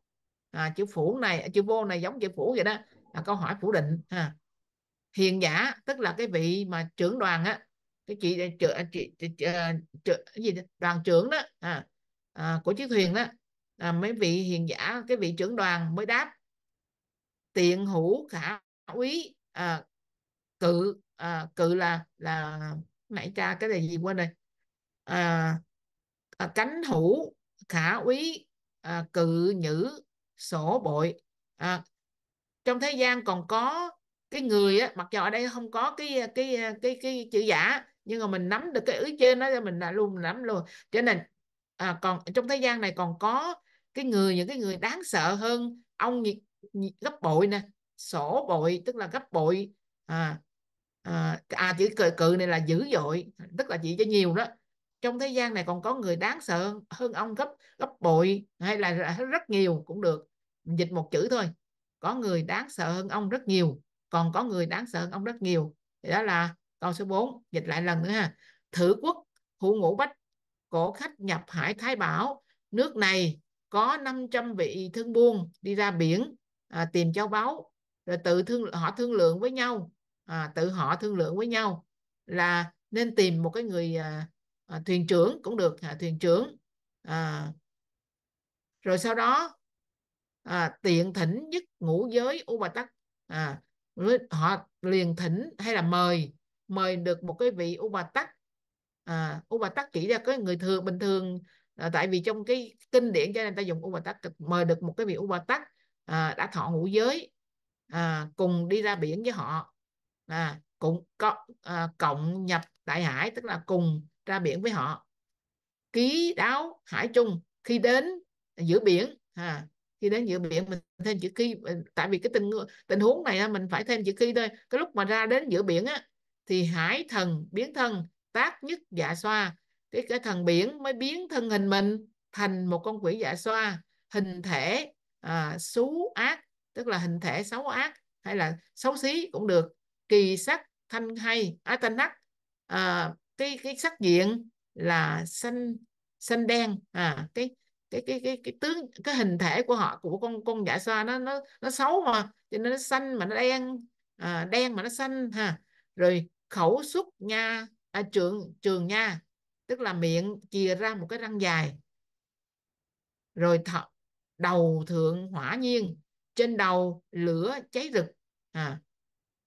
à, chữ phủ này chữ vô này giống chữ phủ vậy đó là câu hỏi phủ định ha. hiền giả tức là cái vị mà trưởng đoàn á cái chị trưởng ờ, anh à, chị, chị, chị, ờ, chị gì đoàn trưởng đó à, à, của chiếc thuyền đó à, mấy vị hiền giả cái vị trưởng đoàn mới đáp tiện hữu khả úy à, cự à, cự là là nãy cha cái này gì quên rồi à, à, cánh hữu khả úy à, cự nhữ sổ bội à, trong thế gian còn có cái người á mặc dù ở đây không có cái cái cái cái, cái chữ giả nhưng mà mình nắm được cái ý trên đó mình đã luôn nắm luôn cho nên à, còn trong thế gian này còn có cái người những cái người đáng sợ hơn ông gấp bội nè sổ bội tức là gấp bội à, à, à chữ cự cự này là dữ dội tức là chỉ cho nhiều đó trong thế gian này còn có người đáng sợ hơn, ông gấp gấp bội hay là rất nhiều cũng được dịch một chữ thôi có người đáng sợ hơn ông rất nhiều còn có người đáng sợ hơn ông rất nhiều thì đó là câu số 4 dịch lại lần nữa ha thử quốc hữu ngũ bách cổ khách nhập hải thái bảo nước này có 500 vị thương buôn đi ra biển à, tìm châu báu rồi tự thương họ thương lượng với nhau à, tự họ thương lượng với nhau là nên tìm một cái người à, à, thuyền trưởng cũng được à, thuyền trưởng à, rồi sau đó à, tiện thỉnh nhất ngũ giới u bà tắc à, họ liền thỉnh hay là mời mời được một cái vị u bà tắc à, u bà tắc chỉ là cái người thường bình thường à, tại vì trong cái kinh điển cho nên ta dùng u bà tắc mời được một cái vị u bà tắc à, đã thọ ngũ giới à, cùng đi ra biển với họ à, cũng có, à, cộng nhập đại hải tức là cùng ra biển với họ ký đáo hải chung khi đến giữa biển à, khi đến giữa biển mình thêm chữ khi tại vì cái tình tình huống này mình phải thêm chữ khi thôi cái lúc mà ra đến giữa biển á thì hải thần biến thân tác nhất dạ xoa cái cái thần biển mới biến thân hình mình thành một con quỷ dạ xoa hình thể à, xú ác tức là hình thể xấu ác hay là xấu xí cũng được kỳ sắc thanh hay á à, thanh hắc à, cái cái sắc diện là xanh xanh đen à cái cái cái cái cái tướng cái hình thể của họ của con con dạ xoa nó nó nó xấu mà cho nên nó xanh mà nó đen à, đen mà nó xanh ha rồi khẩu xuất nha à, trường trường nha tức là miệng chìa ra một cái răng dài rồi thọ, đầu thượng hỏa nhiên trên đầu lửa cháy rực à,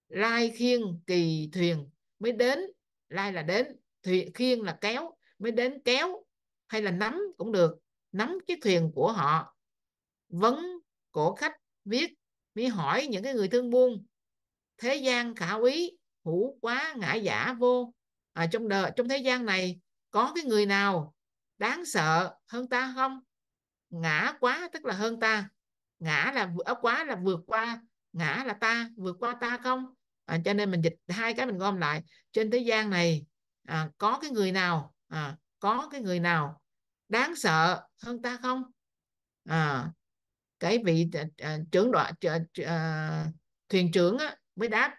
lai khiên kỳ thuyền mới đến lai là đến thuyền khiên là kéo mới đến kéo hay là nắm cũng được nắm chiếc thuyền của họ vấn cổ khách viết mới hỏi những cái người thương buôn thế gian khả úy hữu quá ngã giả vô à, trong đời trong thế gian này có cái người nào đáng sợ hơn ta không ngã quá tức là hơn ta ngã là quá là vượt qua ngã là ta vượt qua ta không à, cho nên mình dịch hai cái mình gom lại trên thế gian này à, có cái người nào à, có cái người nào đáng sợ hơn ta không à, cái vị à, à trưởng đoạn à, à, thuyền trưởng á, mới đáp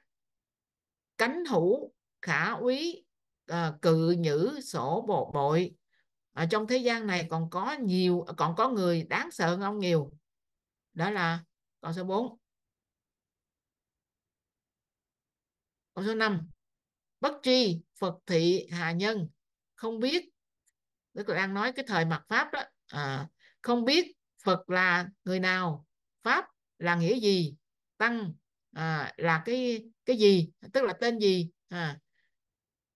cánh hữu khả úy à, ờ, cự nhữ sổ bộ bội ở trong thế gian này còn có nhiều còn có người đáng sợ hơn ông nhiều đó là con số 4 con số 5 bất tri phật thị hà nhân không biết tức là đang nói cái thời mặt pháp đó à, không biết phật là người nào pháp là nghĩa gì tăng à, là cái cái gì tức là tên gì à,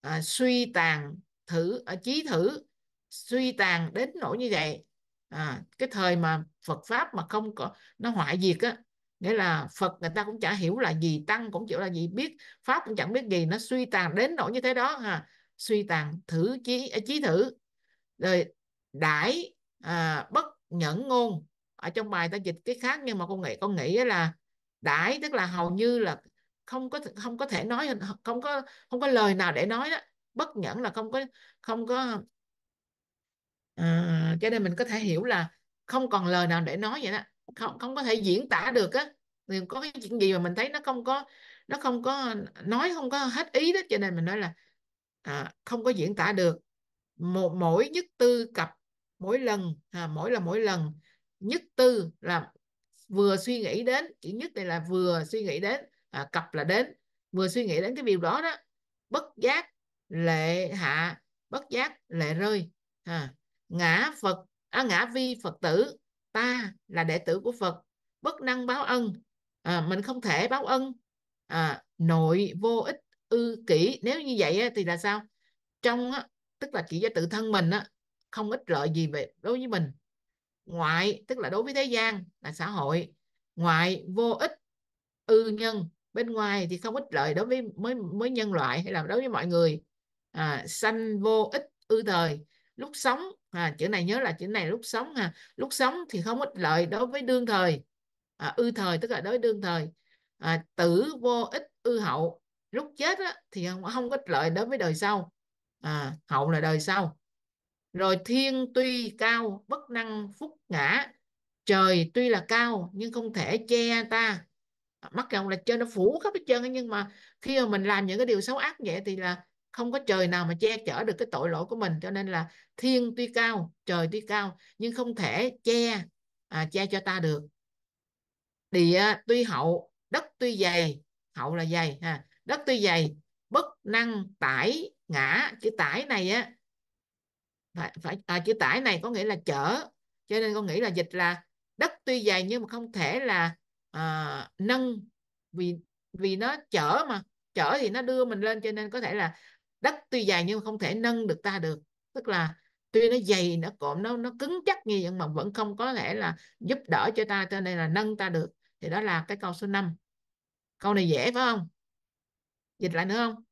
à, suy tàn thử à, trí thử suy tàn đến nỗi như vậy à, cái thời mà Phật pháp mà không có nó hoại diệt á nghĩa là Phật người ta cũng chả hiểu là gì tăng cũng chịu là gì biết pháp cũng chẳng biết gì nó suy tàn đến nỗi như thế đó ha à, suy tàn thử trí trí à, thử rồi đãi à, bất nhẫn ngôn ở trong bài ta dịch cái khác nhưng mà con nghĩ con nghĩ là đãi tức là hầu như là không có không có thể nói không có không có lời nào để nói đó bất nhẫn là không có không có à, cho nên mình có thể hiểu là không còn lời nào để nói vậy đó không không có thể diễn tả được á có cái chuyện gì mà mình thấy nó không có nó không có nói không có hết ý đó cho nên mình nói là à, không có diễn tả được một mỗi nhất tư cặp mỗi lần à, mỗi là mỗi lần nhất tư là vừa suy nghĩ đến chữ nhất này là vừa suy nghĩ đến à, cặp là đến vừa suy nghĩ đến cái điều đó đó bất giác lệ hạ bất giác lệ rơi à, ngã phật à, ngã vi phật tử ta là đệ tử của phật bất năng báo ân à, mình không thể báo ân à, nội vô ích ư kỷ nếu như vậy thì là sao trong tức là chỉ cho tự thân mình không ích lợi gì về đối với mình ngoại tức là đối với thế gian là xã hội ngoại vô ích ư nhân bên ngoài thì không ích lợi đối với mới mới nhân loại hay là đối với mọi người à, sanh vô ích ư thời lúc sống à, chữ này nhớ là chữ này lúc sống ha à. lúc sống thì không ích lợi đối với đương thời à, ư thời tức là đối với đương thời à, tử vô ích ư hậu lúc chết á, thì không, không có ích lợi đối với đời sau à, hậu là đời sau rồi thiên tuy cao bất năng phúc ngã trời tuy là cao nhưng không thể che ta à, mắt rộng là trên nó phủ khắp hết trơn nhưng mà khi mà mình làm những cái điều xấu ác vậy thì là không có trời nào mà che chở được cái tội lỗi của mình cho nên là thiên tuy cao trời tuy cao nhưng không thể che à, che cho ta được địa tuy hậu đất tuy dày hậu là dày ha đất tuy dày bất năng tải ngã chữ tải này á phải, phải à, chữ tải này có nghĩa là chở cho nên con nghĩ là dịch là đất tuy dày nhưng mà không thể là à, nâng vì vì nó chở mà chở thì nó đưa mình lên cho nên có thể là đất tuy dày nhưng mà không thể nâng được ta được tức là tuy nó dày nó cộm nó nó cứng chắc như vậy mà vẫn không có thể là giúp đỡ cho ta cho nên là nâng ta được thì đó là cái câu số 5 câu này dễ phải không dịch lại nữa không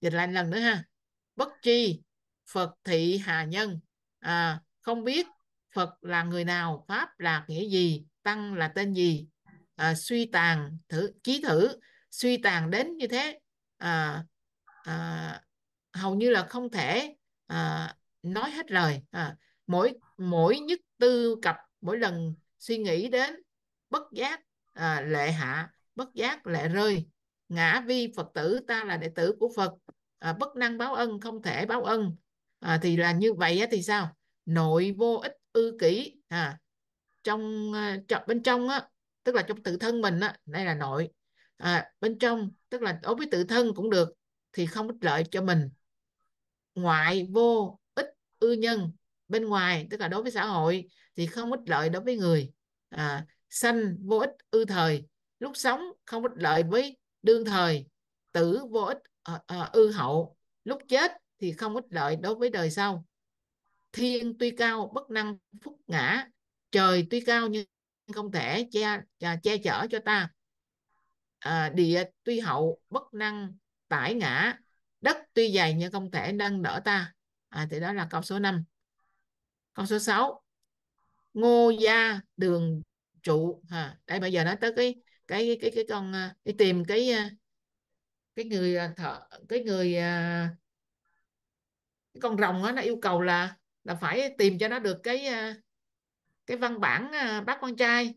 dịch lại lần nữa ha bất chi phật thị hà nhân à, không biết phật là người nào pháp là nghĩa gì tăng là tên gì à, suy tàn thử chí thử suy tàn đến như thế à, à, hầu như là không thể à, nói hết lời à, mỗi mỗi nhất tư cặp mỗi lần suy nghĩ đến bất giác à, lệ hạ bất giác lệ rơi ngã vi phật tử ta là đệ tử của phật à, bất năng báo ân không thể báo ân à, thì là như vậy á, thì sao nội vô ích ư kỷ à, trong, trong à, bên trong á tức là trong tự thân mình á đây là nội à, bên trong tức là đối với tự thân cũng được thì không ích lợi cho mình ngoại vô ích ư nhân bên ngoài tức là đối với xã hội thì không ích lợi đối với người à, sanh vô ích ư thời lúc sống không ích lợi với đương thời tử vô ích à, à, ư hậu lúc chết thì không ích lợi đối với đời sau thiên tuy cao bất năng phúc ngã trời tuy cao nhưng không thể che à, che chở cho ta à, địa tuy hậu bất năng tải ngã đất tuy dày nhưng không thể nâng đỡ ta à, thì đó là câu số 5 câu số 6 ngô gia đường trụ à, đây bây giờ nói tới cái cái cái cái, cái con à, đi tìm cái à, cái người à, thợ cái người à, cái con rồng đó, nó yêu cầu là là phải tìm cho nó được cái à, cái văn bản bác con trai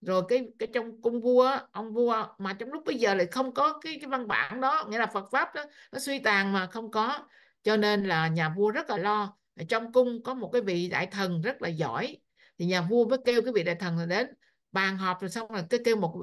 rồi cái cái trong cung vua ông vua mà trong lúc bây giờ lại không có cái cái văn bản đó nghĩa là Phật pháp đó nó suy tàn mà không có cho nên là nhà vua rất là lo trong cung có một cái vị đại thần rất là giỏi thì nhà vua mới kêu cái vị đại thần này đến bàn họp rồi xong rồi cứ kêu một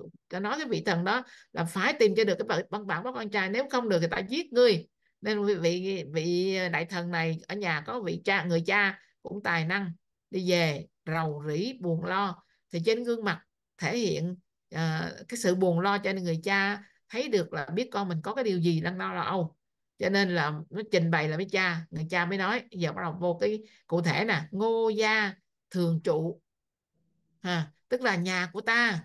nói cái vị thần đó là phải tìm cho được cái văn bản bắt con trai nếu không được thì ta giết ngươi nên vị, vị vị đại thần này ở nhà có vị cha người cha cũng tài năng đi về rầu rĩ buồn lo thì trên gương mặt thể hiện uh, cái sự buồn lo cho nên người cha thấy được là biết con mình có cái điều gì đang lo lo âu cho nên là nó trình bày là với cha người cha mới nói giờ bắt đầu vô cái cụ thể nè ngô gia thường trụ ha tức là nhà của ta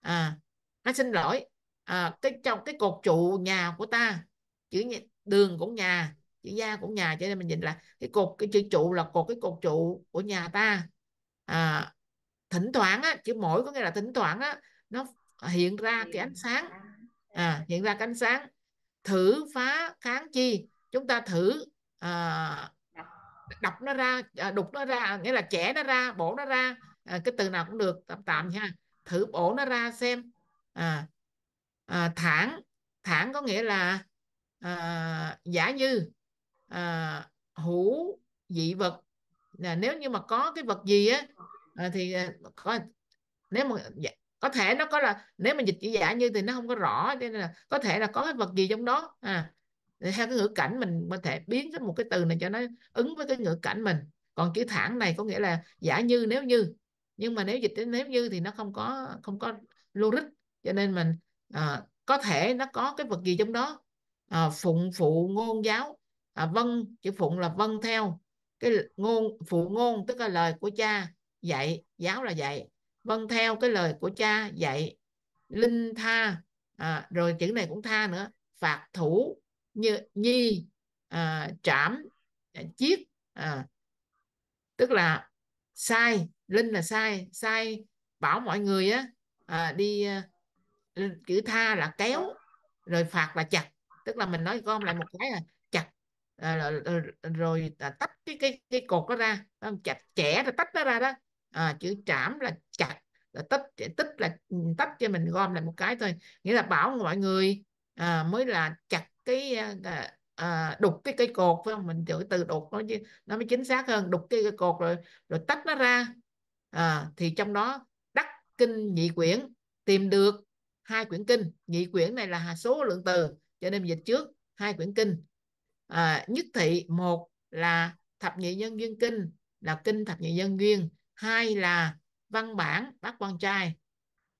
à nó xin lỗi à, cái trong cái cột trụ nhà của ta chữ đường cũng nhà chữ gia cũng nhà cho nên mình nhìn là cái cột cái chữ trụ là cột cái cột trụ của nhà ta à, thỉnh thoảng á, chữ mỗi có nghĩa là thỉnh thoảng á, nó hiện ra cái ánh sáng à, hiện ra cái ánh sáng thử phá kháng chi chúng ta thử à, đọc nó ra à, đục nó ra nghĩa là chẻ nó ra bổ nó ra à, cái từ nào cũng được tạm tạm nha thử bổ nó ra xem à, à, thẳng thẳng có nghĩa là à, giả như à, hữu dị vật à, nếu như mà có cái vật gì á à, thì à, có nếu mà dạ, có thể nó có là nếu mà dịch chỉ giả như thì nó không có rõ nên là có thể là có cái vật gì trong đó à theo cái ngữ cảnh mình có thể biến cái một cái từ này cho nó ứng với cái ngữ cảnh mình còn chữ thẳng này có nghĩa là giả như nếu như nhưng mà nếu dịch đến nếu như thì nó không có không có logic cho nên mình à, có thể nó có cái vật gì trong đó à, phụng phụ ngôn giáo à, vâng chữ phụng là vân theo cái ngôn phụ ngôn tức là lời của cha dạy giáo là dạy vân theo cái lời của cha dạy linh tha à, rồi chữ này cũng tha nữa phạt thủ như nhi à, trảm à, chiết à, tức là sai linh là sai sai bảo mọi người á à, đi à, chữ tha là kéo rồi phạt là chặt tức là mình nói gom lại một cái là chặt à, rồi, rồi, rồi tách cái cái cái cột đó ra chặt chẻ rồi tách nó ra đó à, chữ trảm là chặt là tách tích là ừ, tách cho mình gom lại một cái thôi nghĩa là bảo mọi người à, mới là chặt cái à, à, đục cái cây cột phải không mình tự từ đục nó nó mới chính xác hơn đục cái cây cột rồi rồi tách nó ra à, thì trong đó đắc kinh nhị quyển tìm được hai quyển kinh nhị quyển này là số lượng từ cho nên dịch trước hai quyển kinh à, nhất thị một là thập nhị nhân duyên kinh là kinh thập nhị nhân duyên hai là văn bản bác quan trai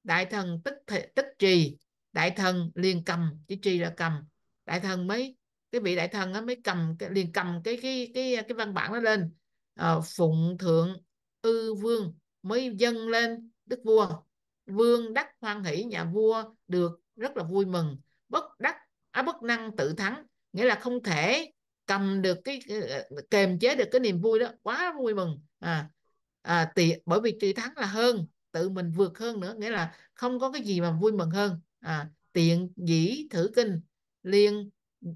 đại thần tức thị, tức trì đại thần liền cầm chỉ trì là cầm đại thần mới cái vị đại thần á, mới cầm liền cầm cái cái cái cái văn bản nó lên à, phụng thượng ư vương mới dâng lên đức vua vương đắc hoan hỷ nhà vua được rất là vui mừng bất đắc á à, bất năng tự thắng nghĩa là không thể cầm được cái kềm chế được cái niềm vui đó quá vui mừng à, à tì, bởi vì tự thắng là hơn tự mình vượt hơn nữa nghĩa là không có cái gì mà vui mừng hơn à, tiện dĩ thử kinh liền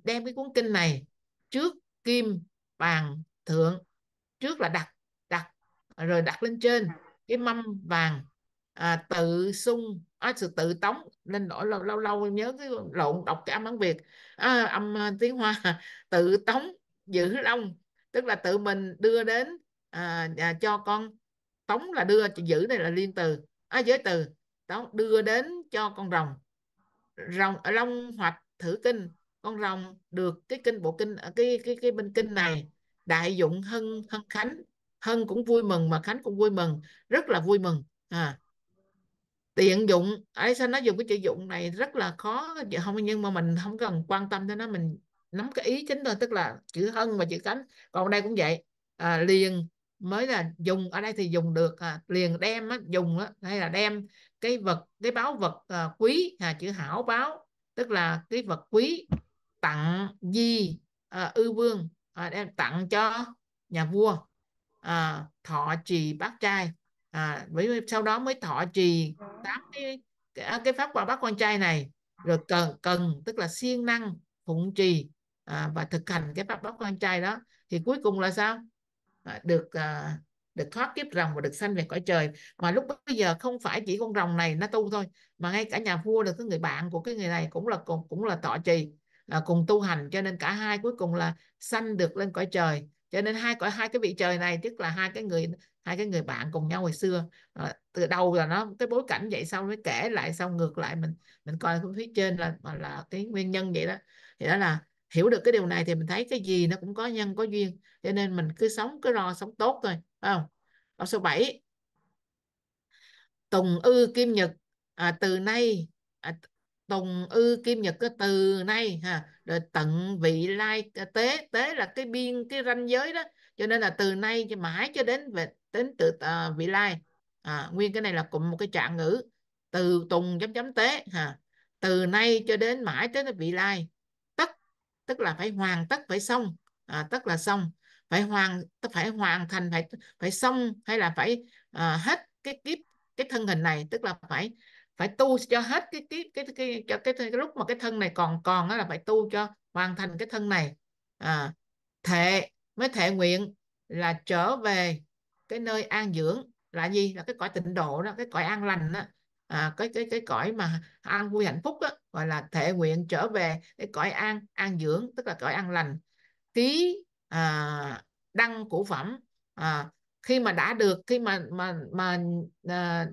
đem cái cuốn kinh này trước kim vàng thượng trước là đặt đặt rồi đặt lên trên à. cái mâm vàng à, tự sung à, sự tự tống nên nỗi lâu lâu lâu nhớ cái lộn đọc cái âm tiếng việt à, âm à, tiếng hoa tự tống giữ long tức là tự mình đưa đến à, à, cho con tống là đưa giữ này là liên từ à, giới từ đó đưa đến cho con rồng rồng à, long hoạch thử kinh con rồng được cái kinh bộ kinh à, cái cái cái bên kinh này đại dụng hân hân khánh hân cũng vui mừng mà khánh cũng vui mừng rất là vui mừng à tiện dụng ấy sao nó dùng cái chữ dụng này rất là khó dạ, không nhưng mà mình không cần quan tâm tới nó mình nắm cái ý chính thôi tức là chữ hân và chữ khánh còn đây cũng vậy à, liền mới là dùng ở đây thì dùng được à, liền đem á, dùng á, hay là đem cái vật cái báo vật à, quý à, chữ hảo báo tức là cái vật quý tặng di à, ư vương à, đem tặng cho nhà vua à, thọ trì bát trai à, với sau đó mới thọ trì tám cái, à, cái, pháp quả bát quan trai này rồi cần cần tức là siêng năng phụng trì à, và thực hành cái pháp bát quan trai đó thì cuối cùng là sao à, được à, được thoát kiếp rồng và được sanh về cõi trời mà lúc bây giờ không phải chỉ con rồng này nó tu thôi mà ngay cả nhà vua là cái người bạn của cái người này cũng là cũng, cũng là tọa trì cùng tu hành cho nên cả hai cuối cùng là sanh được lên cõi trời cho nên hai cõi hai cái vị trời này tức là hai cái người hai cái người bạn cùng nhau hồi xưa à, từ đầu là nó cái bối cảnh vậy xong mới kể lại xong ngược lại mình mình coi cái phía trên là là cái nguyên nhân vậy đó thì đó là hiểu được cái điều này thì mình thấy cái gì nó cũng có nhân có duyên cho nên mình cứ sống cứ lo sống tốt thôi phải không câu số 7 tùng ư kim nhật à, từ nay à, tùng ư kim nhật cái từ nay ha rồi tận vị lai à, tế tế là cái biên cái ranh giới đó cho nên là từ nay cho mãi cho đến về đến từ uh, vị lai à, nguyên cái này là cùng một cái trạng ngữ từ tùng chấm chấm tế ha từ nay cho đến mãi tới vị lai tất tức là phải hoàn tất phải xong à, tức là xong phải hoàn phải hoàn thành phải phải xong hay là phải à, hết cái kiếp cái thân hình này tức là phải phải tu cho hết cái cái cái cái cái, cái, cái lúc mà cái thân này còn còn đó là phải tu cho hoàn thành cái thân này à, thệ mới thệ nguyện là trở về cái nơi an dưỡng là gì là cái cõi tịnh độ đó cái cõi an lành đó à, cái cái cái cõi mà an vui hạnh phúc đó gọi là thệ nguyện trở về cái cõi an an dưỡng tức là cõi an lành ký à, đăng củ phẩm à, khi mà đã được khi mà mà mà à,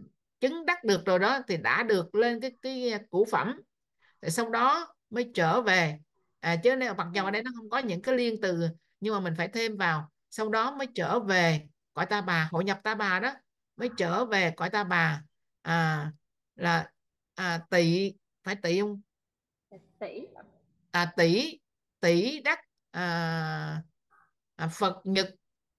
chứng đắc được rồi đó thì đã được lên cái cái à, củ phẩm rồi sau đó mới trở về à, chứ nếu mặc dù ở đây nó không có những cái liên từ nhưng mà mình phải thêm vào sau đó mới trở về cõi ta bà hội nhập ta bà đó mới trở về cõi ta bà à, là à, tỷ phải tỷ không tỷ à, tỷ tỷ đắc à, à, Phật Nhật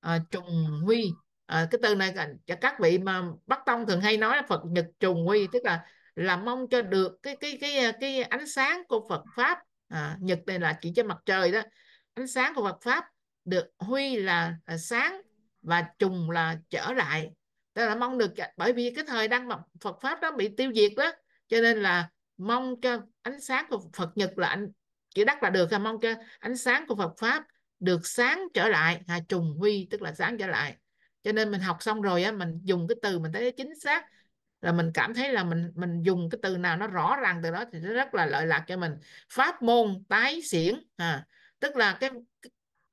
à, Trùng Huy à, cái từ này cho các vị mà bắc tông thường hay nói là phật nhật trùng quy tức là là mong cho được cái cái cái ờ, cái ánh sáng của phật pháp à, nhật này là chỉ cho mặt trời đó ánh sáng của phật pháp được huy là, là sáng và trùng là trở lại tức là mong được bởi vì cái thời đang mặt phật pháp đó bị tiêu diệt đó cho nên là mong cho ánh sáng của phật nhật là anh chỉ đắc là được là mong cho ánh sáng của phật pháp được sáng trở lại à, trùng huy tức là sáng trở lại cho nên mình học xong rồi á mình dùng cái từ mình thấy chính xác là mình cảm thấy là mình mình dùng cái từ nào nó rõ ràng từ đó thì nó rất là lợi lạc cho mình pháp môn tái diễn à, tức là cái, cái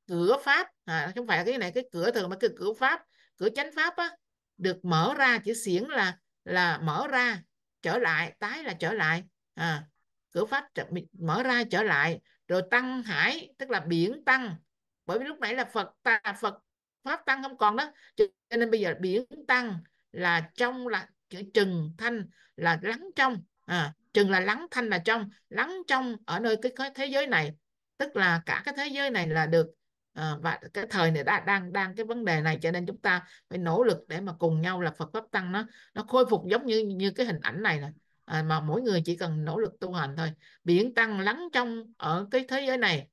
cửa pháp à, không phải cái này cái cửa thường mà cái cửa pháp cửa chánh pháp á được mở ra chữ xiển là là mở ra trở lại tái là trở lại à, cửa pháp mở ra trở lại rồi tăng hải tức là biển tăng bởi vì lúc nãy là phật ta phật pháp tăng không còn đó cho nên bây giờ biển tăng là trong là chữ trừng thanh là lắng trong à, trừng là lắng thanh là trong lắng trong ở nơi cái thế giới này tức là cả cái thế giới này là được à, và cái thời này đã đang đang cái vấn đề này cho nên chúng ta phải nỗ lực để mà cùng nhau là Phật pháp tăng nó nó khôi phục giống như như cái hình ảnh này nè à, mà mỗi người chỉ cần nỗ lực tu hành thôi biển tăng lắng trong ở cái thế giới này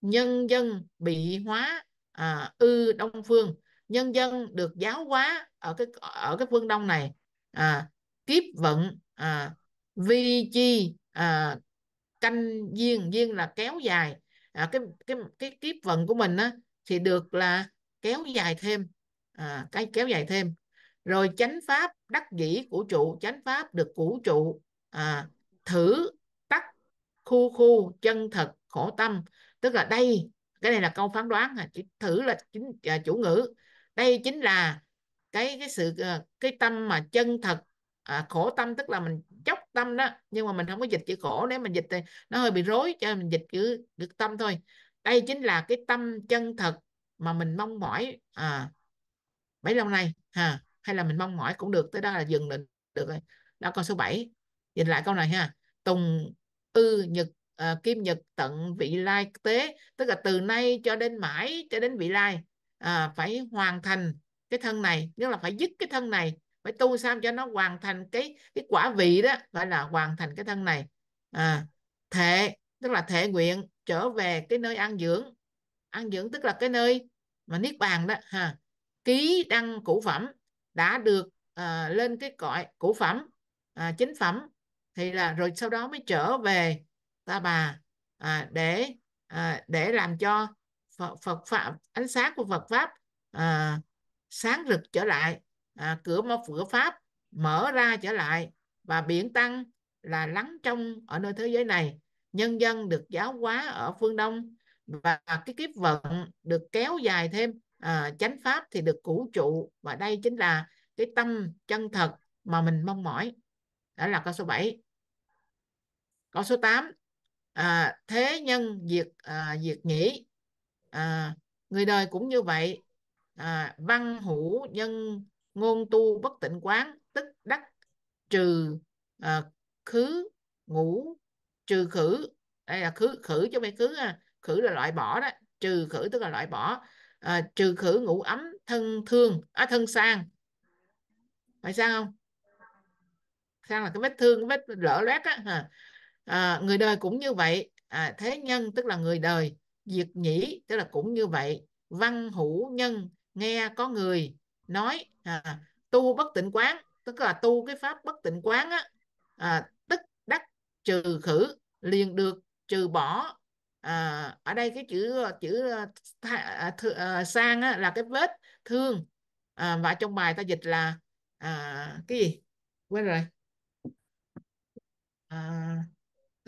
nhân dân bị hóa à, ư đông phương nhân dân được giáo hóa ở cái ở cái phương đông này à, kiếp vận à, vi chi à, canh duyên duyên là kéo dài à, cái cái cái kiếp vận của mình á thì được là kéo dài thêm à, cái kéo dài thêm rồi chánh pháp đắc dĩ của trụ chánh pháp được củ trụ à, thử tắc khu khu chân thật khổ tâm tức là đây cái này là câu phán đoán à, chỉ thử là chính à, chủ ngữ đây chính là cái cái sự ờ, cái tâm mà chân thật à, khổ tâm tức là mình chóc tâm đó nhưng mà mình không có dịch chữ khổ nếu mình dịch thì nó hơi bị rối cho mình dịch chữ được tâm thôi đây chính là cái tâm chân thật mà mình mong mỏi à, bấy lâu nay ha hay là mình mong mỏi cũng được tới đó là dừng định được rồi đó con số 7 nhìn lại câu này ha tùng ư nhật à, kim nhật tận vị lai tế tức là từ nay cho đến mãi cho đến vị lai à, phải hoàn thành cái thân này nghĩa là phải dứt cái thân này phải tu sao cho nó hoàn thành cái cái quả vị đó phải là hoàn thành cái thân này à, thệ tức là thệ nguyện trở về cái nơi ăn dưỡng ăn dưỡng tức là cái nơi mà niết bàn đó ha ký đăng cũ phẩm đã được à, lên cái cõi cũ phẩm à, chính phẩm thì là rồi sau đó mới trở về ta bà à, để à, để làm cho Phật, Phật pháp ánh sáng của Phật pháp à, sáng rực trở lại à, cửa mở cửa pháp mở ra trở lại và biển tăng là lắng trong ở nơi thế giới này nhân dân được giáo hóa ở phương đông và cái kiếp vận được kéo dài thêm à, chánh pháp thì được củ trụ và đây chính là cái tâm chân thật mà mình mong mỏi đó là câu số 7 câu số 8 à, thế nhân diệt à, diệt nhĩ à, người đời cũng như vậy à, văn hữu nhân ngôn tu bất tịnh quán tức đắc trừ à, khứ ngủ trừ khử đây là khứ khử cho mấy khứ à, khử là loại bỏ đó trừ khử tức là loại bỏ à, trừ khử ngủ ấm thân thương à, thân sang phải sao không sang là cái vết thương cái vết lở loét á à, người đời cũng như vậy à, thế nhân tức là người đời diệt nhĩ tức là cũng như vậy văn hữu nhân nghe có người nói à, tu bất tịnh quán tức là tu cái pháp bất tịnh quán á à, tức đắc trừ khử liền được trừ bỏ à, ở đây cái chữ chữ th- à, th- à, sang á, là cái vết thương à, và trong bài ta dịch là à, cái gì quên rồi à,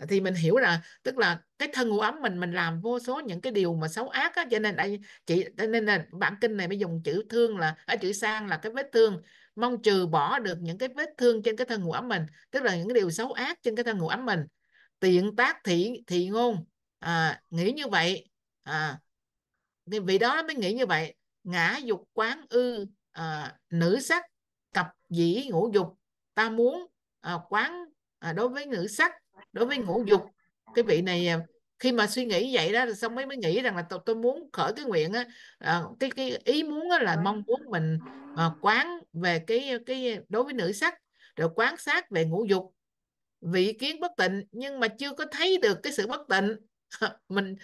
thì mình hiểu là tức là cái thân ngũ ấm mình mình làm vô số những cái điều mà xấu ác á cho nên đây chị nên là bản kinh này mới dùng chữ thương là ở à, chữ sang là cái vết thương mong trừ bỏ được những cái vết thương trên cái thân ngũ ấm mình tức là những cái điều xấu ác trên cái thân ngũ ấm mình tiện tác thị thị ngôn à, nghĩ như vậy à, vì đó mới nghĩ như vậy ngã dục quán ư à, nữ sắc cặp dĩ ngũ dục ta muốn à, quán à, đối với nữ sắc đối với ngũ dục cái vị này à, khi mà suy nghĩ vậy đó rồi xong mới mới nghĩ rằng là tôi, tôi muốn khởi cái nguyện á à, cái cái ý muốn á là mong muốn mình à, quán về cái cái đối với nữ sắc rồi quán sát về ngũ dục vị kiến bất tịnh nhưng mà chưa có thấy được cái sự bất tịnh mình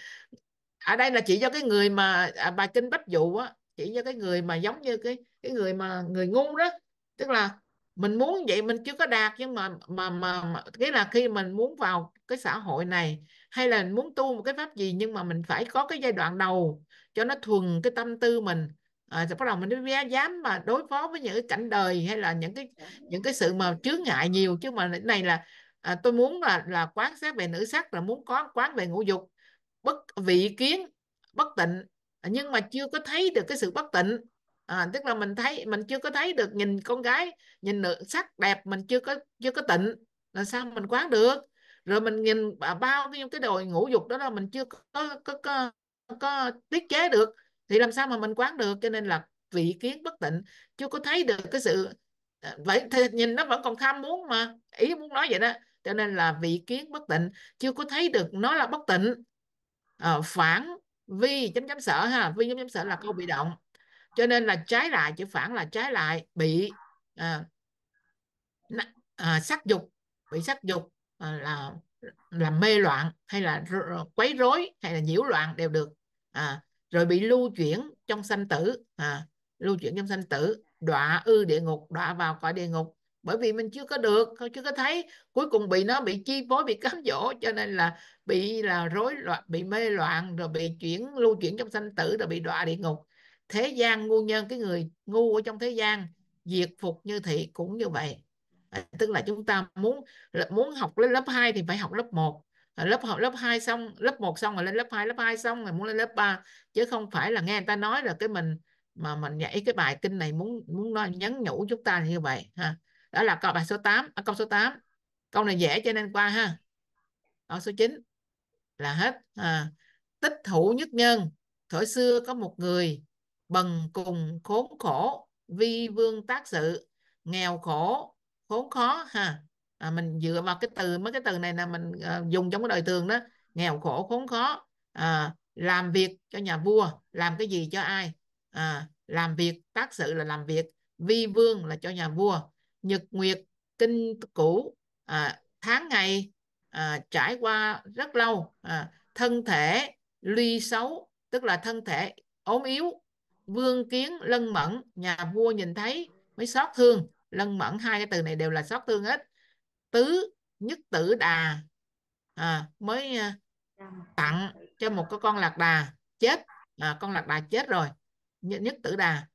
ở đây là chỉ cho cái người mà à, bài kinh bách dụ á chỉ cho cái người mà giống như cái cái người mà người ngu đó tức là mình muốn vậy mình chưa có đạt nhưng mà mà mà, cái là khi mình muốn vào cái xã hội này hay là muốn tu một cái pháp gì nhưng mà mình phải có cái giai đoạn đầu cho nó thuần cái tâm tư mình à, rồi bắt đầu mình mới dám mà đối phó với những cái cảnh đời hay là những cái những cái sự mà chướng ngại nhiều chứ mà này là à, tôi muốn là là quán sát về nữ sắc là muốn có quán về ngũ dục bất vị kiến bất tịnh nhưng mà chưa có thấy được cái sự bất tịnh à, tức là mình thấy mình chưa có thấy được nhìn con gái nhìn được sắc đẹp mình chưa có chưa có tịnh là sao mình quán được rồi mình nhìn bao nhiêu cái đội ngũ dục đó là mình chưa có có, có có tiết chế được thì làm sao mà mình quán được cho nên là vị kiến bất tịnh chưa có thấy được cái sự à, vậy thì nhìn nó vẫn còn tham muốn mà ý muốn nói vậy đó cho nên là vị kiến bất tịnh chưa có thấy được nó là bất tịnh à, phản vi chấm chấm sợ ha vi chấm chấm sợ là câu bị động cho nên là trái lại chữ phản là trái lại bị à, à, sắc dục bị sắc dục à, là làm mê loạn hay là quấy rối hay là nhiễu loạn đều được à, rồi bị lưu chuyển trong sanh tử à, lưu chuyển trong sanh tử đọa ư địa ngục đọa vào cõi địa ngục bởi vì mình chưa có được chưa có thấy cuối cùng bị nó bị chi phối bị cám dỗ cho nên là bị là rối loạn bị mê loạn rồi bị chuyển lưu chuyển trong sanh tử rồi bị đọa địa ngục thế gian ngu nhân cái người ngu ở trong thế gian diệt phục như thị cũng như vậy à, tức là chúng ta muốn muốn học lên lớp 2 thì phải học lớp 1 à, lớp học lớp 2 xong lớp 1 xong rồi lên lớp 2 lớp 2 xong rồi muốn lên lớp 3 chứ không phải là nghe người ta nói là cái mình mà mình nhảy cái bài kinh này muốn muốn nói nhấn nhủ chúng ta như vậy ha đó là câu bài số 8 à, câu số 8 câu này dễ cho nên qua ha câu số 9 là hết à, tích thủ nhất nhân thời xưa có một người bần cùng khốn khổ vi vương tác sự nghèo khổ khốn khó ha à, mình dựa vào cái từ mấy cái từ này là mình à, dùng trong cái đời thường đó nghèo khổ khốn khó à, làm việc cho nhà vua làm cái gì cho ai à, làm việc tác sự là làm việc vi vương là cho nhà vua nhật nguyệt kinh cũ à, tháng ngày à, trải qua rất lâu à, thân thể luy xấu tức là thân thể ốm yếu vương kiến lân mẫn nhà vua nhìn thấy mới xót thương lân mẫn hai cái từ này đều là xót thương hết tứ nhất tử đà à, mới à, dạ. tặng cho một cái con lạc đà chết à, con lạc đà chết rồi nhất, nhất tử đà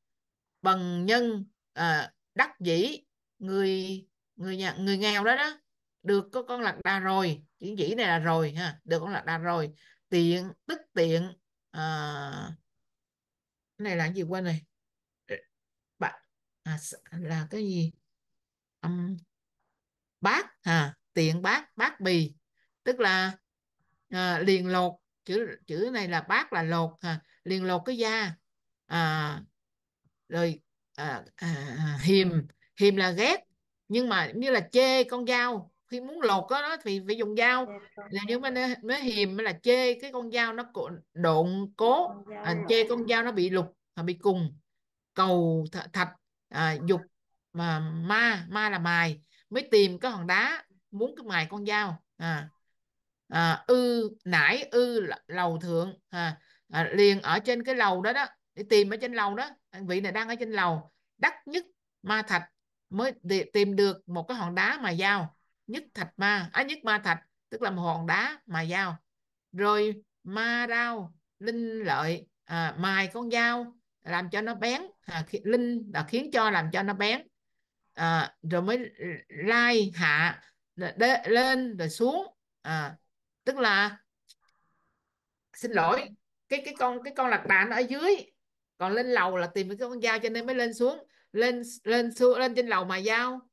bằng nhân à, đắc dĩ người người nhà người nghèo đó đó được có con lạc đà rồi chữ dĩ này là rồi ha được con lạc đà rồi tiện tức tiện à, này là gì quên này bạn à, là cái gì âm bát hà tiện bát bát bì tức là à, liền lột chữ chữ này là bát là lột à, liền lột cái da à, rồi à, à, à hiềm hiềm là ghét nhưng mà như là chê con dao khi muốn lột đó, nó thì phải dùng dao dạ, dạ. là nhưng mà nó hiềm mới là chê cái con dao nó độn cố dạ, à, chê con dao nó bị lục nó à, bị cùng cầu th thạch à, dục mà ma ma là mài mới tìm cái hòn đá muốn cái mài con dao à, à, ư nải ư lầu thượng à, à, liền ở trên cái lầu đó đó để tìm ở trên lầu đó anh vị này đang ở trên lầu đắc nhất ma thạch mới tìm được một cái hòn đá mà dao nhất thạch ma á à, nhất ma thạch tức là hòn đá mà dao rồi ma đao linh lợi à, mài con dao làm cho nó bén à, khi, linh là khiến cho làm cho nó bén à, rồi mới lai hạ đê, lên rồi xuống à, tức là xin lỗi cái cái con cái con lạc đà nó ở dưới còn lên lầu là tìm cái con dao cho nên mới lên xuống lên lên xuống lên trên lầu mà dao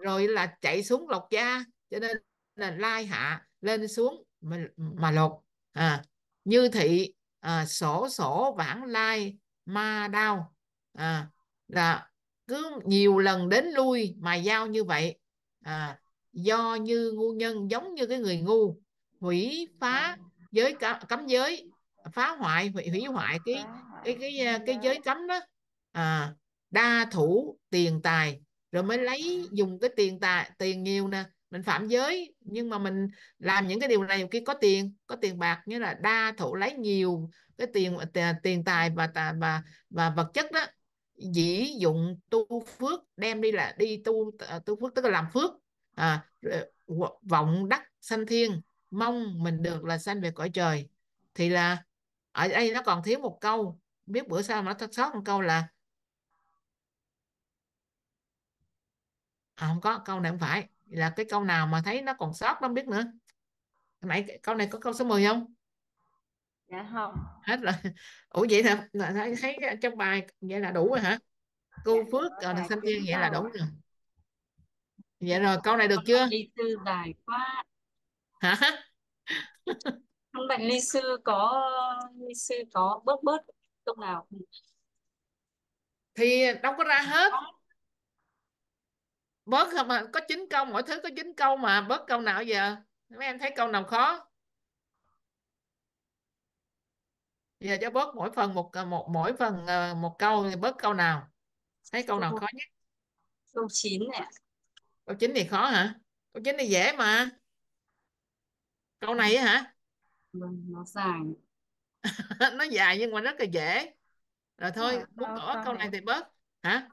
rồi là chạy xuống lột da cho nên là lai hạ lên xuống mà, mà lột à, như thị à, sổ sổ vãng lai ma đau à, là cứ nhiều lần đến lui mà giao như vậy à, do như ngu nhân giống như cái người ngu hủy phá à. giới cấm, cấm giới phá hoại hủy, hủy hoại cái cái cái cái giới cấm đó à, đa thủ tiền tài rồi mới lấy dùng cái tiền tài tiền nhiều nè mình phạm giới nhưng mà mình làm những cái điều này khi có tiền có tiền bạc như là đa thủ lấy nhiều cái tiền tiền tài và và và vật chất đó dĩ dụng tu phước đem đi là đi tu à, tu phước tức là làm phước à, vọng đắc sanh thiên mong mình được là sanh về cõi trời thì là ở đây nó còn thiếu một câu biết bữa sau nó thất sót một câu là à, không có câu này không phải là cái câu nào mà thấy nó còn sót nó không biết nữa nãy câu này có câu số 10 không dạ không hết rồi ủa vậy hả thấy, thấy trong bài vậy là đủ rồi hả cô dạ, phước rồi là xanh tiên vậy là đủ rồi vậy rồi câu này được chưa đi sư dài quá hả không bạn ly sư có ly sư có bớt bớt lúc nào thì đâu có ra hết bớt không mà có chín câu mỗi thứ có chín câu mà bớt câu nào giờ mấy em thấy câu nào khó giờ cho bớt mỗi phần một ờ, một mỗi phần ờ, một câu thì bớt câu nào thấy câu nào khó nhất câu 9 nè câu 9 thì khó hả câu 9 thì dễ mà câu này hả vâng, nó dài nó dài nhưng mà rất là dễ rồi thôi dạ, muốn bỏ câu này thì bớt hả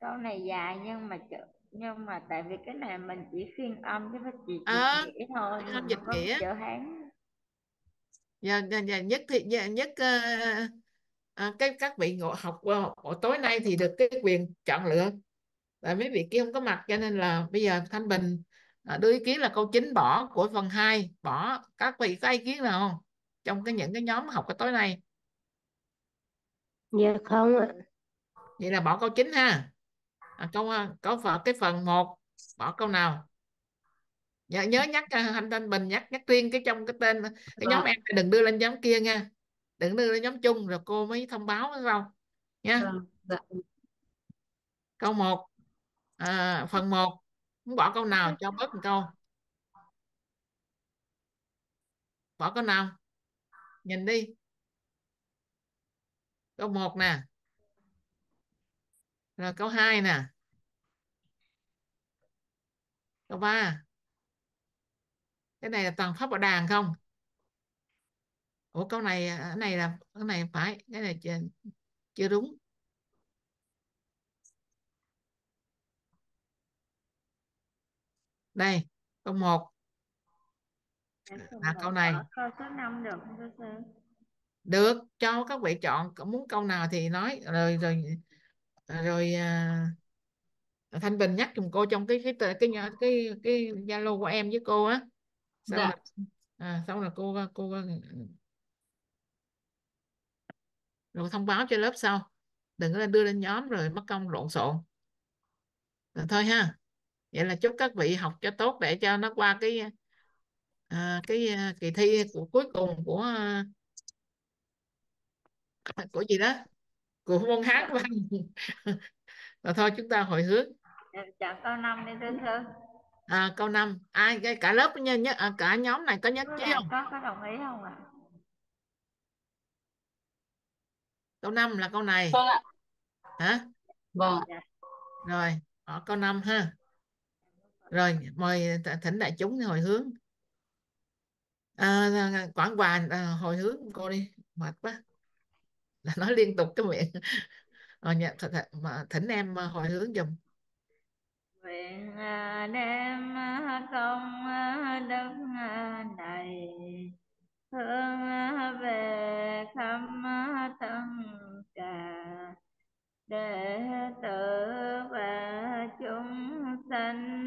câu này dài nhưng mà chữ nhưng mà tại vì cái này mình chỉ phiên âm chứ phải chỉ, à, chỉ thôi âm dịch nghĩa chữ hán dạ, dạ, dạ, nhất thì dạ, nhất uh, uh, cái các vị ngộ học uh, tối nay thì được cái quyền chọn lựa tại mấy vị kia không có mặt cho nên là bây giờ thanh bình ờ, đưa ý kiến là câu chính bỏ của phần 2 bỏ các vị có ý kiến nào không trong cái những cái nhóm học cái tối nay dạ không ạ vậy là bỏ câu chính ha À, câu à, có phần cái phần 1 bỏ câu nào nhớ, dạ, nhớ nhắc anh à, tên bình nhắc nhắc tuyên cái trong cái tên cái nhóm em đừng đưa lên nhóm kia nha đừng đưa lên nhóm chung rồi cô mới thông báo với không nha rồi. Vâng, dạ. câu 1 à, phần 1 muốn bỏ câu nào cho bớt một câu bỏ câu nào nhìn đi câu 1 nè rồi câu 2 nè. Câu 3. Cái này là toàn pháp bảo đàn không? Ủa câu này à, cái này là cái này phải, cái này chưa, chưa đúng. Đây, câu 1. À, câu này. Câu số 5 được không Được, cho các vị chọn muốn câu nào thì nói rồi rồi À, rồi uh, thanh bình nhắc cùng cô trong cái cái cái cái cái cái zalo của em với cô á xong dạ. là, à, xong là cô cô rồi thông báo cho lớp sau đừng có lên đưa lên nhóm rồi mất công lộn xộn rồi thôi ha vậy là chúc các vị học cho tốt để cho nó qua cái à, cái à, kỳ thi của cuối cùng của của gì đó của môn hát văn và thôi chúng ta hồi hướng chào dạ, dạ, câu năm đi thưa thưa à, câu năm ai cái cả lớp nhớ, nhớ, à, cả nhóm này có nhất trí không có, có đồng ý không ạ à? câu năm là câu này vâng ạ hả vâng dạ. rồi ở câu năm ha rồi mời thỉnh đại chúng hồi hướng à, quảng hòa à, hồi hướng cô đi mệt quá là nói liên tục cái miệng ờ, nhà, dạ, th- th- mà thỉnh em ờ, hồi hướng dùm nguyện ờ, đem ờ, công đức này hướng về khắp tất cả để tử và chúng sanh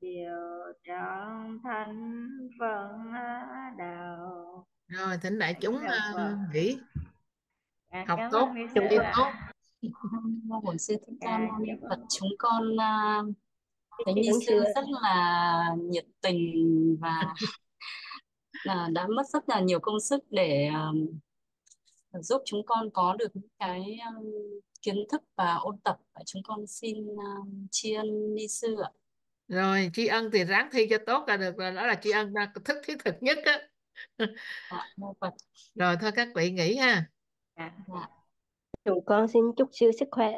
đều trọn thành vận đạo rồi thỉnh đại chúng nghỉ à, học tốt chúng yêu tốt hồi xưa chúng con Phật chúng con à, thấy như sư rất là nhiệt tình và à, đã mất rất là nhiều công sức để à, giúp chúng con có được những cái kiến thức và ôn tập và chúng con xin tri ân ni sư ạ rồi tri ân thì ráng thi cho tốt là được rồi đó là tri ân ra thức thiết thực nhất á dạ, rồi thôi các vị nghỉ ha Dạ. dạ. Chúng con xin chúc sư sức khỏe.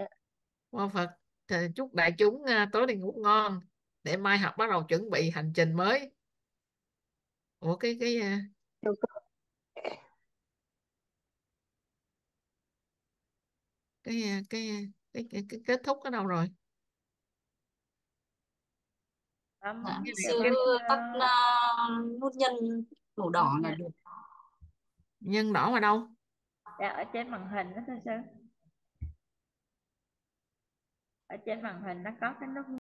Mô Phật thì chúc đại chúng à, tối đi ngủ ngon để mai học bắt đầu chuẩn bị hành trình mới. Ủa cái cái à, cái à, cái cái, cái, cái kết thúc ở đâu rồi? Dạ, sư tắt nút nhân màu đỏ là dạ. được. Nhân đỏ ở đâu? dạ ở trên màn hình đó thưa sư ở trên màn hình nó có cái nút